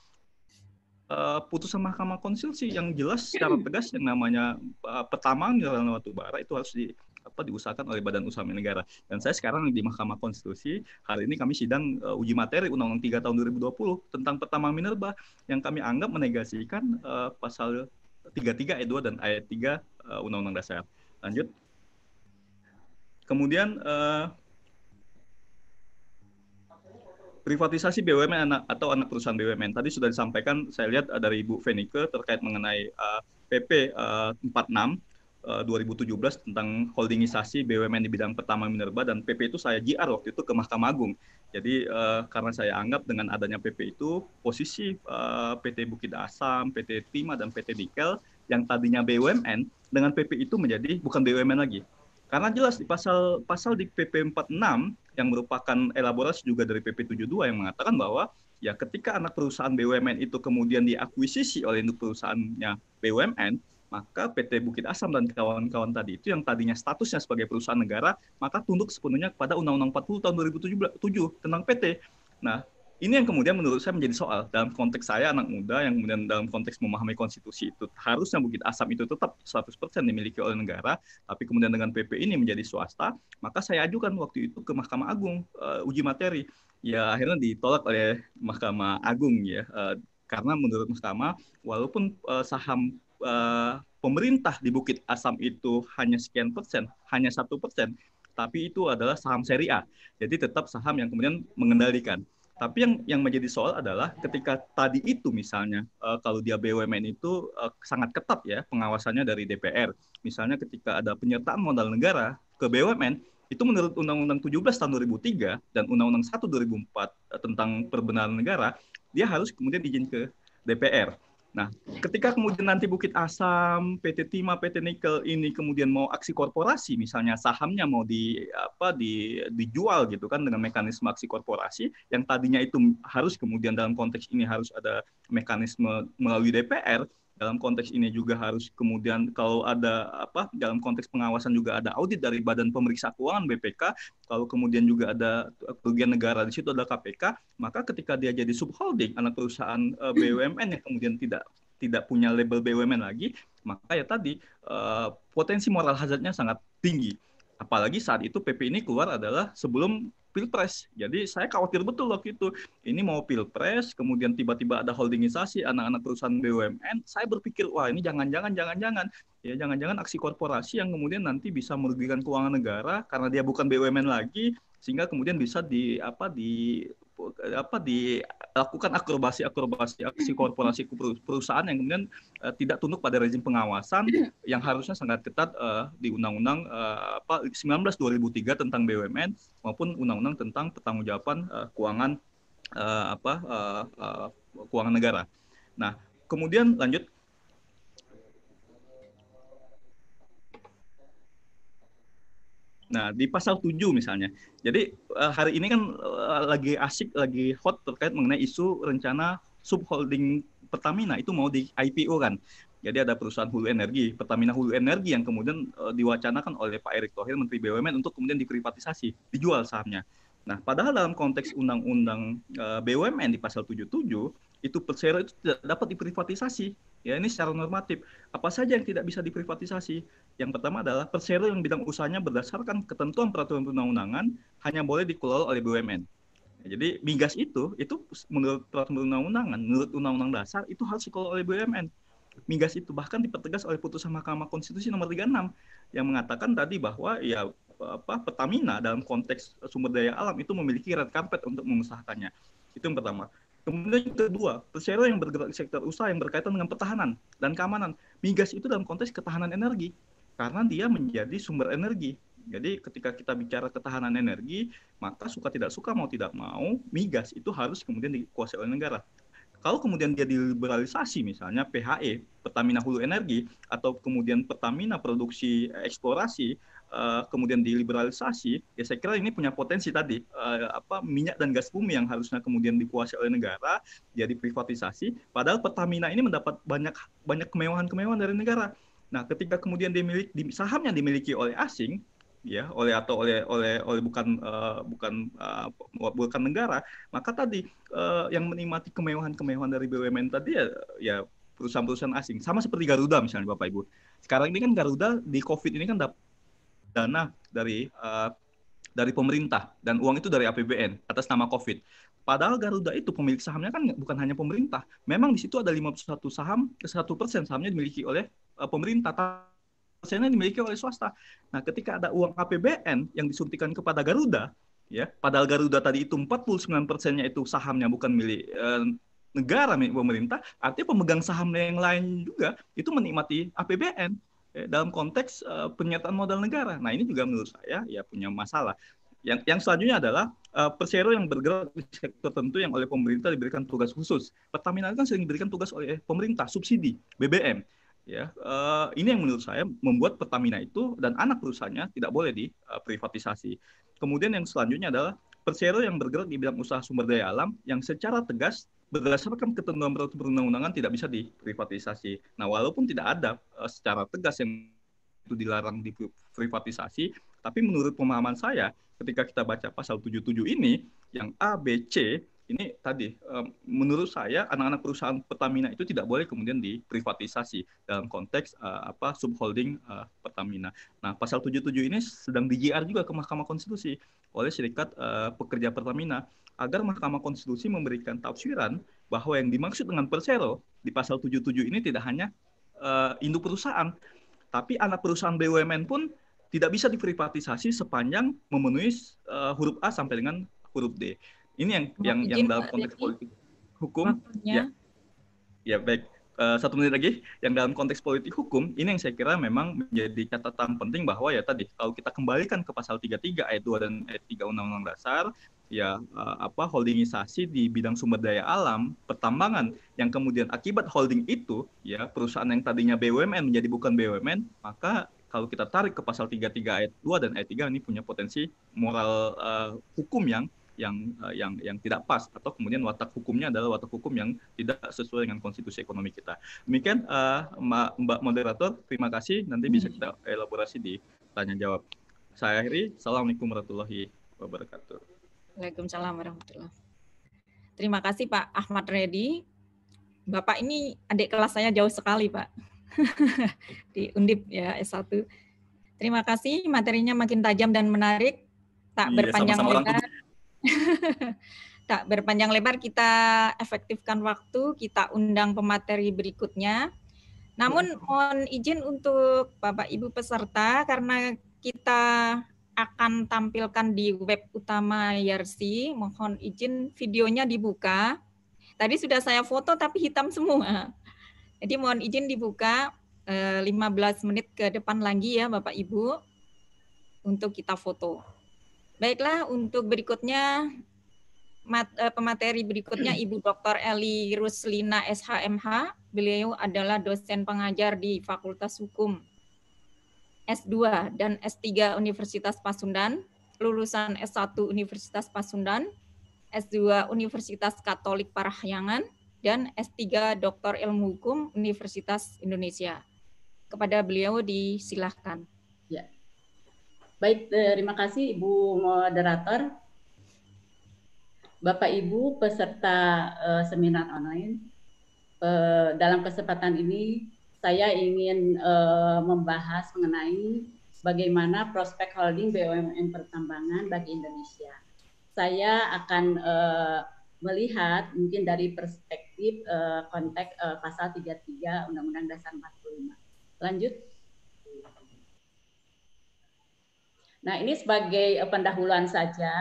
eh, putusan Mahkamah Konstitusi yang jelas secara tegas yang namanya uh, eh, pertambangan mineral batu bara itu harus di apa diusahakan oleh badan usaha milik negara. Dan saya sekarang di Mahkamah Konstitusi, hari ini kami sidang uh, uji materi Undang-Undang 3 tahun 2020 tentang pertambangan minerba yang kami anggap menegasikan uh, pasal 33 ayat 2 dan ayat 3 undang eh, Undang-Undang Dasar. Lanjut. Kemudian uh, privatisasi BUMN anak, atau anak perusahaan BUMN. Tadi sudah disampaikan saya lihat dari Ibu Venike terkait mengenai uh, PP uh, 46 2017 eh, tentang holdingisasi BUMN di bidang pertama minerba dan PP itu saya JR waktu itu ke Mahkamah Agung. Jadi uh, karena saya anggap dengan adanya PP itu posisi uh, eh, PT Bukit Asam, PT Timah dan PT Nikel yang tadinya BUMN dengan PP itu menjadi bukan BUMN lagi. Karena jelas di pasal pasal di PP 46 yang merupakan elaborasi juga dari PP 72 yang mengatakan bahwa ya ketika anak perusahaan BUMN itu kemudian diakuisisi oleh induk perusahaannya BUMN maka PT Bukit Asam dan kawan-kawan tadi itu yang tadinya statusnya sebagai perusahaan negara, maka tunduk sepenuhnya kepada Undang-Undang 40 tahun 2007 tentang PT. Nah, ini yang kemudian menurut saya menjadi soal dalam konteks saya anak muda yang kemudian dalam konteks memahami konstitusi itu harusnya Bukit Asam itu tetap 100% dimiliki oleh negara tapi kemudian dengan PP ini menjadi swasta maka saya ajukan waktu itu ke Mahkamah Agung uh, uji materi ya akhirnya ditolak oleh Mahkamah Agung ya uh, karena menurut Mahkamah walaupun eh, saham Eh, pemerintah di Bukit Asam itu hanya sekian persen, hanya satu persen, tapi itu adalah saham seri A. Jadi tetap saham yang kemudian mengendalikan. Tapi yang yang menjadi soal adalah ketika tadi itu misalnya uh, kalau dia BUMN itu uh, sangat ketat ya pengawasannya dari DPR. Misalnya ketika ada penyertaan modal negara ke BUMN itu menurut Undang-Undang 17 tahun 2003 dan Undang-Undang 1 2004 tentang perbenaran negara dia harus kemudian izin ke DPR. Nah, ketika kemudian nanti Bukit Asam, PT Timah, PT Nikel ini kemudian mau aksi korporasi, misalnya sahamnya mau di apa di dijual gitu kan dengan mekanisme aksi korporasi yang tadinya itu harus kemudian dalam konteks ini harus ada mekanisme melalui DPR, dalam konteks ini juga harus kemudian kalau ada apa dalam konteks pengawasan juga ada audit dari Badan Pemeriksa Keuangan BPK kalau kemudian juga ada kerugian negara di situ ada KPK maka ketika dia jadi subholding anak perusahaan eh, BUMN yang kemudian tidak tidak punya label BUMN lagi maka ya tadi eh, potensi moral hazardnya sangat tinggi apalagi saat itu PP ini keluar adalah sebelum pilpres. Jadi saya khawatir betul waktu itu. Ini mau pilpres, kemudian tiba-tiba ada holdingisasi anak-anak perusahaan BUMN. Saya berpikir wah ini jangan-jangan, jangan-jangan, ya jangan-jangan aksi korporasi yang kemudian nanti bisa merugikan keuangan negara karena dia bukan BUMN lagi, sehingga kemudian bisa di apa di apa dilakukan akrobasi akrobasi aksi korporasi perusahaan yang kemudian uh, tidak tunduk pada rezim pengawasan yang harusnya sangat ketat uh, di undang-undang uh, apa 19 2003 tentang BUMN maupun undang-undang tentang pertanggungjawaban uh, keuangan uh, apa uh, uh, keuangan negara. Nah, kemudian lanjut Nah, di pasal 7 misalnya. Jadi eh, hari ini kan eh, lagi asik, lagi hot terkait mengenai isu rencana subholding Pertamina itu mau di IPO kan. Jadi ada perusahaan hulu energi, Pertamina hulu energi yang kemudian eh, diwacanakan oleh Pak Erick Thohir Menteri BUMN untuk kemudian diprivatisasi, dijual sahamnya. Nah, padahal dalam konteks undang-undang BUMN di pasal 77 itu persero itu tidak dapat diprivatisasi. Ya, ini secara normatif. Apa saja yang tidak bisa diprivatisasi? Yang pertama adalah persero yang bidang usahanya berdasarkan ketentuan peraturan perundang-undangan hanya boleh dikelola oleh BUMN. Ya, jadi migas itu, itu menurut peraturan perundang-undangan, menurut undang-undang dasar itu harus dikelola oleh BUMN. Migas itu bahkan dipertegas oleh putusan Mahkamah Konstitusi nomor 36 yang mengatakan tadi bahwa ya apa Pertamina dalam konteks sumber daya alam itu memiliki red carpet untuk mengusahakannya. Itu yang pertama. Kemudian yang kedua, persero yang bergerak di sektor usaha yang berkaitan dengan pertahanan dan keamanan. Migas itu dalam konteks ketahanan energi karena dia menjadi sumber energi. Jadi ketika kita bicara ketahanan energi, maka suka tidak suka mau tidak mau migas itu harus kemudian dikuasai oleh negara. Kalau kemudian dia diliberalisasi misalnya PHE, Pertamina Hulu Energi atau kemudian Pertamina produksi eh, eksplorasi eh, kemudian diliberalisasi, ya saya kira ini punya potensi tadi eh, apa minyak dan gas bumi yang harusnya kemudian dikuasai oleh negara jadi privatisasi. Padahal Pertamina ini mendapat banyak banyak kemewahan-kemewahan dari negara. Nah, ketika kemudian dimiliki di, saham dimiliki oleh asing, ya oleh atau oleh oleh oleh bukan uh, bukan uh, bukan negara, maka tadi uh, yang menikmati kemewahan-kemewahan dari BUMN tadi ya, ya perusahaan-perusahaan asing. Sama seperti Garuda misalnya Bapak Ibu. Sekarang ini kan Garuda di Covid ini kan dapat dana dari uh, dari pemerintah dan uang itu dari APBN atas nama Covid. Padahal Garuda itu pemilik sahamnya kan bukan hanya pemerintah. Memang di situ ada 51 saham, ke persen sahamnya dimiliki oleh Eh, pemerintah, persennya dimiliki oleh swasta. Nah, ketika ada uang APBN yang disuntikan kepada Garuda, ya, padahal Garuda tadi itu 49 persennya itu sahamnya bukan milik eh, negara, milik pemerintah, artinya pemegang saham yang lain juga itu menikmati APBN ya, dalam konteks eh, penyertaan modal negara. Nah, ini juga menurut saya ya punya masalah. Yang, yang selanjutnya adalah uh, persero yang bergerak di sektor tertentu yang oleh pemerintah diberikan tugas khusus. Pertamina kan sering diberikan tugas oleh pemerintah, subsidi BBM ya uh, ini yang menurut saya membuat Pertamina itu dan anak perusahaannya tidak boleh diprivatisasi. Eh, Kemudian yang selanjutnya adalah persero yang bergerak di bidang usaha sumber daya alam yang secara tegas berdasarkan ketentuan peraturan perundang-undangan tidak bisa diprivatisasi. Nah, walaupun tidak ada uh, secara tegas yang itu dilarang diprivatisasi, tapi menurut pemahaman saya ketika kita baca pasal 77 ini yang A, B, C ini tadi eh, menurut saya anak-anak perusahaan Pertamina itu tidak boleh kemudian diprivatisasi dalam konteks eh, apa subholding uh, Pertamina. Nah, pasal 77 ini sedang JR juga ke Mahkamah Konstitusi oleh Serikat Pekerja Pertamina agar Mahkamah Konstitusi memberikan tafsiran bahwa yang dimaksud dengan persero di pasal 77 ini tidak hanya induk perusahaan, tapi anak perusahaan BUMN pun tidak bisa diprivatisasi sepanjang memenuhi huruf A sampai dengan huruf D. Ini yang Mohon yang yang dalam konteks politik hukum Maksudnya. ya. Ya baik. Uh, satu menit lagi yang dalam konteks politik hukum ini yang saya kira memang menjadi catatan penting bahwa ya tadi kalau kita kembalikan ke pasal 33 ayat 2 dan ayat 3 Undang-Undang Dasar ya uh, apa holdingisasi di bidang sumber daya alam pertambangan yang kemudian akibat holding itu ya perusahaan yang tadinya BUMN menjadi bukan BUMN maka kalau kita tarik ke pasal 33 ayat 2 dan ayat 3 ini punya potensi moral uh, hukum yang yang uh, yang yang tidak pas atau kemudian watak hukumnya adalah watak hukum yang tidak sesuai dengan konstitusi ekonomi kita. Demikian uh, Mbak moderator, terima kasih. Nanti bisa kita elaborasi di tanya jawab. Saya akhiri. Assalamualaikum warahmatullahi wabarakatuh. Waalaikumsalam warahmatullahi. Terima kasih Pak Ahmad Redi. Bapak ini adik kelas saya jauh sekali, Pak. di Undip ya S1. Terima kasih, materinya makin tajam dan menarik. Tak iya, berpanjang lebar. tak berpanjang lebar kita efektifkan waktu, kita undang pemateri berikutnya. Namun ya. mohon izin untuk Bapak Ibu peserta karena kita akan tampilkan di web utama Yarsi mohon izin videonya dibuka. Tadi sudah saya foto tapi hitam semua. Jadi mohon izin dibuka 15 eh, menit ke depan lagi ya Bapak Ibu untuk kita foto. Baiklah, untuk berikutnya mat, uh, pemateri berikutnya Ibu Dr. Eli Ruslina SHMH. Beliau adalah dosen pengajar di Fakultas Hukum S2 dan S3 Universitas Pasundan, lulusan S1 Universitas Pasundan, S2 Universitas Katolik Parahyangan, dan S3 Doktor Ilmu Hukum Universitas Indonesia. Kepada beliau disilahkan. Ya. Baik, eh, terima kasih Ibu moderator. Bapak Ibu peserta uh, seminar online. Uh, dalam kesempatan ini saya ingin uh, membahas mengenai bagaimana prospek holding BUMN pertambangan bagi Indonesia. Saya akan uh, melihat mungkin dari perspektif uh, konteks uh, pasal 33 Undang-Undang Dasar 45. Lanjut. Nah, ini sebagai eh, pendahuluan saja,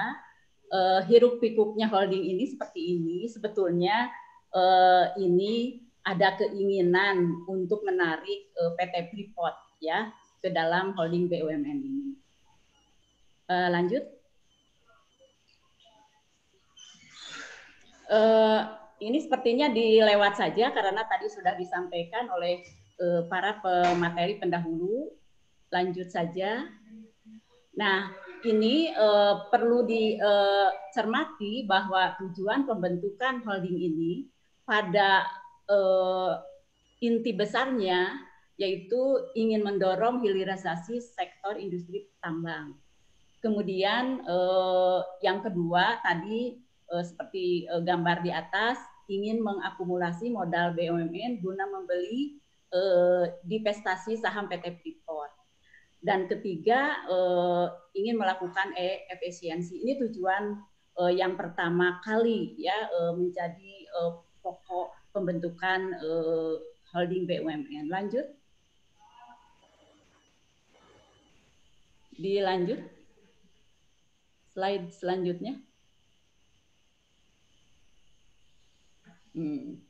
uh, hiruk pikuknya holding ini seperti ini. Sebetulnya uh, ini ada keinginan untuk menarik uh, PT Freeport ya ke dalam holding BUMN ini. Uh, lanjut. Uh, ini sepertinya dilewat saja karena tadi sudah disampaikan oleh uh, para pemateri pendahulu. Lanjut saja. Nah, ini uh, perlu dicermati eh, uh, bahwa tujuan pembentukan holding ini pada uh, inti besarnya yaitu ingin mendorong hilirisasi sektor industri tambang. Kemudian uh, yang kedua tadi uh, seperti uh, gambar di atas ingin mengakumulasi modal BUMN guna membeli uh, divestasi saham PT Freeport dan ketiga eh, ingin melakukan e efisiensi. Ini tujuan eh, yang pertama kali ya eh, menjadi eh, pokok pembentukan eh, holding BUMN. Lanjut. Dilanjut. Slide selanjutnya. Hmm.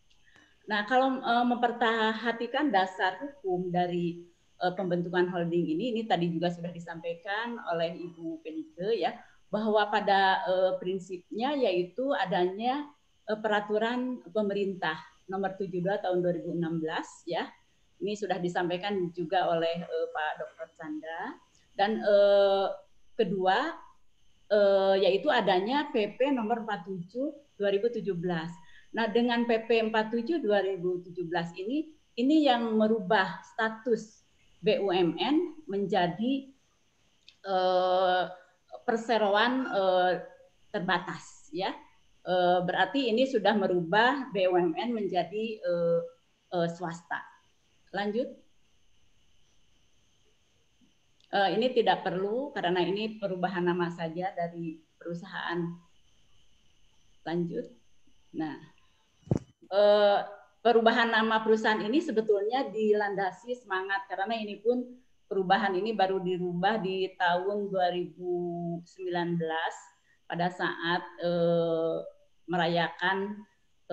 Nah, kalau e, eh, memperhatikan dasar hukum dari Eh, pembentukan holding ini ini tadi juga sudah disampaikan oleh Ibu Penike ya bahwa pada uh, prinsipnya yaitu adanya uh, peraturan pemerintah nomor 72 tahun 2016 ya. Ini sudah disampaikan juga oleh uh, Pak Dr. Chandra dan uh, kedua uh, yaitu adanya PP nomor 47 2017. Nah, dengan PP 47 2017 ini ini yang merubah status BUMN menjadi eh, perseroan eh, terbatas ya eh, berarti ini sudah merubah BUMN menjadi swasta lanjut ini tidak perlu karena ini perubahan nama saja dari perusahaan lanjut nah perubahan nama perusahaan ini sebetulnya dilandasi semangat karena ini pun perubahan ini baru dirubah di tahun 2019 pada saat eh, merayakan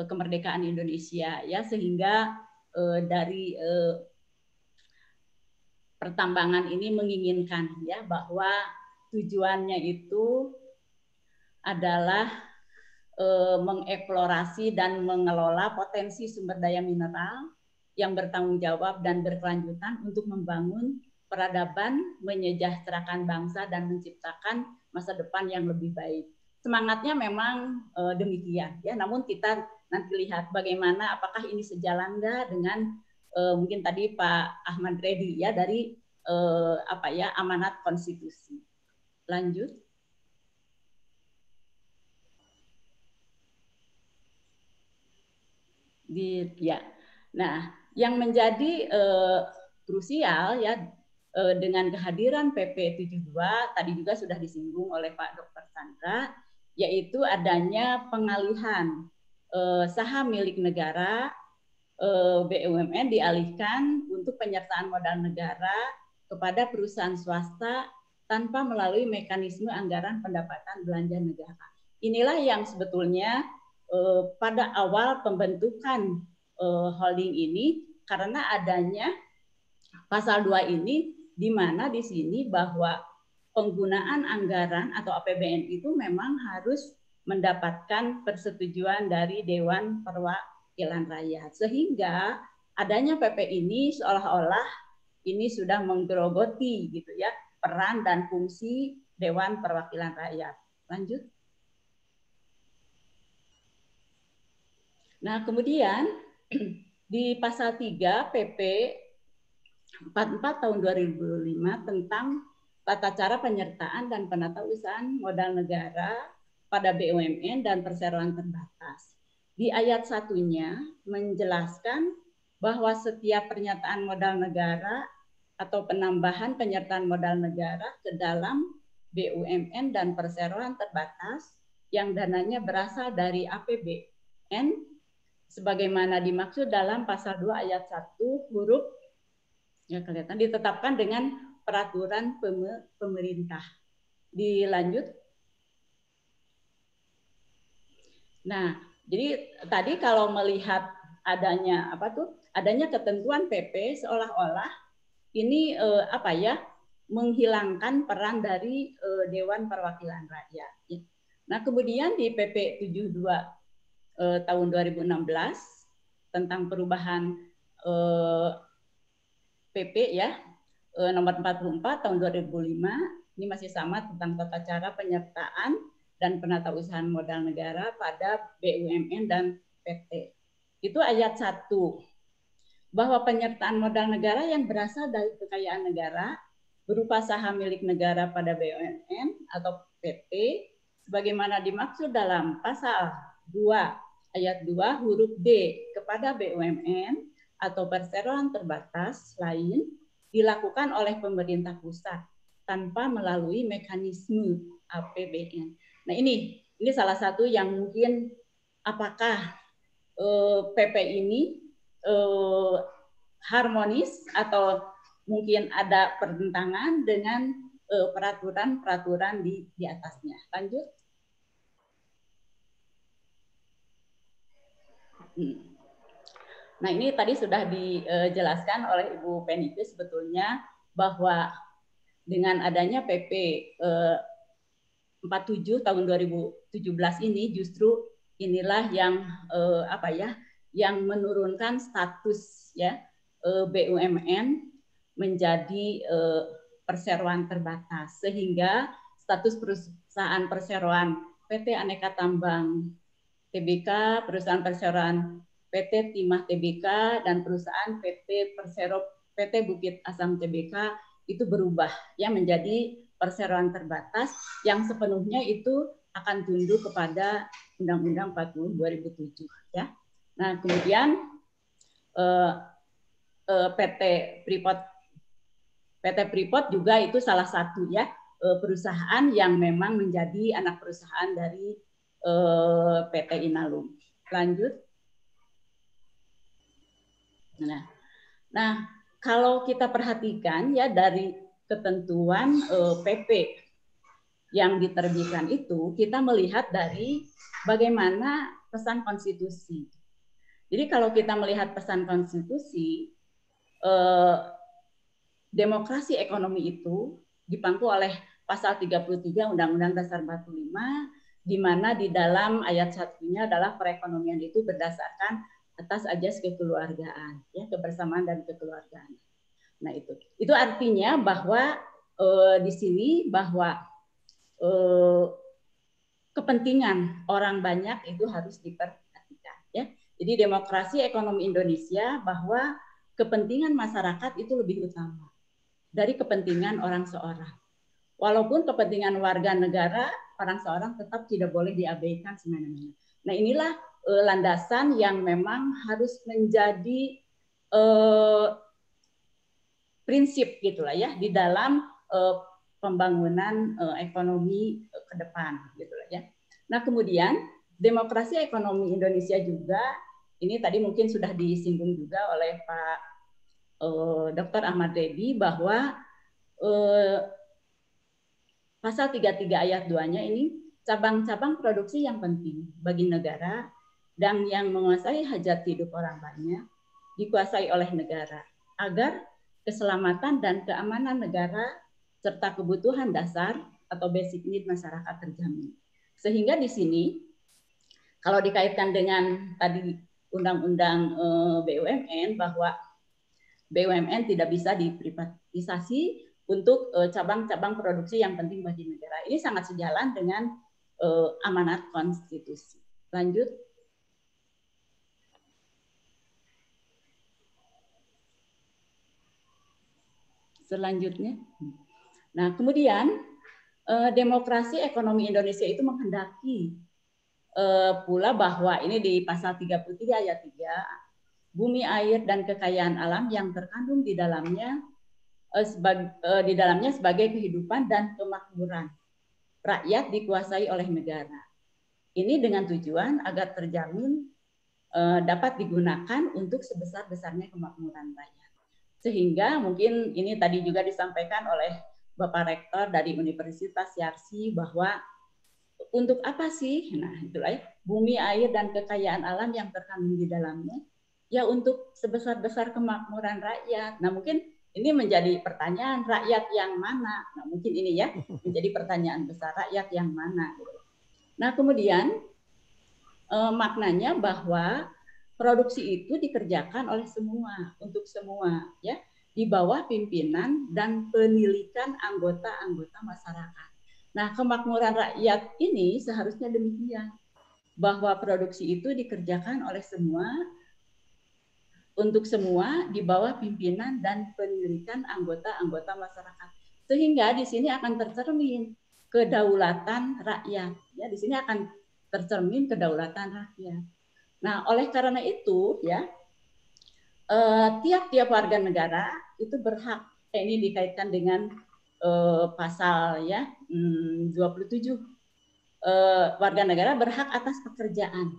eh, kemerdekaan Indonesia ya sehingga eh, dari eh, pertambangan ini menginginkan ya bahwa tujuannya itu adalah Eh, mengeksplorasi dan mengelola potensi sumber daya mineral yang bertanggung jawab dan berkelanjutan untuk membangun peradaban, menyejahterakan bangsa dan menciptakan masa depan yang lebih baik. Semangatnya memang eh, demikian ya, namun kita nanti lihat bagaimana apakah ini sejalan nggak dengan eh, mungkin tadi Pak Ahmad Redi ya dari apa ya amanat konstitusi. Lanjut. di ya. Nah, yang menjadi uh, krusial ya uh, dengan kehadiran PP 72 tadi juga sudah disinggung oleh Pak Dr. Sandra yaitu adanya pengalihan uh, saham milik negara uh, BUMN dialihkan untuk penyertaan modal negara kepada perusahaan swasta tanpa melalui mekanisme anggaran pendapatan belanja negara. Inilah yang sebetulnya Eh, pada awal pembentukan eh, holding ini karena adanya pasal 2 ini di mana di sini bahwa penggunaan anggaran atau APBN itu memang harus mendapatkan persetujuan dari Dewan Perwakilan Rakyat. Sehingga adanya PP ini seolah-olah ini sudah menggerogoti gitu ya peran dan fungsi Dewan Perwakilan Rakyat. Lanjut. Nah, kemudian di pasal 3 PP 44 tahun 2005 tentang tata cara penyertaan dan penatausahaan modal negara pada BUMN dan perseroan terbatas. Di ayat satunya menjelaskan bahwa setiap pernyataan modal negara atau penambahan penyertaan modal negara ke dalam BUMN dan perseroan terbatas yang dananya berasal dari APBN sebagaimana dimaksud dalam pasal 2 ayat 1 huruf ya kelihatan ditetapkan dengan peraturan pemerintah. Dilanjut. Nah, jadi tadi kalau melihat adanya apa tuh? Adanya ketentuan PP seolah-olah ini eh, apa ya? menghilangkan peran dari eh, Dewan Perwakilan Rakyat. Nah, kemudian di PP 72 eh, tahun 2016 tentang perubahan eh, PP ya eh, nomor 44 tahun 2005 ini masih sama tentang tata cara penyertaan dan penata usaha modal negara pada BUMN dan PT. Itu ayat 1 bahwa penyertaan modal negara yang berasal dari kekayaan negara berupa saham milik negara pada BUMN atau PT sebagaimana dimaksud dalam pasal 2 ayat 2 huruf D kepada BUMN atau perseroan terbatas lain dilakukan oleh pemerintah pusat tanpa melalui mekanisme APBN. Nah ini ini salah satu yang mungkin apakah eh, PP ini eh, harmonis atau mungkin ada pertentangan dengan eh, peraturan-peraturan di di atasnya. Lanjut. Hmm. Nah ini tadi sudah dijelaskan oleh Ibu Peniti sebetulnya bahwa dengan adanya PP 47 eh, tahun 2017 ini justru inilah yang eh, apa ya yang menurunkan status ya eh, BUMN menjadi perseroan terbatas sehingga status perusahaan perseroan PT Aneka Tambang TBK, perusahaan perseroan PT Timah TBK, dan perusahaan PT Persero PT Bukit Asam TBK itu berubah ya menjadi perseroan terbatas yang sepenuhnya itu akan tunduk kepada Undang-Undang 40 2007 ya. Nah, kemudian eh, eh, PT Freeport PT Freeport juga itu salah satu ya eh, perusahaan yang memang menjadi anak perusahaan dari Eh, PT Inalum. Lanjut. Nah, nah kalau kita perhatikan ya dari ketentuan PP eh, yang diterbitkan itu kita melihat dari bagaimana pesan konstitusi. Jadi kalau kita melihat pesan konstitusi, eh, demokrasi ekonomi itu dipangku oleh pasal 33 Undang-Undang Dasar 45 di mana di dalam ayat satunya adalah perekonomian itu berdasarkan atas ajas kekeluargaan, ya kebersamaan dan kekeluargaan. Nah itu, itu artinya bahwa e, di sini bahwa e, kepentingan orang banyak itu harus diperhatikan, ya. Jadi demokrasi ekonomi Indonesia bahwa kepentingan masyarakat itu lebih utama dari kepentingan orang seorang. Walaupun kepentingan warga negara orang seorang tetap tidak boleh diabaikan semena-mena. Nah inilah uh, landasan yang memang harus menjadi uh, prinsip gitulah ya di dalam uh, pembangunan uh, ekonomi uh, ke depan gitulah ya. Nah kemudian demokrasi ekonomi Indonesia juga ini tadi mungkin sudah disinggung juga oleh Pak uh, Dr. Ahmad Reddy bahwa uh, Pasal 33 ayat 2-nya ini cabang-cabang produksi yang penting bagi negara dan yang menguasai hajat hidup orang banyak dikuasai oleh negara agar keselamatan dan keamanan negara serta kebutuhan dasar atau basic need masyarakat terjamin. Sehingga di sini kalau dikaitkan dengan tadi undang-undang eh, BUMN bahwa BUMN tidak bisa diprivatisasi untuk eh, cabang-cabang produksi yang penting bagi negara. Ini sangat sejalan dengan eh, amanat konstitusi. Lanjut. Selanjutnya. Nah, kemudian eh, demokrasi ekonomi Indonesia itu menghendaki pula bahwa ini di pasal 33 ayat 3 bumi air dan kekayaan alam yang terkandung di dalamnya Eh, eh, di dalamnya sebagai kehidupan dan kemakmuran. Rakyat dikuasai oleh negara. Ini dengan tujuan agar terjamin eh, dapat digunakan untuk sebesar-besarnya kemakmuran rakyat. Sehingga mungkin ini tadi juga disampaikan oleh Bapak Rektor dari Universitas Yarsi bahwa untuk apa sih? Nah, itulah ya. bumi, air, dan kekayaan alam yang terkandung di dalamnya. Ya untuk sebesar-besar kemakmuran rakyat. Nah, mungkin ini menjadi pertanyaan rakyat yang mana? Nah, mungkin ini ya menjadi pertanyaan besar rakyat yang mana. Nah kemudian eh, maknanya bahwa produksi itu dikerjakan oleh semua untuk semua ya di bawah pimpinan dan penilikan anggota-anggota masyarakat. Nah, kemakmuran rakyat ini seharusnya demikian bahwa produksi itu dikerjakan oleh semua untuk semua di bawah pimpinan dan pendidikan anggota-anggota masyarakat. Sehingga di sini akan tercermin kedaulatan rakyat. Ya, di sini akan tercermin kedaulatan rakyat. Nah, oleh karena itu ya eh, tiap-tiap eh, warga negara itu berhak eh, ini dikaitkan dengan eh, pasal ya hmm, 27 eh, warga negara berhak atas pekerjaan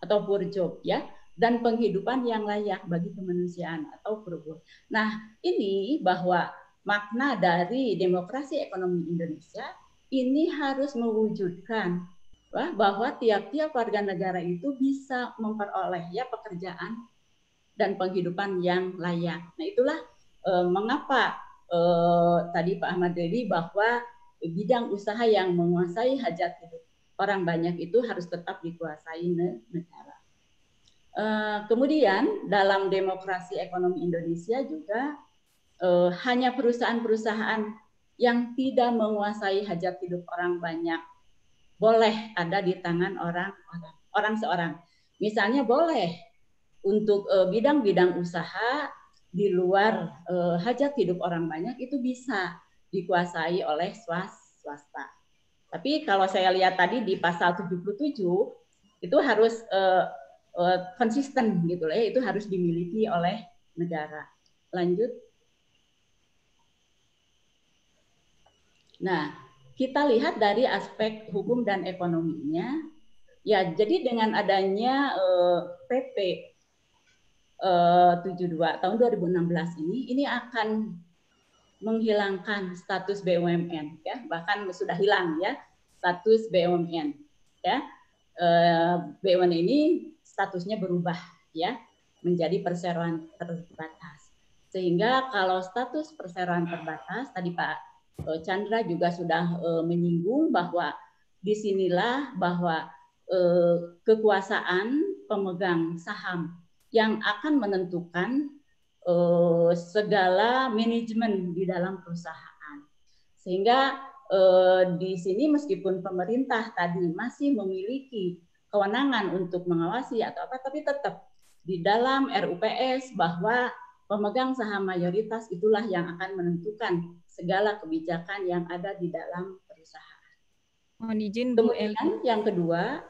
atau burjob ya dan penghidupan yang layak bagi kemanusiaan atau perubahan. Nah, ini bahwa makna dari demokrasi ekonomi Indonesia ini harus mewujudkan bahwa tiap-tiap warga negara itu bisa memperoleh ya pekerjaan dan penghidupan yang layak. Nah, itulah e, mengapa e, tadi Pak Ahmad Dedi bahwa bidang usaha yang menguasai hajat hidup orang banyak itu harus tetap dikuasai negara. Eh, kemudian dalam demokrasi ekonomi Indonesia juga uh, hanya perusahaan-perusahaan yang tidak menguasai hajat hidup orang banyak boleh ada di tangan orang orang, orang seorang. Misalnya boleh untuk eh, bidang-bidang uh, usaha di luar uh, hajat hidup orang banyak itu bisa dikuasai oleh swasta. Tapi kalau saya lihat tadi di pasal 77 itu harus uh, Eh, konsisten gitu lah ya itu harus dimiliki oleh negara. Lanjut. Nah, kita lihat dari aspek hukum dan ekonominya. Ya, jadi dengan adanya eh, PP eh, 72 tahun 2016 ini ini akan menghilangkan status BUMN ya, bahkan sudah hilang ya status BUMN ya. Eh, BUMN ini statusnya berubah ya menjadi perseroan terbatas. Sehingga kalau status perseroan terbatas tadi Pak eh, Chandra juga sudah uh, menyinggung bahwa disinilah bahwa uh, kekuasaan pemegang saham yang akan menentukan uh, segala manajemen di dalam perusahaan. Sehingga di sini meskipun pemerintah tadi masih memiliki kewenangan untuk mengawasi atau apa, tapi tetap di dalam RUPS bahwa pemegang saham mayoritas itulah yang akan menentukan segala kebijakan yang ada di dalam perusahaan. Mohon izin Bu Kemudian yang kedua,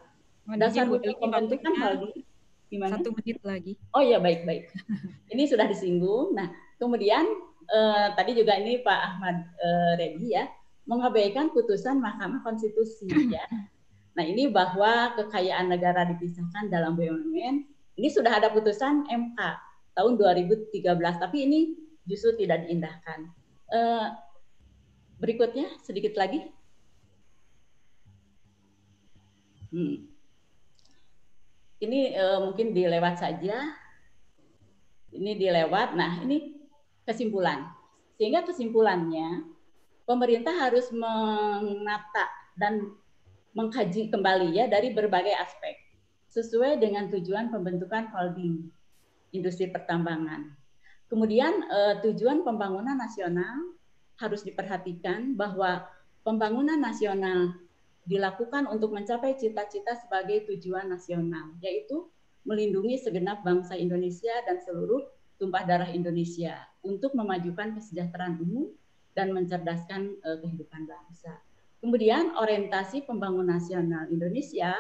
Mohon dasar Bu Eli, pembentukan ini. Gimana? Satu menit lagi. Oh ya baik baik. ini sudah disinggung. Nah kemudian eh, tadi juga ini Pak Ahmad eh, Redi ya mengabaikan putusan Mahkamah Konstitusi ya Nah ini bahwa kekayaan negara dipisahkan dalam BUMN ini sudah ada putusan MK tahun 2013 tapi ini justru tidak diindahkan. Eh, berikutnya sedikit lagi. Hmm. Ini uh, mungkin dilewat saja. Ini dilewat. Nah ini kesimpulan. Sehingga kesimpulannya pemerintah harus menata dan mengkaji kembali ya dari berbagai aspek sesuai dengan tujuan pembentukan holding industri pertambangan. Kemudian eh, tujuan pembangunan nasional harus diperhatikan bahwa pembangunan nasional dilakukan untuk mencapai cita-cita sebagai tujuan nasional, yaitu melindungi segenap bangsa Indonesia dan seluruh tumpah darah Indonesia untuk memajukan kesejahteraan umum dan mencerdaskan eh, kehidupan bangsa. Kemudian orientasi pembangun nasional Indonesia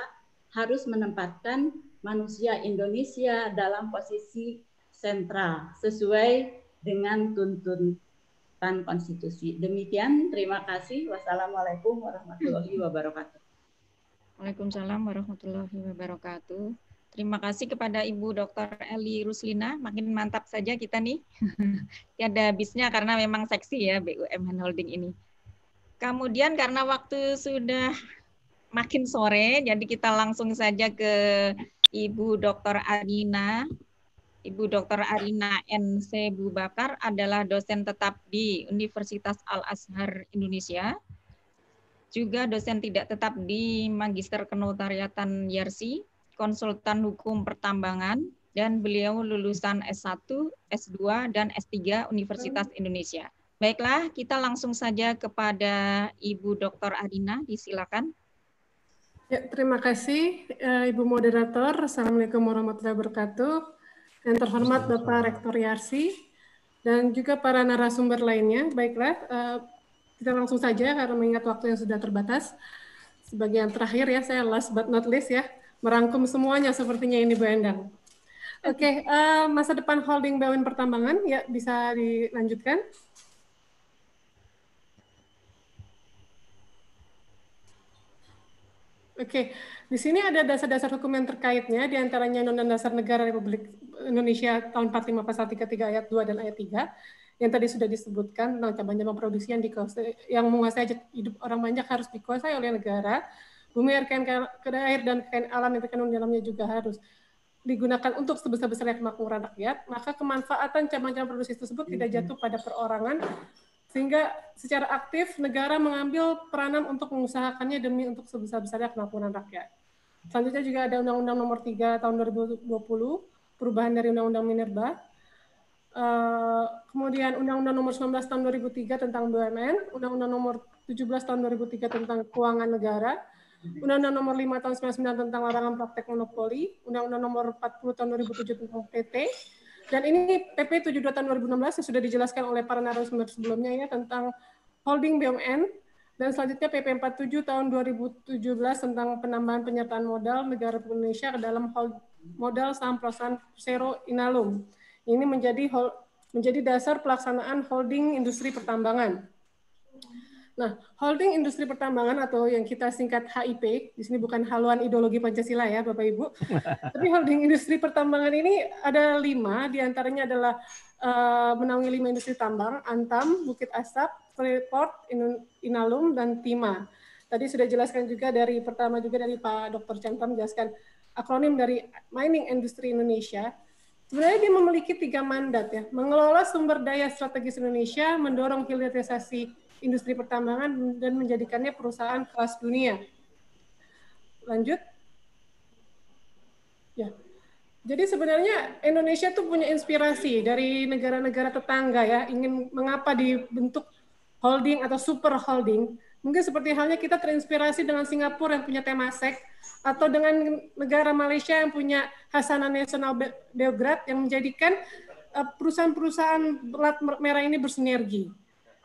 harus menempatkan manusia Indonesia dalam posisi sentral sesuai dengan tuntutan konstitusi. Demikian, terima kasih. Wassalamualaikum warahmatullahi wabarakatuh. Waalaikumsalam warahmatullahi wabarakatuh. Terima kasih kepada Ibu Dr. Eli Ruslina. Makin mantap saja kita nih. Tiada habisnya karena memang seksi ya BUMN Holding ini. Kemudian karena waktu sudah makin sore, jadi kita langsung saja ke Ibu Dr. Arina. Ibu Dr. Arina NC Bubakar adalah dosen tetap di Universitas Al-Azhar Indonesia. Juga dosen tidak tetap di Magister Kenotariatan Yarsi, konsultan hukum pertambangan, dan beliau lulusan S1, S2, dan S3 Universitas Indonesia. Baiklah, kita langsung saja kepada Ibu Dr. Adina, disilakan. Ya, terima kasih eh, Ibu Moderator. Assalamualaikum warahmatullahi wabarakatuh. Yang terhormat Bapak Rektor Yarsi dan juga para narasumber lainnya. Baiklah, eh, kita langsung saja karena mengingat waktu yang sudah terbatas. Sebagian terakhir ya, saya last but not least ya, merangkum semuanya sepertinya ini Bu Endang. Oke, okay, uh, eh, masa depan holding BUMN Pertambangan ya bisa dilanjutkan. Oke, di sini ada dasar-dasar hukum yang terkaitnya, diantaranya Undang-Undang Dasar Negara Republik Indonesia tahun 45 pasal 33 ayat 2 dan ayat 3 yang tadi sudah disebutkan tentang cabang-cabang produksi yang, dikuasai, yang menguasai hidup orang banyak harus dikuasai oleh negara, bumi air, kain, air dan kain alam yang terkandung dalamnya juga harus digunakan untuk sebesar-besarnya kemakmuran rakyat, maka kemanfaatan cabang-cabang produksi tersebut tidak mm-hmm. jatuh pada perorangan sehingga secara aktif negara mengambil peranan untuk mengusahakannya demi untuk sebesar-besarnya kemakmuran rakyat. Selanjutnya juga ada Undang-Undang Nomor 3 Tahun 2020, perubahan dari Undang-Undang Minerba. Uh, kemudian Undang-Undang Nomor 19 Tahun 2003 tentang BUMN, Undang-Undang Nomor 17 Tahun 2003 tentang Keuangan Negara, Undang-Undang Nomor 5 Tahun 1999 tentang Larangan Praktek Monopoli, Undang-Undang Nomor 40 Tahun 2007 tentang PT, dan ini PP 72 tahun 2016 yang sudah dijelaskan oleh para narasumber sebelumnya ya tentang holding BUMN dan selanjutnya PP 47 tahun 2017 tentang penambahan penyertaan modal negara Indonesia ke dalam hold modal saham perusahaan Persero Inalum. Ini menjadi menjadi dasar pelaksanaan holding industri pertambangan. Nah, holding industri pertambangan atau yang kita singkat HIP, di sini bukan haluan ideologi Pancasila ya, Bapak Ibu. Tapi holding industri pertambangan ini ada lima, diantaranya adalah uh, menaungi lima industri tambang, Antam, Bukit Asap, Freeport, Inalum, dan timah Tadi sudah jelaskan juga dari pertama juga dari Pak Dr. Chandra menjelaskan akronim dari Mining Industry Indonesia. Sebenarnya dia memiliki tiga mandat ya, mengelola sumber daya strategis Indonesia, mendorong hilirisasi industri pertambangan dan menjadikannya perusahaan kelas dunia. Lanjut. Ya. Jadi sebenarnya Indonesia tuh punya inspirasi dari negara-negara tetangga ya, ingin mengapa dibentuk holding atau super holding. Mungkin seperti halnya kita terinspirasi dengan Singapura yang punya Temasek atau dengan negara Malaysia yang punya Hasanah National Belgrade yang menjadikan eh, perusahaan-perusahaan pelat merah ini bersinergi.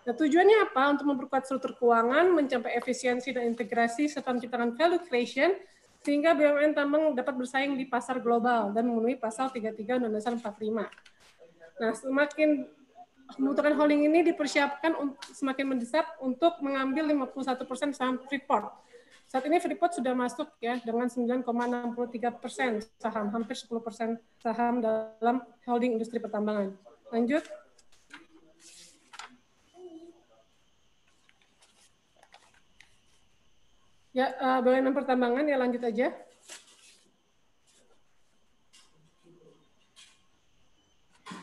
Nah, tujuannya apa? Untuk memperkuat struktur keuangan, mencapai efisiensi dan integrasi, serta menciptakan value creation, sehingga BUMN tambang dapat bersaing di pasar global dan memenuhi pasal 33 Undang-Undang Dasar 45. Nah, semakin membutuhkan holding ini dipersiapkan semakin mendesak untuk mengambil 51% saham Freeport. Saat ini Freeport sudah masuk ya dengan 9,63% saham, hampir 10% saham dalam holding industri pertambangan. Lanjut. Ya, uh, pertambangan ya lanjut aja.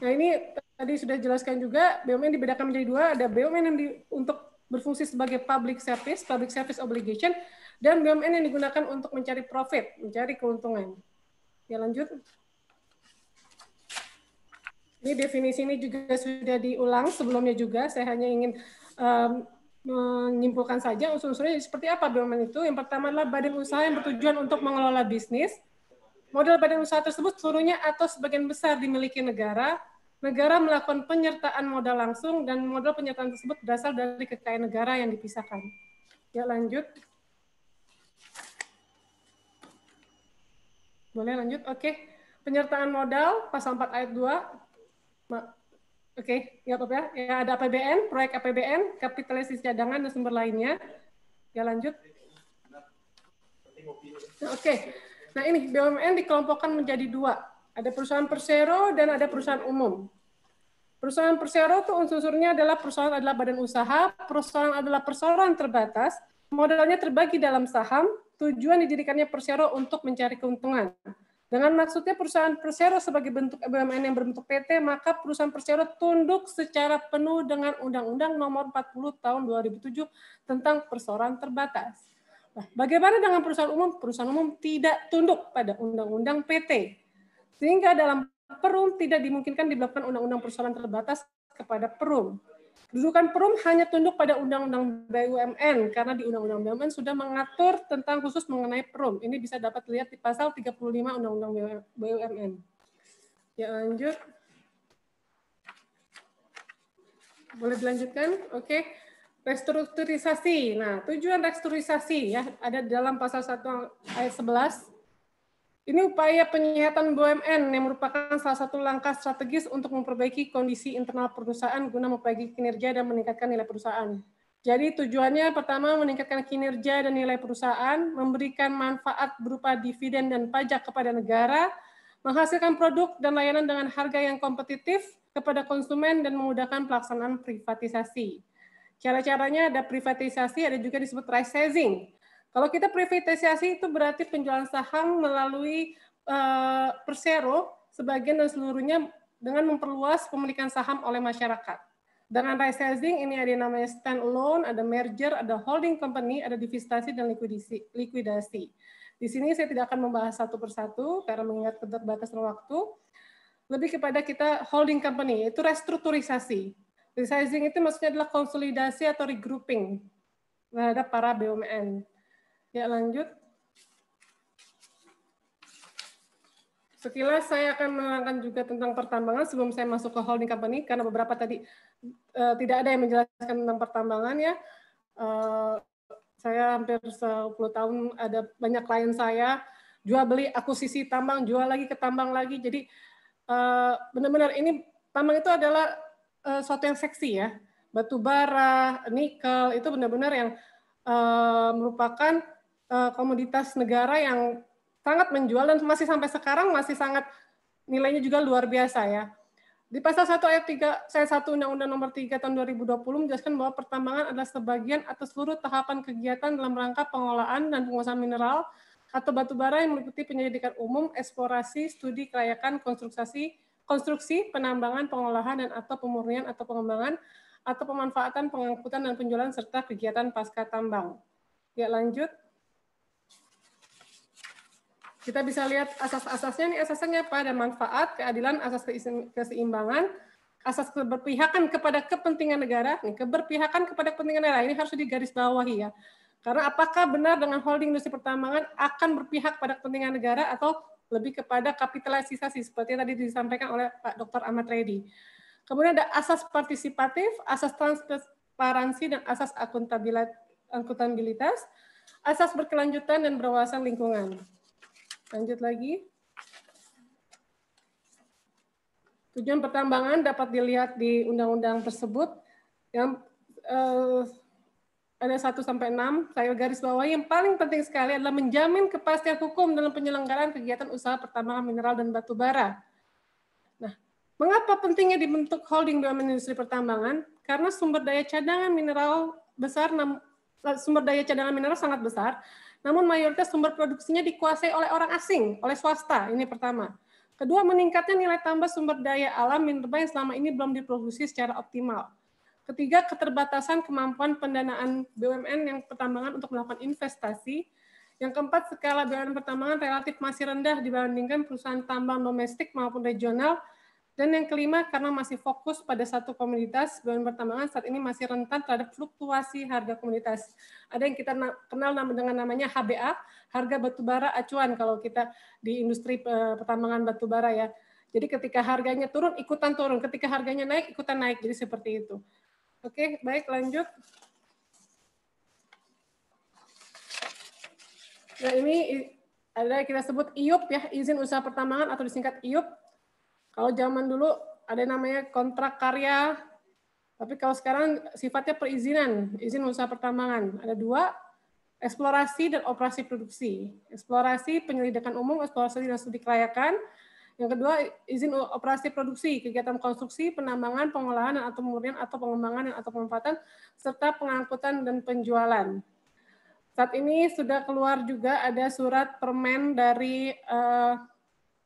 Nah ini tadi sudah jelaskan juga BUMN dibedakan menjadi dua, ada BUMN yang di, untuk berfungsi sebagai public service, public service obligation, dan BUMN yang digunakan untuk mencari profit, mencari keuntungan. Ya lanjut. Ini definisi ini juga sudah diulang sebelumnya juga, saya hanya ingin um, menyimpulkan saja unsur-unsurnya seperti apa domain itu. Yang pertama adalah badan usaha yang bertujuan untuk mengelola bisnis. Modal badan usaha tersebut seluruhnya atau sebagian besar dimiliki negara. Negara melakukan penyertaan modal langsung dan modal penyertaan tersebut berasal dari kekayaan negara yang dipisahkan. Ya lanjut. Boleh lanjut? Oke. Penyertaan modal pasal 4 ayat 2. Oke, okay, ya ya? Ya ada APBN, proyek APBN, kapitalisasi cadangan dan sumber lainnya. Ya lanjut. Oke, okay. nah ini BUMN dikelompokkan menjadi dua. Ada perusahaan persero dan ada perusahaan umum. Perusahaan persero itu unsurnya adalah perusahaan adalah badan usaha, perusahaan adalah perseroan terbatas, modalnya terbagi dalam saham, tujuan didirikannya persero untuk mencari keuntungan. Dengan maksudnya perusahaan persero sebagai bentuk BUMN yang berbentuk PT, maka perusahaan persero tunduk secara penuh dengan Undang-Undang Nomor 40 Tahun 2007 tentang perseroan terbatas. Nah, bagaimana dengan perusahaan umum? Perusahaan umum tidak tunduk pada Undang-Undang PT. Sehingga dalam perum tidak dimungkinkan dilakukan Undang-Undang Perseroan Terbatas kepada perum. Dudukan perum hanya tunduk pada Undang-Undang BUMN karena di Undang-Undang BUMN sudah mengatur tentang khusus mengenai perum. Ini bisa dapat dilihat di pasal 35 Undang-Undang BUMN. Ya lanjut. Boleh dilanjutkan? Oke. Okay. Restrukturisasi. Nah, tujuan restrukturisasi ya ada dalam pasal 1 ayat 11 ini upaya penyihatan BUMN yang merupakan salah satu langkah strategis untuk memperbaiki kondisi internal perusahaan guna memperbaiki kinerja dan meningkatkan nilai perusahaan. Jadi tujuannya pertama meningkatkan kinerja dan nilai perusahaan, memberikan manfaat berupa dividen dan pajak kepada negara, menghasilkan produk dan layanan dengan harga yang kompetitif kepada konsumen dan memudahkan pelaksanaan privatisasi. Cara-caranya ada privatisasi, ada juga disebut rightsizing. Kalau kita privatisasi itu berarti penjualan saham melalui uh, persero sebagian dan seluruhnya dengan memperluas pemilikan saham oleh masyarakat. Dengan resizing ini ada yang namanya stand alone, ada merger, ada holding company, ada divestasi dan likuidasi. likuidasi. Di sini saya tidak akan membahas satu persatu karena mengingat keterbatasan waktu. Lebih kepada kita holding company, itu restrukturisasi. Resizing itu maksudnya adalah konsolidasi atau regrouping terhadap para BUMN. Ya, lanjut. Sekilas saya akan menerangkan juga tentang pertambangan sebelum saya masuk ke holding company karena beberapa tadi e, tidak ada yang menjelaskan tentang pertambangan ya. E, saya hampir 10 tahun ada banyak klien saya jual beli akuisisi tambang, jual lagi ke tambang lagi. Jadi e, benar-benar ini tambang itu adalah sesuatu suatu yang seksi ya. Batu bara, nikel itu benar-benar yang e, merupakan Eh, komoditas negara yang sangat menjual dan masih sampai sekarang masih sangat nilainya juga luar biasa ya. Di pasal 1 ayat 3 saya 1 Undang-Undang Nomor 3 tahun 2020 menjelaskan bahwa pertambangan adalah sebagian atau seluruh tahapan kegiatan dalam rangka pengolahan dan penguasaan mineral atau batu bara yang meliputi penyelidikan umum, eksplorasi, studi kelayakan, konstruksi, konstruksi, penambangan, pengolahan dan atau pemurnian atau pengembangan atau pemanfaatan, pengangkutan dan penjualan serta kegiatan pasca tambang. Ya, lanjut. Kita bisa lihat asas-asasnya nih, asasnya apa pada manfaat, keadilan, asas keseimbangan, asas keberpihakan kepada kepentingan negara. Nih, keberpihakan kepada kepentingan negara ini harus digarisbawahi ya. Karena apakah benar dengan holding industri pertambangan akan berpihak pada kepentingan negara atau lebih kepada kapitalisasi seperti yang tadi disampaikan oleh Pak Dr. Ahmad Reddy. Kemudian ada asas partisipatif, asas transparansi, dan asas akuntabilitas, asas berkelanjutan dan berwawasan lingkungan. Lanjut lagi. Tujuan pertambangan dapat dilihat di undang-undang tersebut yang eh, ada 1 sampai 6, saya garis bawahi yang paling penting sekali adalah menjamin kepastian hukum dalam penyelenggaraan kegiatan usaha pertambangan mineral dan batu bara. Nah, mengapa pentingnya dibentuk holding dalam industri pertambangan? Karena sumber daya cadangan mineral besar eh, sumber daya cadangan mineral sangat besar namun mayoritas sumber produksinya dikuasai oleh orang asing, oleh swasta. Ini pertama. Kedua, meningkatnya nilai tambah sumber daya alam minerba yang selama ini belum diproduksi secara optimal. Ketiga, keterbatasan kemampuan pendanaan BUMN yang pertambangan untuk melakukan investasi. Yang keempat, skala BUMN pertambangan relatif masih rendah dibandingkan perusahaan tambang domestik maupun regional dan yang kelima, karena masih fokus pada satu komunitas, bahan pertambangan saat ini masih rentan terhadap fluktuasi harga komunitas. Ada yang kita kenal dengan namanya HBA, harga batubara acuan kalau kita di industri eh, pertambangan batubara ya. Jadi ketika harganya turun, ikutan turun. Ketika harganya naik, ikutan naik. Jadi seperti itu. Oke, baik lanjut. Nah ini ada kita sebut IUP ya, izin usaha pertambangan atau disingkat IUP kalau zaman dulu ada namanya kontrak karya, tapi kalau sekarang sifatnya perizinan, izin usaha pertambangan. Ada dua, eksplorasi dan operasi produksi. Eksplorasi penyelidikan umum, eksplorasi dan studi kelayakan. Yang kedua, izin operasi produksi, kegiatan konstruksi, penambangan, pengolahan, dan atau pemurnian atau pengembangan dan atau pemanfaatan, serta pengangkutan dan penjualan. Saat ini sudah keluar juga ada surat permen dari uh,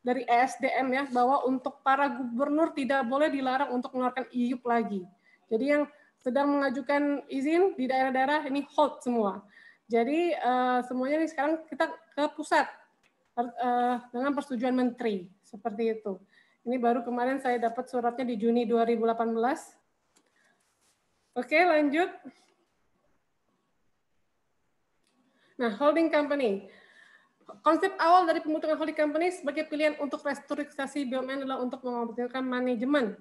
dari ESDM ya bahwa untuk para gubernur tidak boleh dilarang untuk mengeluarkan IUP lagi. Jadi yang sedang mengajukan izin di daerah-daerah ini hold semua. Jadi uh, semuanya ini sekarang kita ke pusat uh, dengan persetujuan menteri seperti itu. Ini baru kemarin saya dapat suratnya di Juni 2018. Oke, lanjut. Nah, holding company. Konsep awal dari pembentukan holding company sebagai pilihan untuk restrukturisasi BUMN adalah untuk mengoptimalkan manajemen.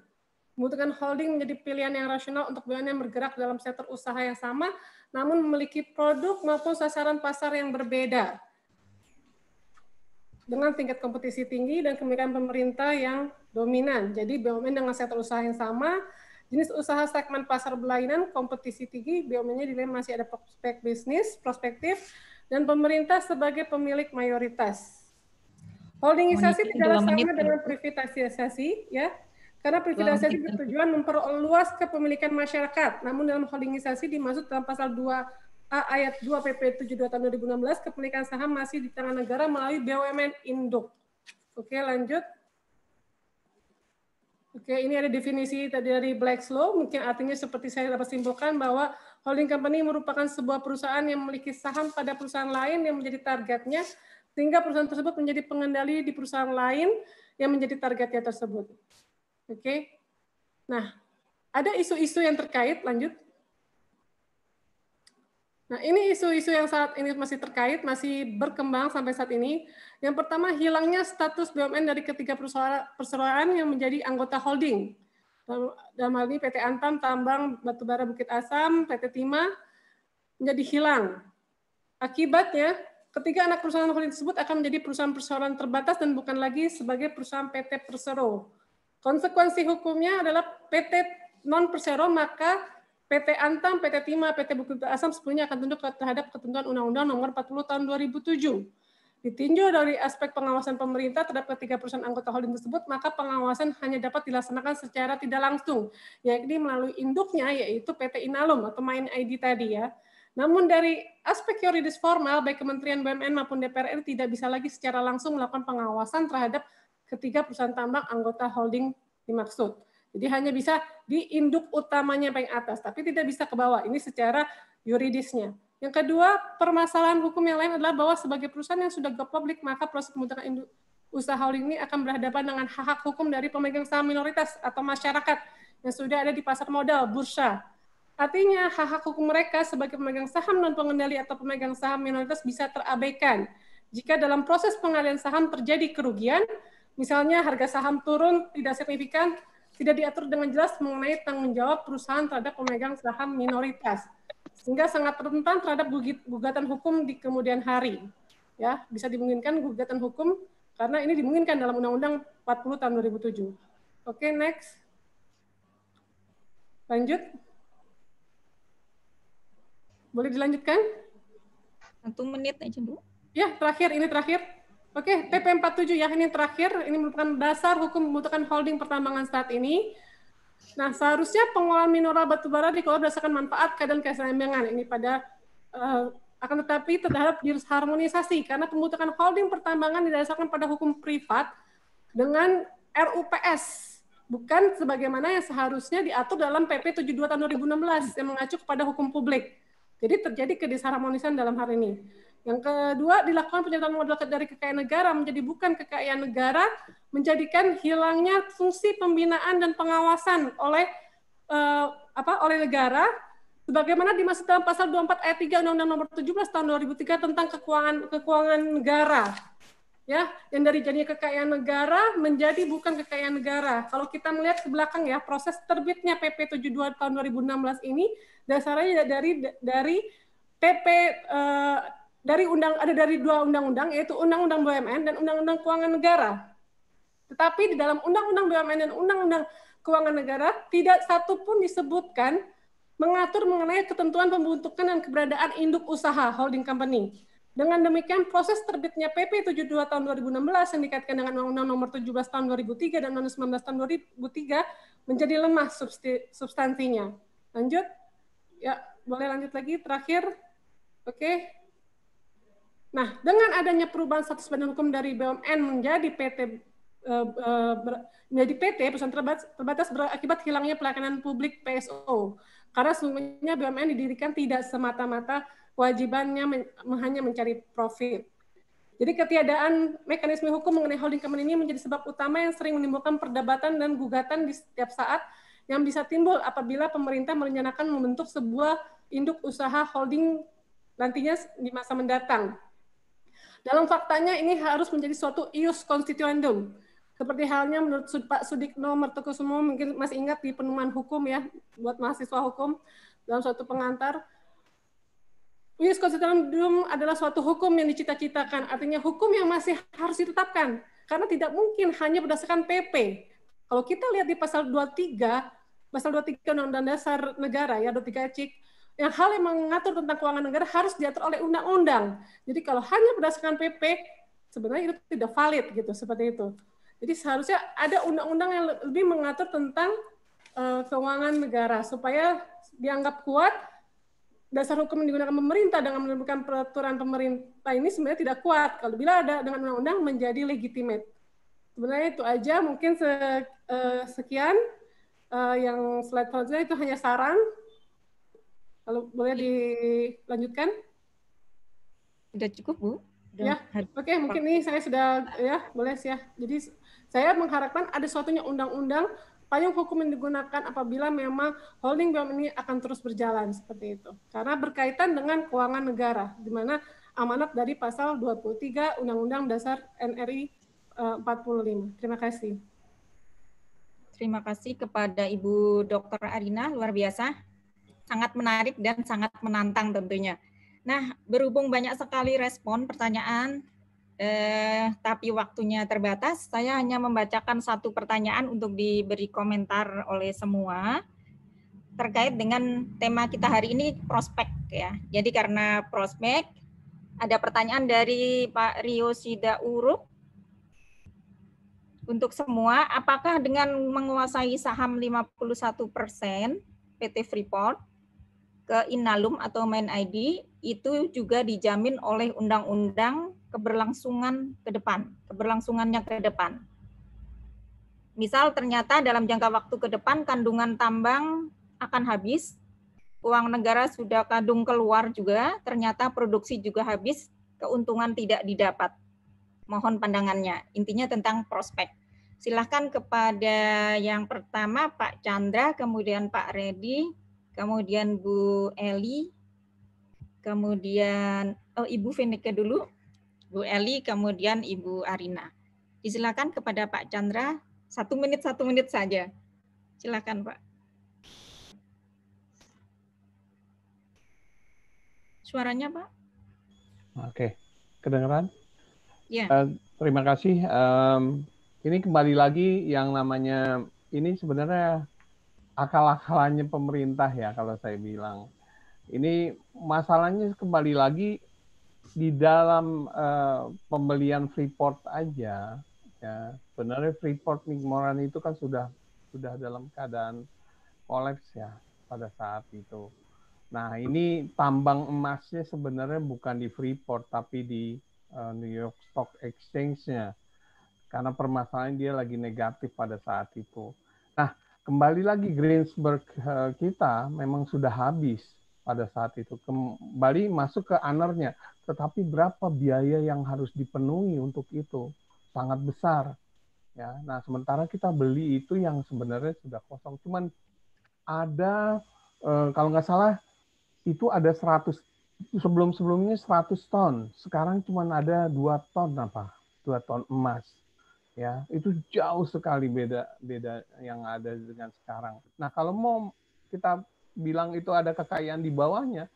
Pembentukan holding menjadi pilihan yang rasional untuk BUMN yang bergerak dalam sektor usaha yang sama, namun memiliki produk maupun sasaran pasar yang berbeda dengan tingkat kompetisi tinggi dan kemungkinan pemerintah yang dominan. Jadi BUMN dengan sektor usaha yang sama, jenis usaha segmen pasar berlainan, kompetisi tinggi, BUMN-nya dinilai masih ada prospek bisnis, prospektif, dan pemerintah sebagai pemilik mayoritas. Holdingisasi tidaklah sama menit. dengan privatisasi ya. Karena privatisasi bertujuan memperluas kepemilikan masyarakat. Namun dalam holdingisasi dimaksud dalam pasal 2 A ayat 2 PP 72 tahun 2016 kepemilikan saham masih di tangan negara melalui BUMN induk. Oke, lanjut. Oke, ini ada definisi tadi dari black slow. mungkin artinya seperti saya dapat simpulkan bahwa holding company merupakan sebuah perusahaan yang memiliki saham pada perusahaan lain yang menjadi targetnya, sehingga perusahaan tersebut menjadi pengendali di perusahaan lain yang menjadi targetnya tersebut. Oke, nah ada isu-isu yang terkait, lanjut. Nah, ini isu-isu yang saat ini masih terkait, masih berkembang sampai saat ini. Yang pertama, hilangnya status BUMN dari ketiga perusahaan yang menjadi anggota holding. Dalam hal ini PT Antam, Tambang, Batubara Bukit Asam, PT Timah, menjadi hilang. Akibatnya, ketiga anak perusahaan holding tersebut akan menjadi perusahaan-perusahaan terbatas dan bukan lagi sebagai perusahaan PT Persero. Konsekuensi hukumnya adalah PT non-Persero maka PT Antam, PT Timah, PT Bukit Asam sepenuhnya akan tunduk terhadap ketentuan Undang-Undang Nomor 40 Tahun 2007. Ditinjau dari aspek pengawasan pemerintah terhadap ketiga perusahaan anggota holding tersebut, maka pengawasan hanya dapat dilaksanakan secara tidak langsung, yakni melalui induknya yaitu PT Inalum atau Main ID tadi ya. Namun dari aspek yuridis formal, baik Kementerian BUMN maupun DPR RI tidak bisa lagi secara langsung melakukan pengawasan terhadap ketiga perusahaan tambang anggota holding dimaksud. Jadi hanya bisa di induk utamanya paling atas, tapi tidak bisa ke bawah. Ini secara yuridisnya. Yang kedua, permasalahan hukum yang lain adalah bahwa sebagai perusahaan yang sudah go public, maka proses pembentukan induk usaha holding ini akan berhadapan dengan hak-hak hukum dari pemegang saham minoritas atau masyarakat yang sudah ada di pasar modal, bursa. Artinya, hak-hak hukum mereka sebagai pemegang saham non-pengendali atau pemegang saham minoritas bisa terabaikan jika dalam proses pengalian saham terjadi kerugian, misalnya harga saham turun tidak signifikan, tidak diatur dengan jelas mengenai tanggung jawab perusahaan terhadap pemegang saham minoritas, sehingga sangat rentan terhadap gugatan hukum di kemudian hari. Ya, bisa dimungkinkan gugatan hukum karena ini dimungkinkan dalam Undang-Undang 40 tahun 2007. Oke, okay, next. Lanjut. Boleh dilanjutkan? Satu menit aja dulu. Ya, terakhir. Ini terakhir. Oke, okay, PP47 ya, ini terakhir. Ini merupakan dasar hukum membutuhkan holding pertambangan saat ini. Nah, seharusnya pengolahan mineral batubara dikelola berdasarkan manfaat keadaan keseimbangan. Ini pada uh, akan tetapi terhadap harmonisasi karena pembentukan holding pertambangan didasarkan pada hukum privat dengan RUPS bukan sebagaimana yang seharusnya diatur dalam PP 72 tahun 2016 yang mengacu kepada hukum publik. Jadi terjadi kedisharmonisan dalam hal ini. Yang kedua, dilakukan penyertaan modal dari kekayaan negara menjadi bukan kekayaan negara, menjadikan hilangnya fungsi pembinaan dan pengawasan oleh eh, apa oleh negara sebagaimana dimaksud dalam pasal 24 ayat 3 Undang-Undang Nomor 17 tahun 2003 tentang keuangan keuangan negara. Ya, yang dari jadinya kekayaan negara menjadi bukan kekayaan negara. Kalau kita melihat ke belakang ya, proses terbitnya PP 72 tahun 2016 ini dasarnya dari dari PP uh, dari undang ada dari dua undang-undang yaitu Undang-Undang BUMN dan Undang-Undang Keuangan Negara. Tetapi di dalam Undang-Undang BUMN dan Undang-Undang Keuangan Negara tidak satu pun disebutkan mengatur mengenai ketentuan pembentukan dan keberadaan induk usaha holding company. Dengan demikian, proses terbitnya PP 72 tahun 2016 yang dikaitkan dengan Undang-Undang Nomor 17 tahun 2003 dan Undang-Undang 19 tahun 2003 menjadi lemah substansinya. Lanjut. Ya, boleh lanjut lagi terakhir. Oke. Nah, dengan adanya perubahan status badan hukum dari BUMN menjadi PT eh, eh, menjadi PT perusahaan terbatas berakibat hilangnya pelayanan publik PSO karena sungguhnya BUMN didirikan tidak semata-mata kewajibannya men, hanya mencari profit. Jadi ketiadaan mekanisme hukum mengenai holding company ini menjadi sebab utama yang sering menimbulkan perdebatan dan gugatan di setiap saat yang bisa timbul apabila pemerintah merencanakan membentuk sebuah induk usaha holding nantinya di masa mendatang. Dalam faktanya ini harus menjadi suatu ius constituendum. Seperti halnya menurut Pak Sudikno Mertokusumo, mungkin masih ingat di penemuan hukum ya, buat mahasiswa hukum dalam suatu pengantar, Ius constituendum adalah suatu hukum yang dicita-citakan, artinya hukum yang masih harus ditetapkan. Karena tidak mungkin hanya berdasarkan PP. Kalau kita lihat di pasal 23, pasal 23 Undang-Undang Dasar Negara ya, 23 Cik, yang hal yang mengatur tentang keuangan negara harus diatur oleh undang-undang. Jadi kalau hanya berdasarkan PP, sebenarnya itu tidak valid gitu, seperti itu. Jadi seharusnya ada undang-undang yang lebih mengatur tentang uh, keuangan negara supaya dianggap kuat dasar hukum yang digunakan pemerintah dengan menerbitkan peraturan pemerintah ini sebenarnya tidak kuat kalau bila ada dengan undang-undang menjadi legitimate. Sebenarnya itu aja mungkin se, uh, sekian uh, yang slide selanjutnya itu hanya saran kalau boleh iya. dilanjutkan? Sudah cukup, Bu. Ya, oke okay, mungkin ini saya sudah ya boleh sih ya. Jadi saya mengharapkan ada suatunya undang-undang payung hukum yang digunakan apabila memang holding BUMN ini akan terus berjalan seperti itu. Karena berkaitan dengan keuangan negara, di mana amanat dari pasal 23 Undang-Undang Dasar NRI 45. Eh, Terima kasih. Terima kasih kepada Ibu Dr. Arina, luar biasa sangat menarik dan sangat menantang tentunya. Nah, berhubung banyak sekali respon pertanyaan, eh, tapi waktunya terbatas, saya hanya membacakan satu pertanyaan untuk diberi komentar oleh semua terkait dengan tema kita hari ini prospek ya. Jadi karena prospek ada pertanyaan dari Pak Rio Sida Uruk untuk semua, apakah dengan menguasai saham 51% PT Freeport ke Inalum atau Main ID itu juga dijamin oleh undang-undang keberlangsungan ke depan, keberlangsungannya ke depan. Misal ternyata dalam jangka waktu ke depan kandungan tambang akan habis, uang negara sudah kadung keluar juga, ternyata produksi juga habis, keuntungan tidak didapat. Mohon pandangannya. Intinya tentang prospek. Silahkan kepada yang pertama Pak Chandra, kemudian Pak Redi, kemudian Bu Eli, kemudian oh, Ibu Venike dulu, Bu Eli, kemudian Ibu Arina. Disilakan kepada Pak Chandra, satu menit, satu menit saja. Silakan Pak. Suaranya Pak. Oke, kedengaran? Ya. Uh, terima kasih. Um, ini kembali lagi yang namanya, ini sebenarnya akal-akalannya pemerintah ya kalau saya bilang. Ini masalahnya kembali lagi di dalam uh, pembelian Freeport aja ya. Sebenarnya Freeport Migmoran itu kan sudah sudah dalam keadaan kolaps ya pada saat itu. Nah, ini tambang emasnya sebenarnya bukan di Freeport tapi di uh, New York Stock Exchange-nya. Karena permasalahan dia lagi negatif pada saat itu. Nah, kembali lagi Greensburg eh, kita memang sudah habis pada saat itu kembali masuk ke anernya tetapi berapa biaya yang harus dipenuhi untuk itu sangat besar ya nah sementara kita beli itu yang sebenarnya sudah kosong cuman ada eh, kalau nggak salah itu ada 100 sebelum sebelumnya 100 ton sekarang cuman ada dua ton apa dua ton emas ya itu jauh sekali beda beda yang ada dengan sekarang. Nah kalau mau kita bilang itu ada kekayaan di bawahnya,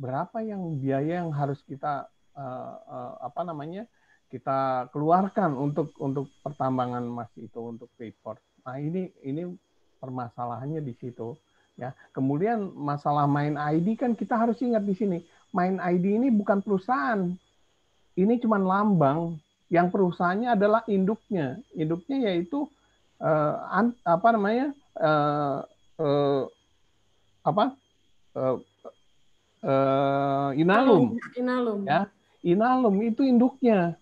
berapa yang biaya yang harus kita uh, uh, apa namanya kita keluarkan untuk untuk pertambangan emas itu untuk freeport. Nah ini ini permasalahannya di situ ya. Kemudian masalah main ID kan kita harus ingat di sini main ID ini bukan perusahaan, ini cuma lambang yang perusahaannya adalah induknya. Induknya yaitu eh, an, apa namanya? Eh, eh, apa? Eh, eh inalum. Inalum. Ya. Inalum itu induknya.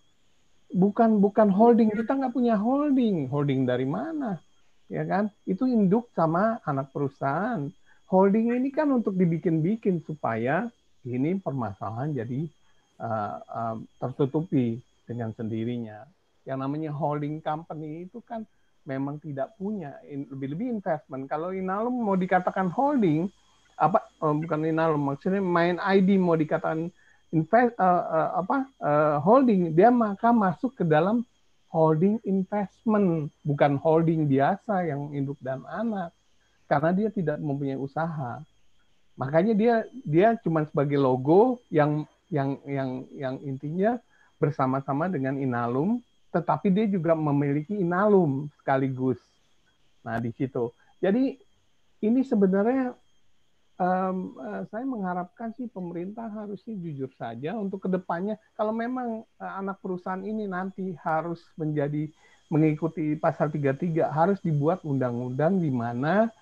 Bukan bukan holding. Kita nggak punya holding. Holding dari mana? Ya kan? Itu induk sama anak perusahaan. Holding ini kan untuk dibikin-bikin supaya ini permasalahan jadi uh, uh, tertutupi dengan sendirinya. Yang namanya holding company itu kan memang tidak punya lebih-lebih investment. Kalau Inalum mau dikatakan holding apa oh, bukan Inalum maksudnya main ID mau dikatakan invest uh, uh, apa uh, holding dia maka masuk ke dalam holding investment bukan holding biasa yang induk dan anak karena dia tidak mempunyai usaha. Makanya dia dia cuma sebagai logo yang yang yang yang intinya bersama-sama dengan Inalum, tetapi dia juga memiliki Inalum sekaligus. Nah, di situ. Jadi ini sebenarnya um, saya mengharapkan sih pemerintah harusnya jujur saja untuk kedepannya kalau memang eh, anak perusahaan ini nanti harus menjadi mengikuti pasal 33 harus dibuat undang-undang di mana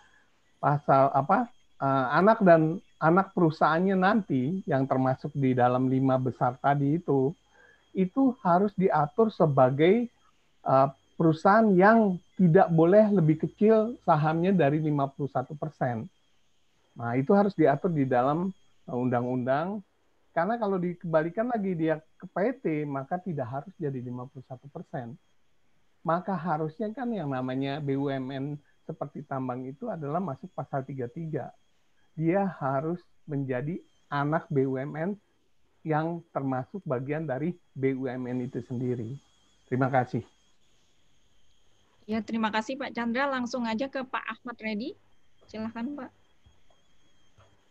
pasal apa uh, anak dan anak perusahaannya nanti yang termasuk di dalam lima besar tadi itu itu harus diatur sebagai uh, perusahaan yang tidak boleh lebih kecil sahamnya dari 51 persen. Nah, itu harus diatur di dalam eh, undang-undang. Karena kalau dikembalikan lagi dia ke PT, e maka tidak harus jadi 51 persen. Maka harusnya kan yang namanya BUMN seperti tambang itu adalah masuk pasal 33. Dia harus menjadi anak BUMN yang termasuk bagian dari BUMN itu sendiri. Terima kasih. Ya, terima kasih Pak Chandra. Langsung aja ke Pak Ahmad Reddy. Silahkan Pak.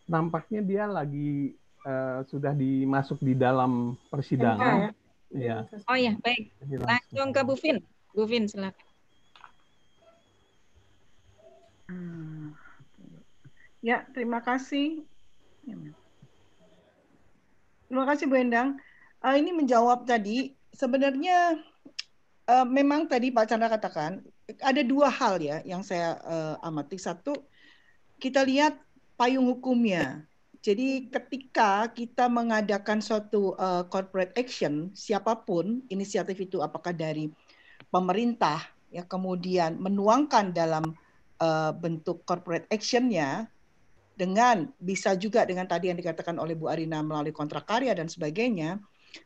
Nampaknya dia lagi uh, sudah dimasuk di dalam persidangan. Iya, ya. ya. Oh ya, baik. Langsung ke Bu Vin. Bu Vin, silakan. Ah, ya, terima kasih. Terima kasih Bu Endang. Uh, ini menjawab tadi sebenarnya uh, memang tadi Pak Chandra katakan ada dua hal ya yang saya uh, amati. Satu kita lihat payung hukumnya. Jadi ketika kita mengadakan suatu uh, corporate action siapapun inisiatif itu apakah dari pemerintah ya kemudian menuangkan dalam uh, bentuk corporate actionnya dengan bisa juga dengan tadi yang dikatakan oleh Bu Arina melalui kontrak karya dan sebagainya,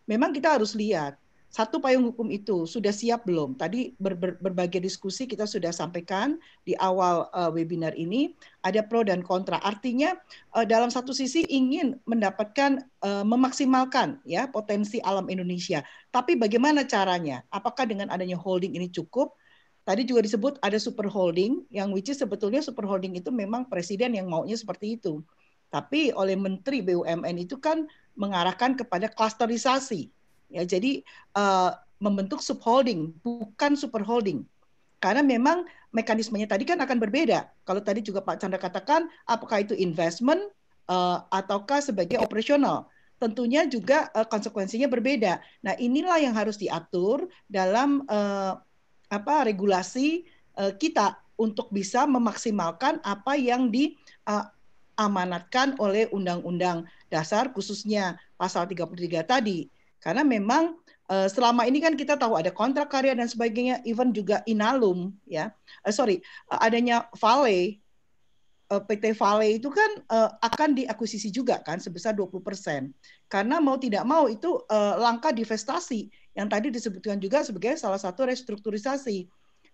memang kita harus lihat satu payung hukum itu sudah siap belum? Tadi ber, ber, berbagai diskusi kita sudah sampaikan di awal uh, webinar ini ada pro dan kontra. Artinya uh, dalam satu sisi ingin mendapatkan uh, memaksimalkan ya potensi alam Indonesia, tapi bagaimana caranya? Apakah dengan adanya holding ini cukup? Tadi juga disebut ada super holding yang which is sebetulnya super holding itu memang presiden yang maunya seperti itu. Tapi oleh menteri BUMN itu kan mengarahkan kepada klasterisasi. Ya, jadi uh, membentuk holding bukan super holding Karena memang mekanismenya tadi kan akan berbeda. Kalau tadi juga Pak Chandra katakan, apakah itu investment uh, ataukah sebagai operasional? Tentunya juga eh, konsekuensinya berbeda. Nah, inilah yang harus diatur dalam apa regulasi uh, kita untuk bisa memaksimalkan apa yang diamanatkan eh, uh, oleh undang-undang dasar khususnya pasal 33 tadi. Karena memang eh, selama ini kan kita tahu ada kontrak karya dan sebagainya, even juga inalum ya. Uh, sorry, adanya Vale PT Vale itu kan akan diakuisisi juga kan sebesar 20%. Karena mau tidak mau itu langkah divestasi yang tadi disebutkan juga sebagai salah satu restrukturisasi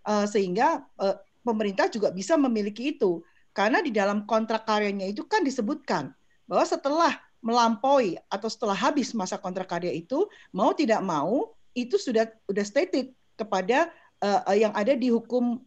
eh, sehingga eh, pemerintah juga bisa memiliki itu karena di dalam kontrak karyanya itu kan disebutkan bahwa setelah melampaui atau setelah habis masa kontrak karya itu mau tidak mau itu sudah sudah stated kepada eh, yang ada di hukum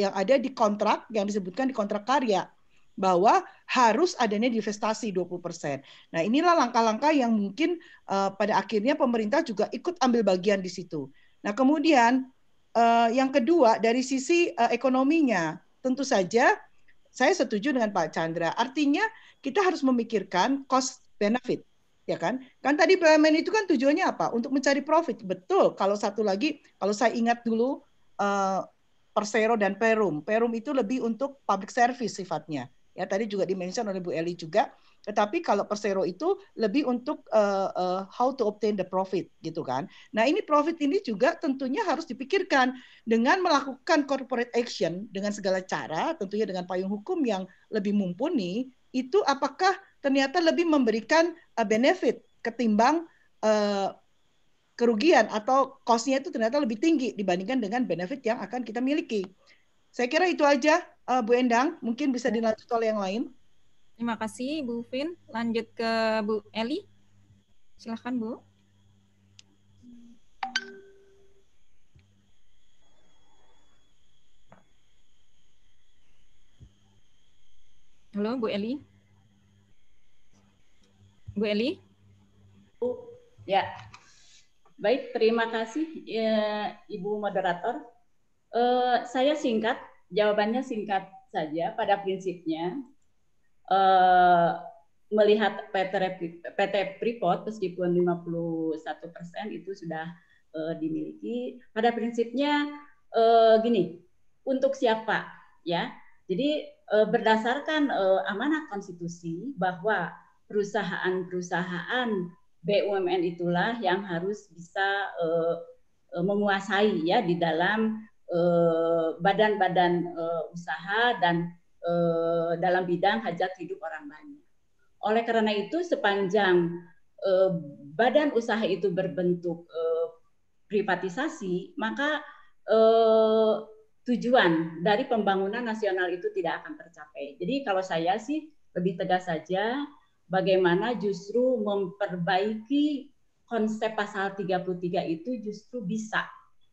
yang ada di kontrak yang disebutkan di kontrak karya bahwa harus adanya divestasi 20%. Nah, inilah langkah-langkah yang mungkin uh, pada akhirnya pemerintah juga ikut ambil bagian di situ. Nah, kemudian uh, yang kedua dari sisi uh, ekonominya, tentu saja saya setuju dengan Pak Chandra. Artinya kita harus memikirkan cost benefit, ya kan? Kan tadi BUMN itu kan tujuannya apa? Untuk mencari profit. Betul. Kalau satu lagi, kalau saya ingat dulu uh, Persero dan Perum. Perum itu lebih untuk public service sifatnya ya tadi juga dimention oleh Bu Eli juga tetapi kalau persero itu lebih untuk uh, uh, how to obtain the profit gitu kan. Nah ini profit ini juga tentunya harus dipikirkan dengan melakukan corporate action dengan segala cara, tentunya dengan payung hukum yang lebih mumpuni. Itu apakah ternyata lebih memberikan uh, benefit ketimbang uh, kerugian atau cost-nya itu ternyata lebih tinggi dibandingkan dengan benefit yang akan kita miliki. Saya kira itu aja eh, Bu Endang, mungkin bisa ya. dilanjut oleh yang lain. Terima kasih Bu Vin. Lanjut ke Bu Eli. Silahkan Bu. Halo Bu Eli. Bu Eli. Bu, ya. Baik, terima kasih ya, Ibu moderator. Uh, saya singkat, jawabannya singkat saja pada prinsipnya. Uh, melihat PT, PT Freeport meskipun 51 persen itu sudah uh, dimiliki pada prinsipnya uh, gini untuk siapa ya jadi uh, berdasarkan uh, amanat konstitusi bahwa perusahaan-perusahaan BUMN itulah yang harus bisa uh, menguasai ya di dalam Eh, badan-badan eh, usaha dan eh, dalam bidang hajat hidup orang banyak. Oleh karena itu sepanjang badan usaha itu berbentuk privatisasi, maka tujuan dari pembangunan nasional itu tidak akan tercapai. Jadi kalau saya sih lebih tegas saja bagaimana justru memperbaiki konsep pasal 33 itu justru bisa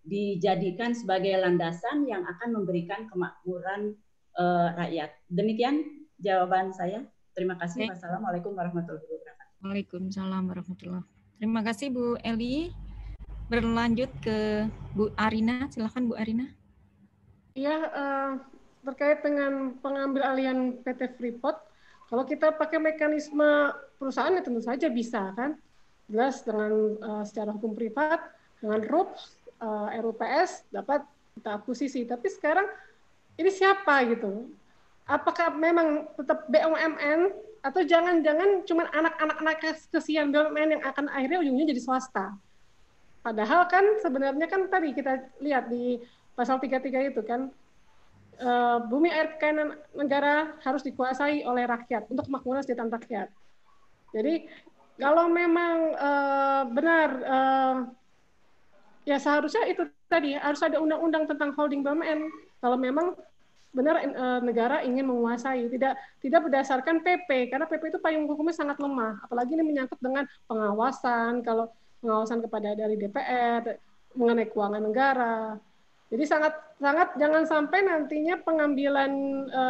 dijadikan sebagai landasan yang akan memberikan kemakmuran uh, rakyat. Demikian jawaban saya. Terima kasih. Okay. Wassalamualaikum warahmatullahi wabarakatuh. Waalaikumsalam warahmatullahi wabarakatuh. Terima kasih Bu Eli. Berlanjut ke Bu Arina. Silakan Bu Arina. Iya, uh, terkait dengan pengambil alihan PT Freeport, kalau kita pakai mekanisme perusahaan ya tentu saja bisa kan. Jelas dengan uh, secara hukum privat, dengan RUPS, uh, eh, RUPS dapat kita posisi, Tapi sekarang ini siapa gitu? Apakah memang tetap BUMN atau jangan-jangan cuma anak-anak kesian BUMN yang akan akhirnya ujungnya jadi swasta? Padahal kan sebenarnya kan tadi kita lihat di pasal 33 itu kan eh, bumi air kekayaan negara harus dikuasai oleh rakyat untuk makmuran kesejahteraan rakyat. Jadi kalau memang eh, benar ya seharusnya itu tadi harus ada undang-undang tentang holding BUMN kalau memang benar eh, negara ingin menguasai tidak tidak berdasarkan PP karena PP itu payung hukumnya sangat lemah apalagi ini menyangkut dengan pengawasan kalau pengawasan kepada dari DPR mengenai keuangan negara jadi sangat sangat jangan sampai nantinya pengambilan e,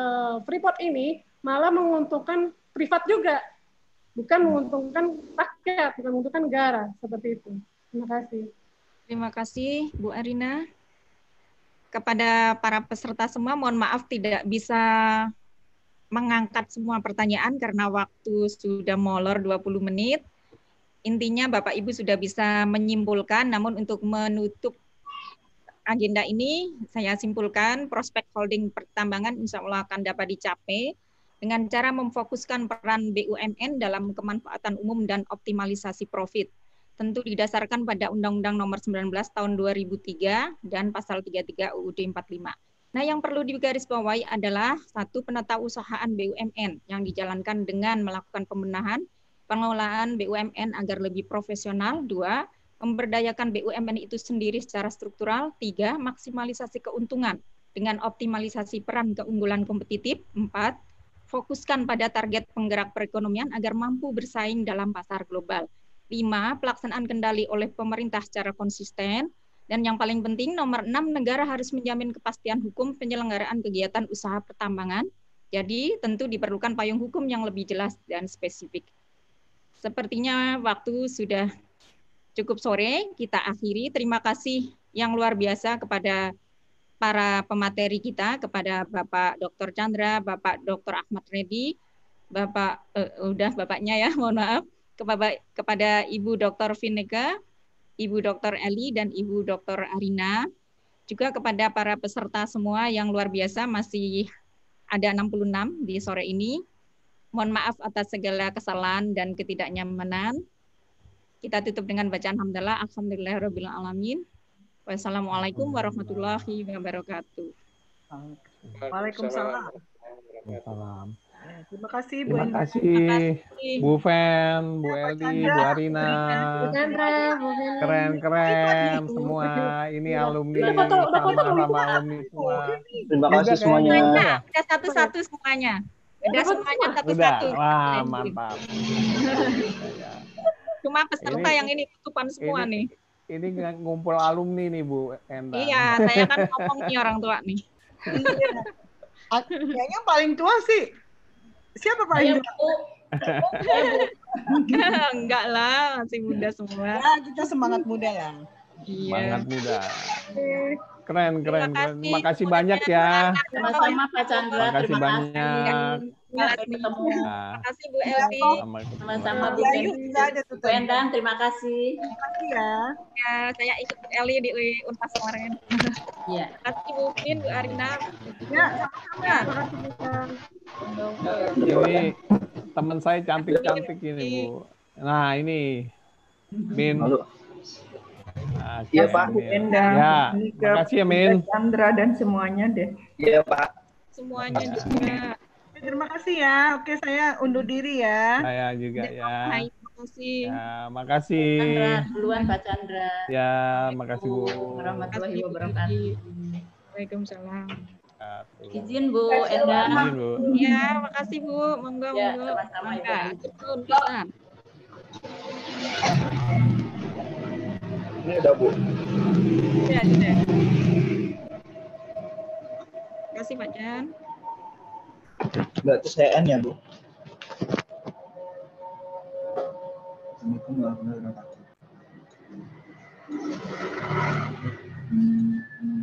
freeport ini malah menguntungkan privat juga bukan menguntungkan rakyat bukan menguntungkan negara seperti itu terima kasih Terima kasih Bu Arina. Kepada para peserta semua, mohon maaf tidak bisa mengangkat semua pertanyaan karena waktu sudah molor 20 menit. Intinya Bapak Ibu sudah bisa menyimpulkan, namun untuk menutup agenda ini, saya simpulkan prospek holding pertambangan insya Allah akan dapat dicapai dengan cara memfokuskan peran BUMN dalam kemanfaatan umum dan optimalisasi profit tentu didasarkan pada Undang-Undang Nomor 19 Tahun 2003 dan Pasal 33 UUD 45. Nah, yang perlu digarisbawahi adalah satu usahaan BUMN yang dijalankan dengan melakukan pembenahan pengelolaan BUMN agar lebih profesional. Dua, memberdayakan BUMN itu sendiri secara struktural. Tiga, maksimalisasi keuntungan dengan optimalisasi peran keunggulan kompetitif. Empat, fokuskan pada target penggerak perekonomian agar mampu bersaing dalam pasar global. Lima, pelaksanaan kendali oleh pemerintah secara konsisten. Dan yang paling penting, nomor enam, negara harus menjamin kepastian hukum penyelenggaraan kegiatan usaha pertambangan. Jadi tentu diperlukan payung hukum yang lebih jelas dan spesifik. Sepertinya waktu sudah cukup sore, kita akhiri. Terima kasih yang luar biasa kepada para pemateri kita, kepada Bapak Dr. Chandra, Bapak Dr. Ahmad Reddy, Bapak, eh, udah Bapaknya ya, mohon maaf, kepada, kepada Ibu Dr. Vinega, Ibu Dr. Eli, dan Ibu Dr. Arina, juga kepada para peserta semua yang luar biasa masih ada 66 di sore ini. Mohon maaf atas segala kesalahan dan ketidaknyamanan. Kita tutup dengan bacaan hamdalah. Alhamdulillahirrahmanirrahim. Wassalamualaikum warahmatullahi wabarakatuh. Waalaikumsalam. Waalaikumsalam terima kasih Bu Terima kasih, terima kasih. Bu Fen, Bu iya, Eli, Bu Arina. Iya, keren keren semua. Ini iya. alumni. Udah foto, udah foto Alumni Terima kasih kan? semuanya. semuanya. Ada satu-satu semuanya. Ada semuanya satu-satu. Wah, mantap. Cuma peserta yang ini tutupan semua ini, nih. Ini ngumpul alumni nih Bu Enda. Iya, saya kan ngomong nih orang tua nih. Kayaknya paling tua sih Siapa Pak Ayo, Indra? Enggak lah, masih muda ya. semua. Ya, kita semangat muda lah. Ya. Semangat muda. Iya keren keren ya. terima kasih, Makasih banyak ya. Sama-sama Pak Chandra. Makasih terima banyak. kasih ketemu. Terima kasih Bu Elvi. Ya. Sama-sama Bu Bu Endang, terima kasih. Ya. ya. saya ikut Eli di Unpas kemarin. Iya. Terima kasih Bu Pin, Bu Arina. Ya, sama-sama. Ini teman saya cantik-cantik ini Bu. Nah, ini Min. Iya, ya Pak. Endang, ya, terima kasih ya Chandra dan semuanya deh. Iya Pak. Semuanya ya. juga. Terima kasih ya. Oke saya undur diri ya. Saya juga ya. Hai, terima kasih. Ya, makasih. Chandra, duluan Pak Chandra. Ya, makasih Bu. Warahmatullahi wabarakatuh. Waalaikumsalam. Ya, Izin Bu Enda. Izin Bu. Ya, makasih Bu. Monggo, ya, Sama-sama Ibu. kasih. Ini ada Bu. Ya, sudah. Terima kasih Pak Jan. Berarti saya N ya Bu. Assalamualaikum warahmatullahi wabarakatuh. Hmm.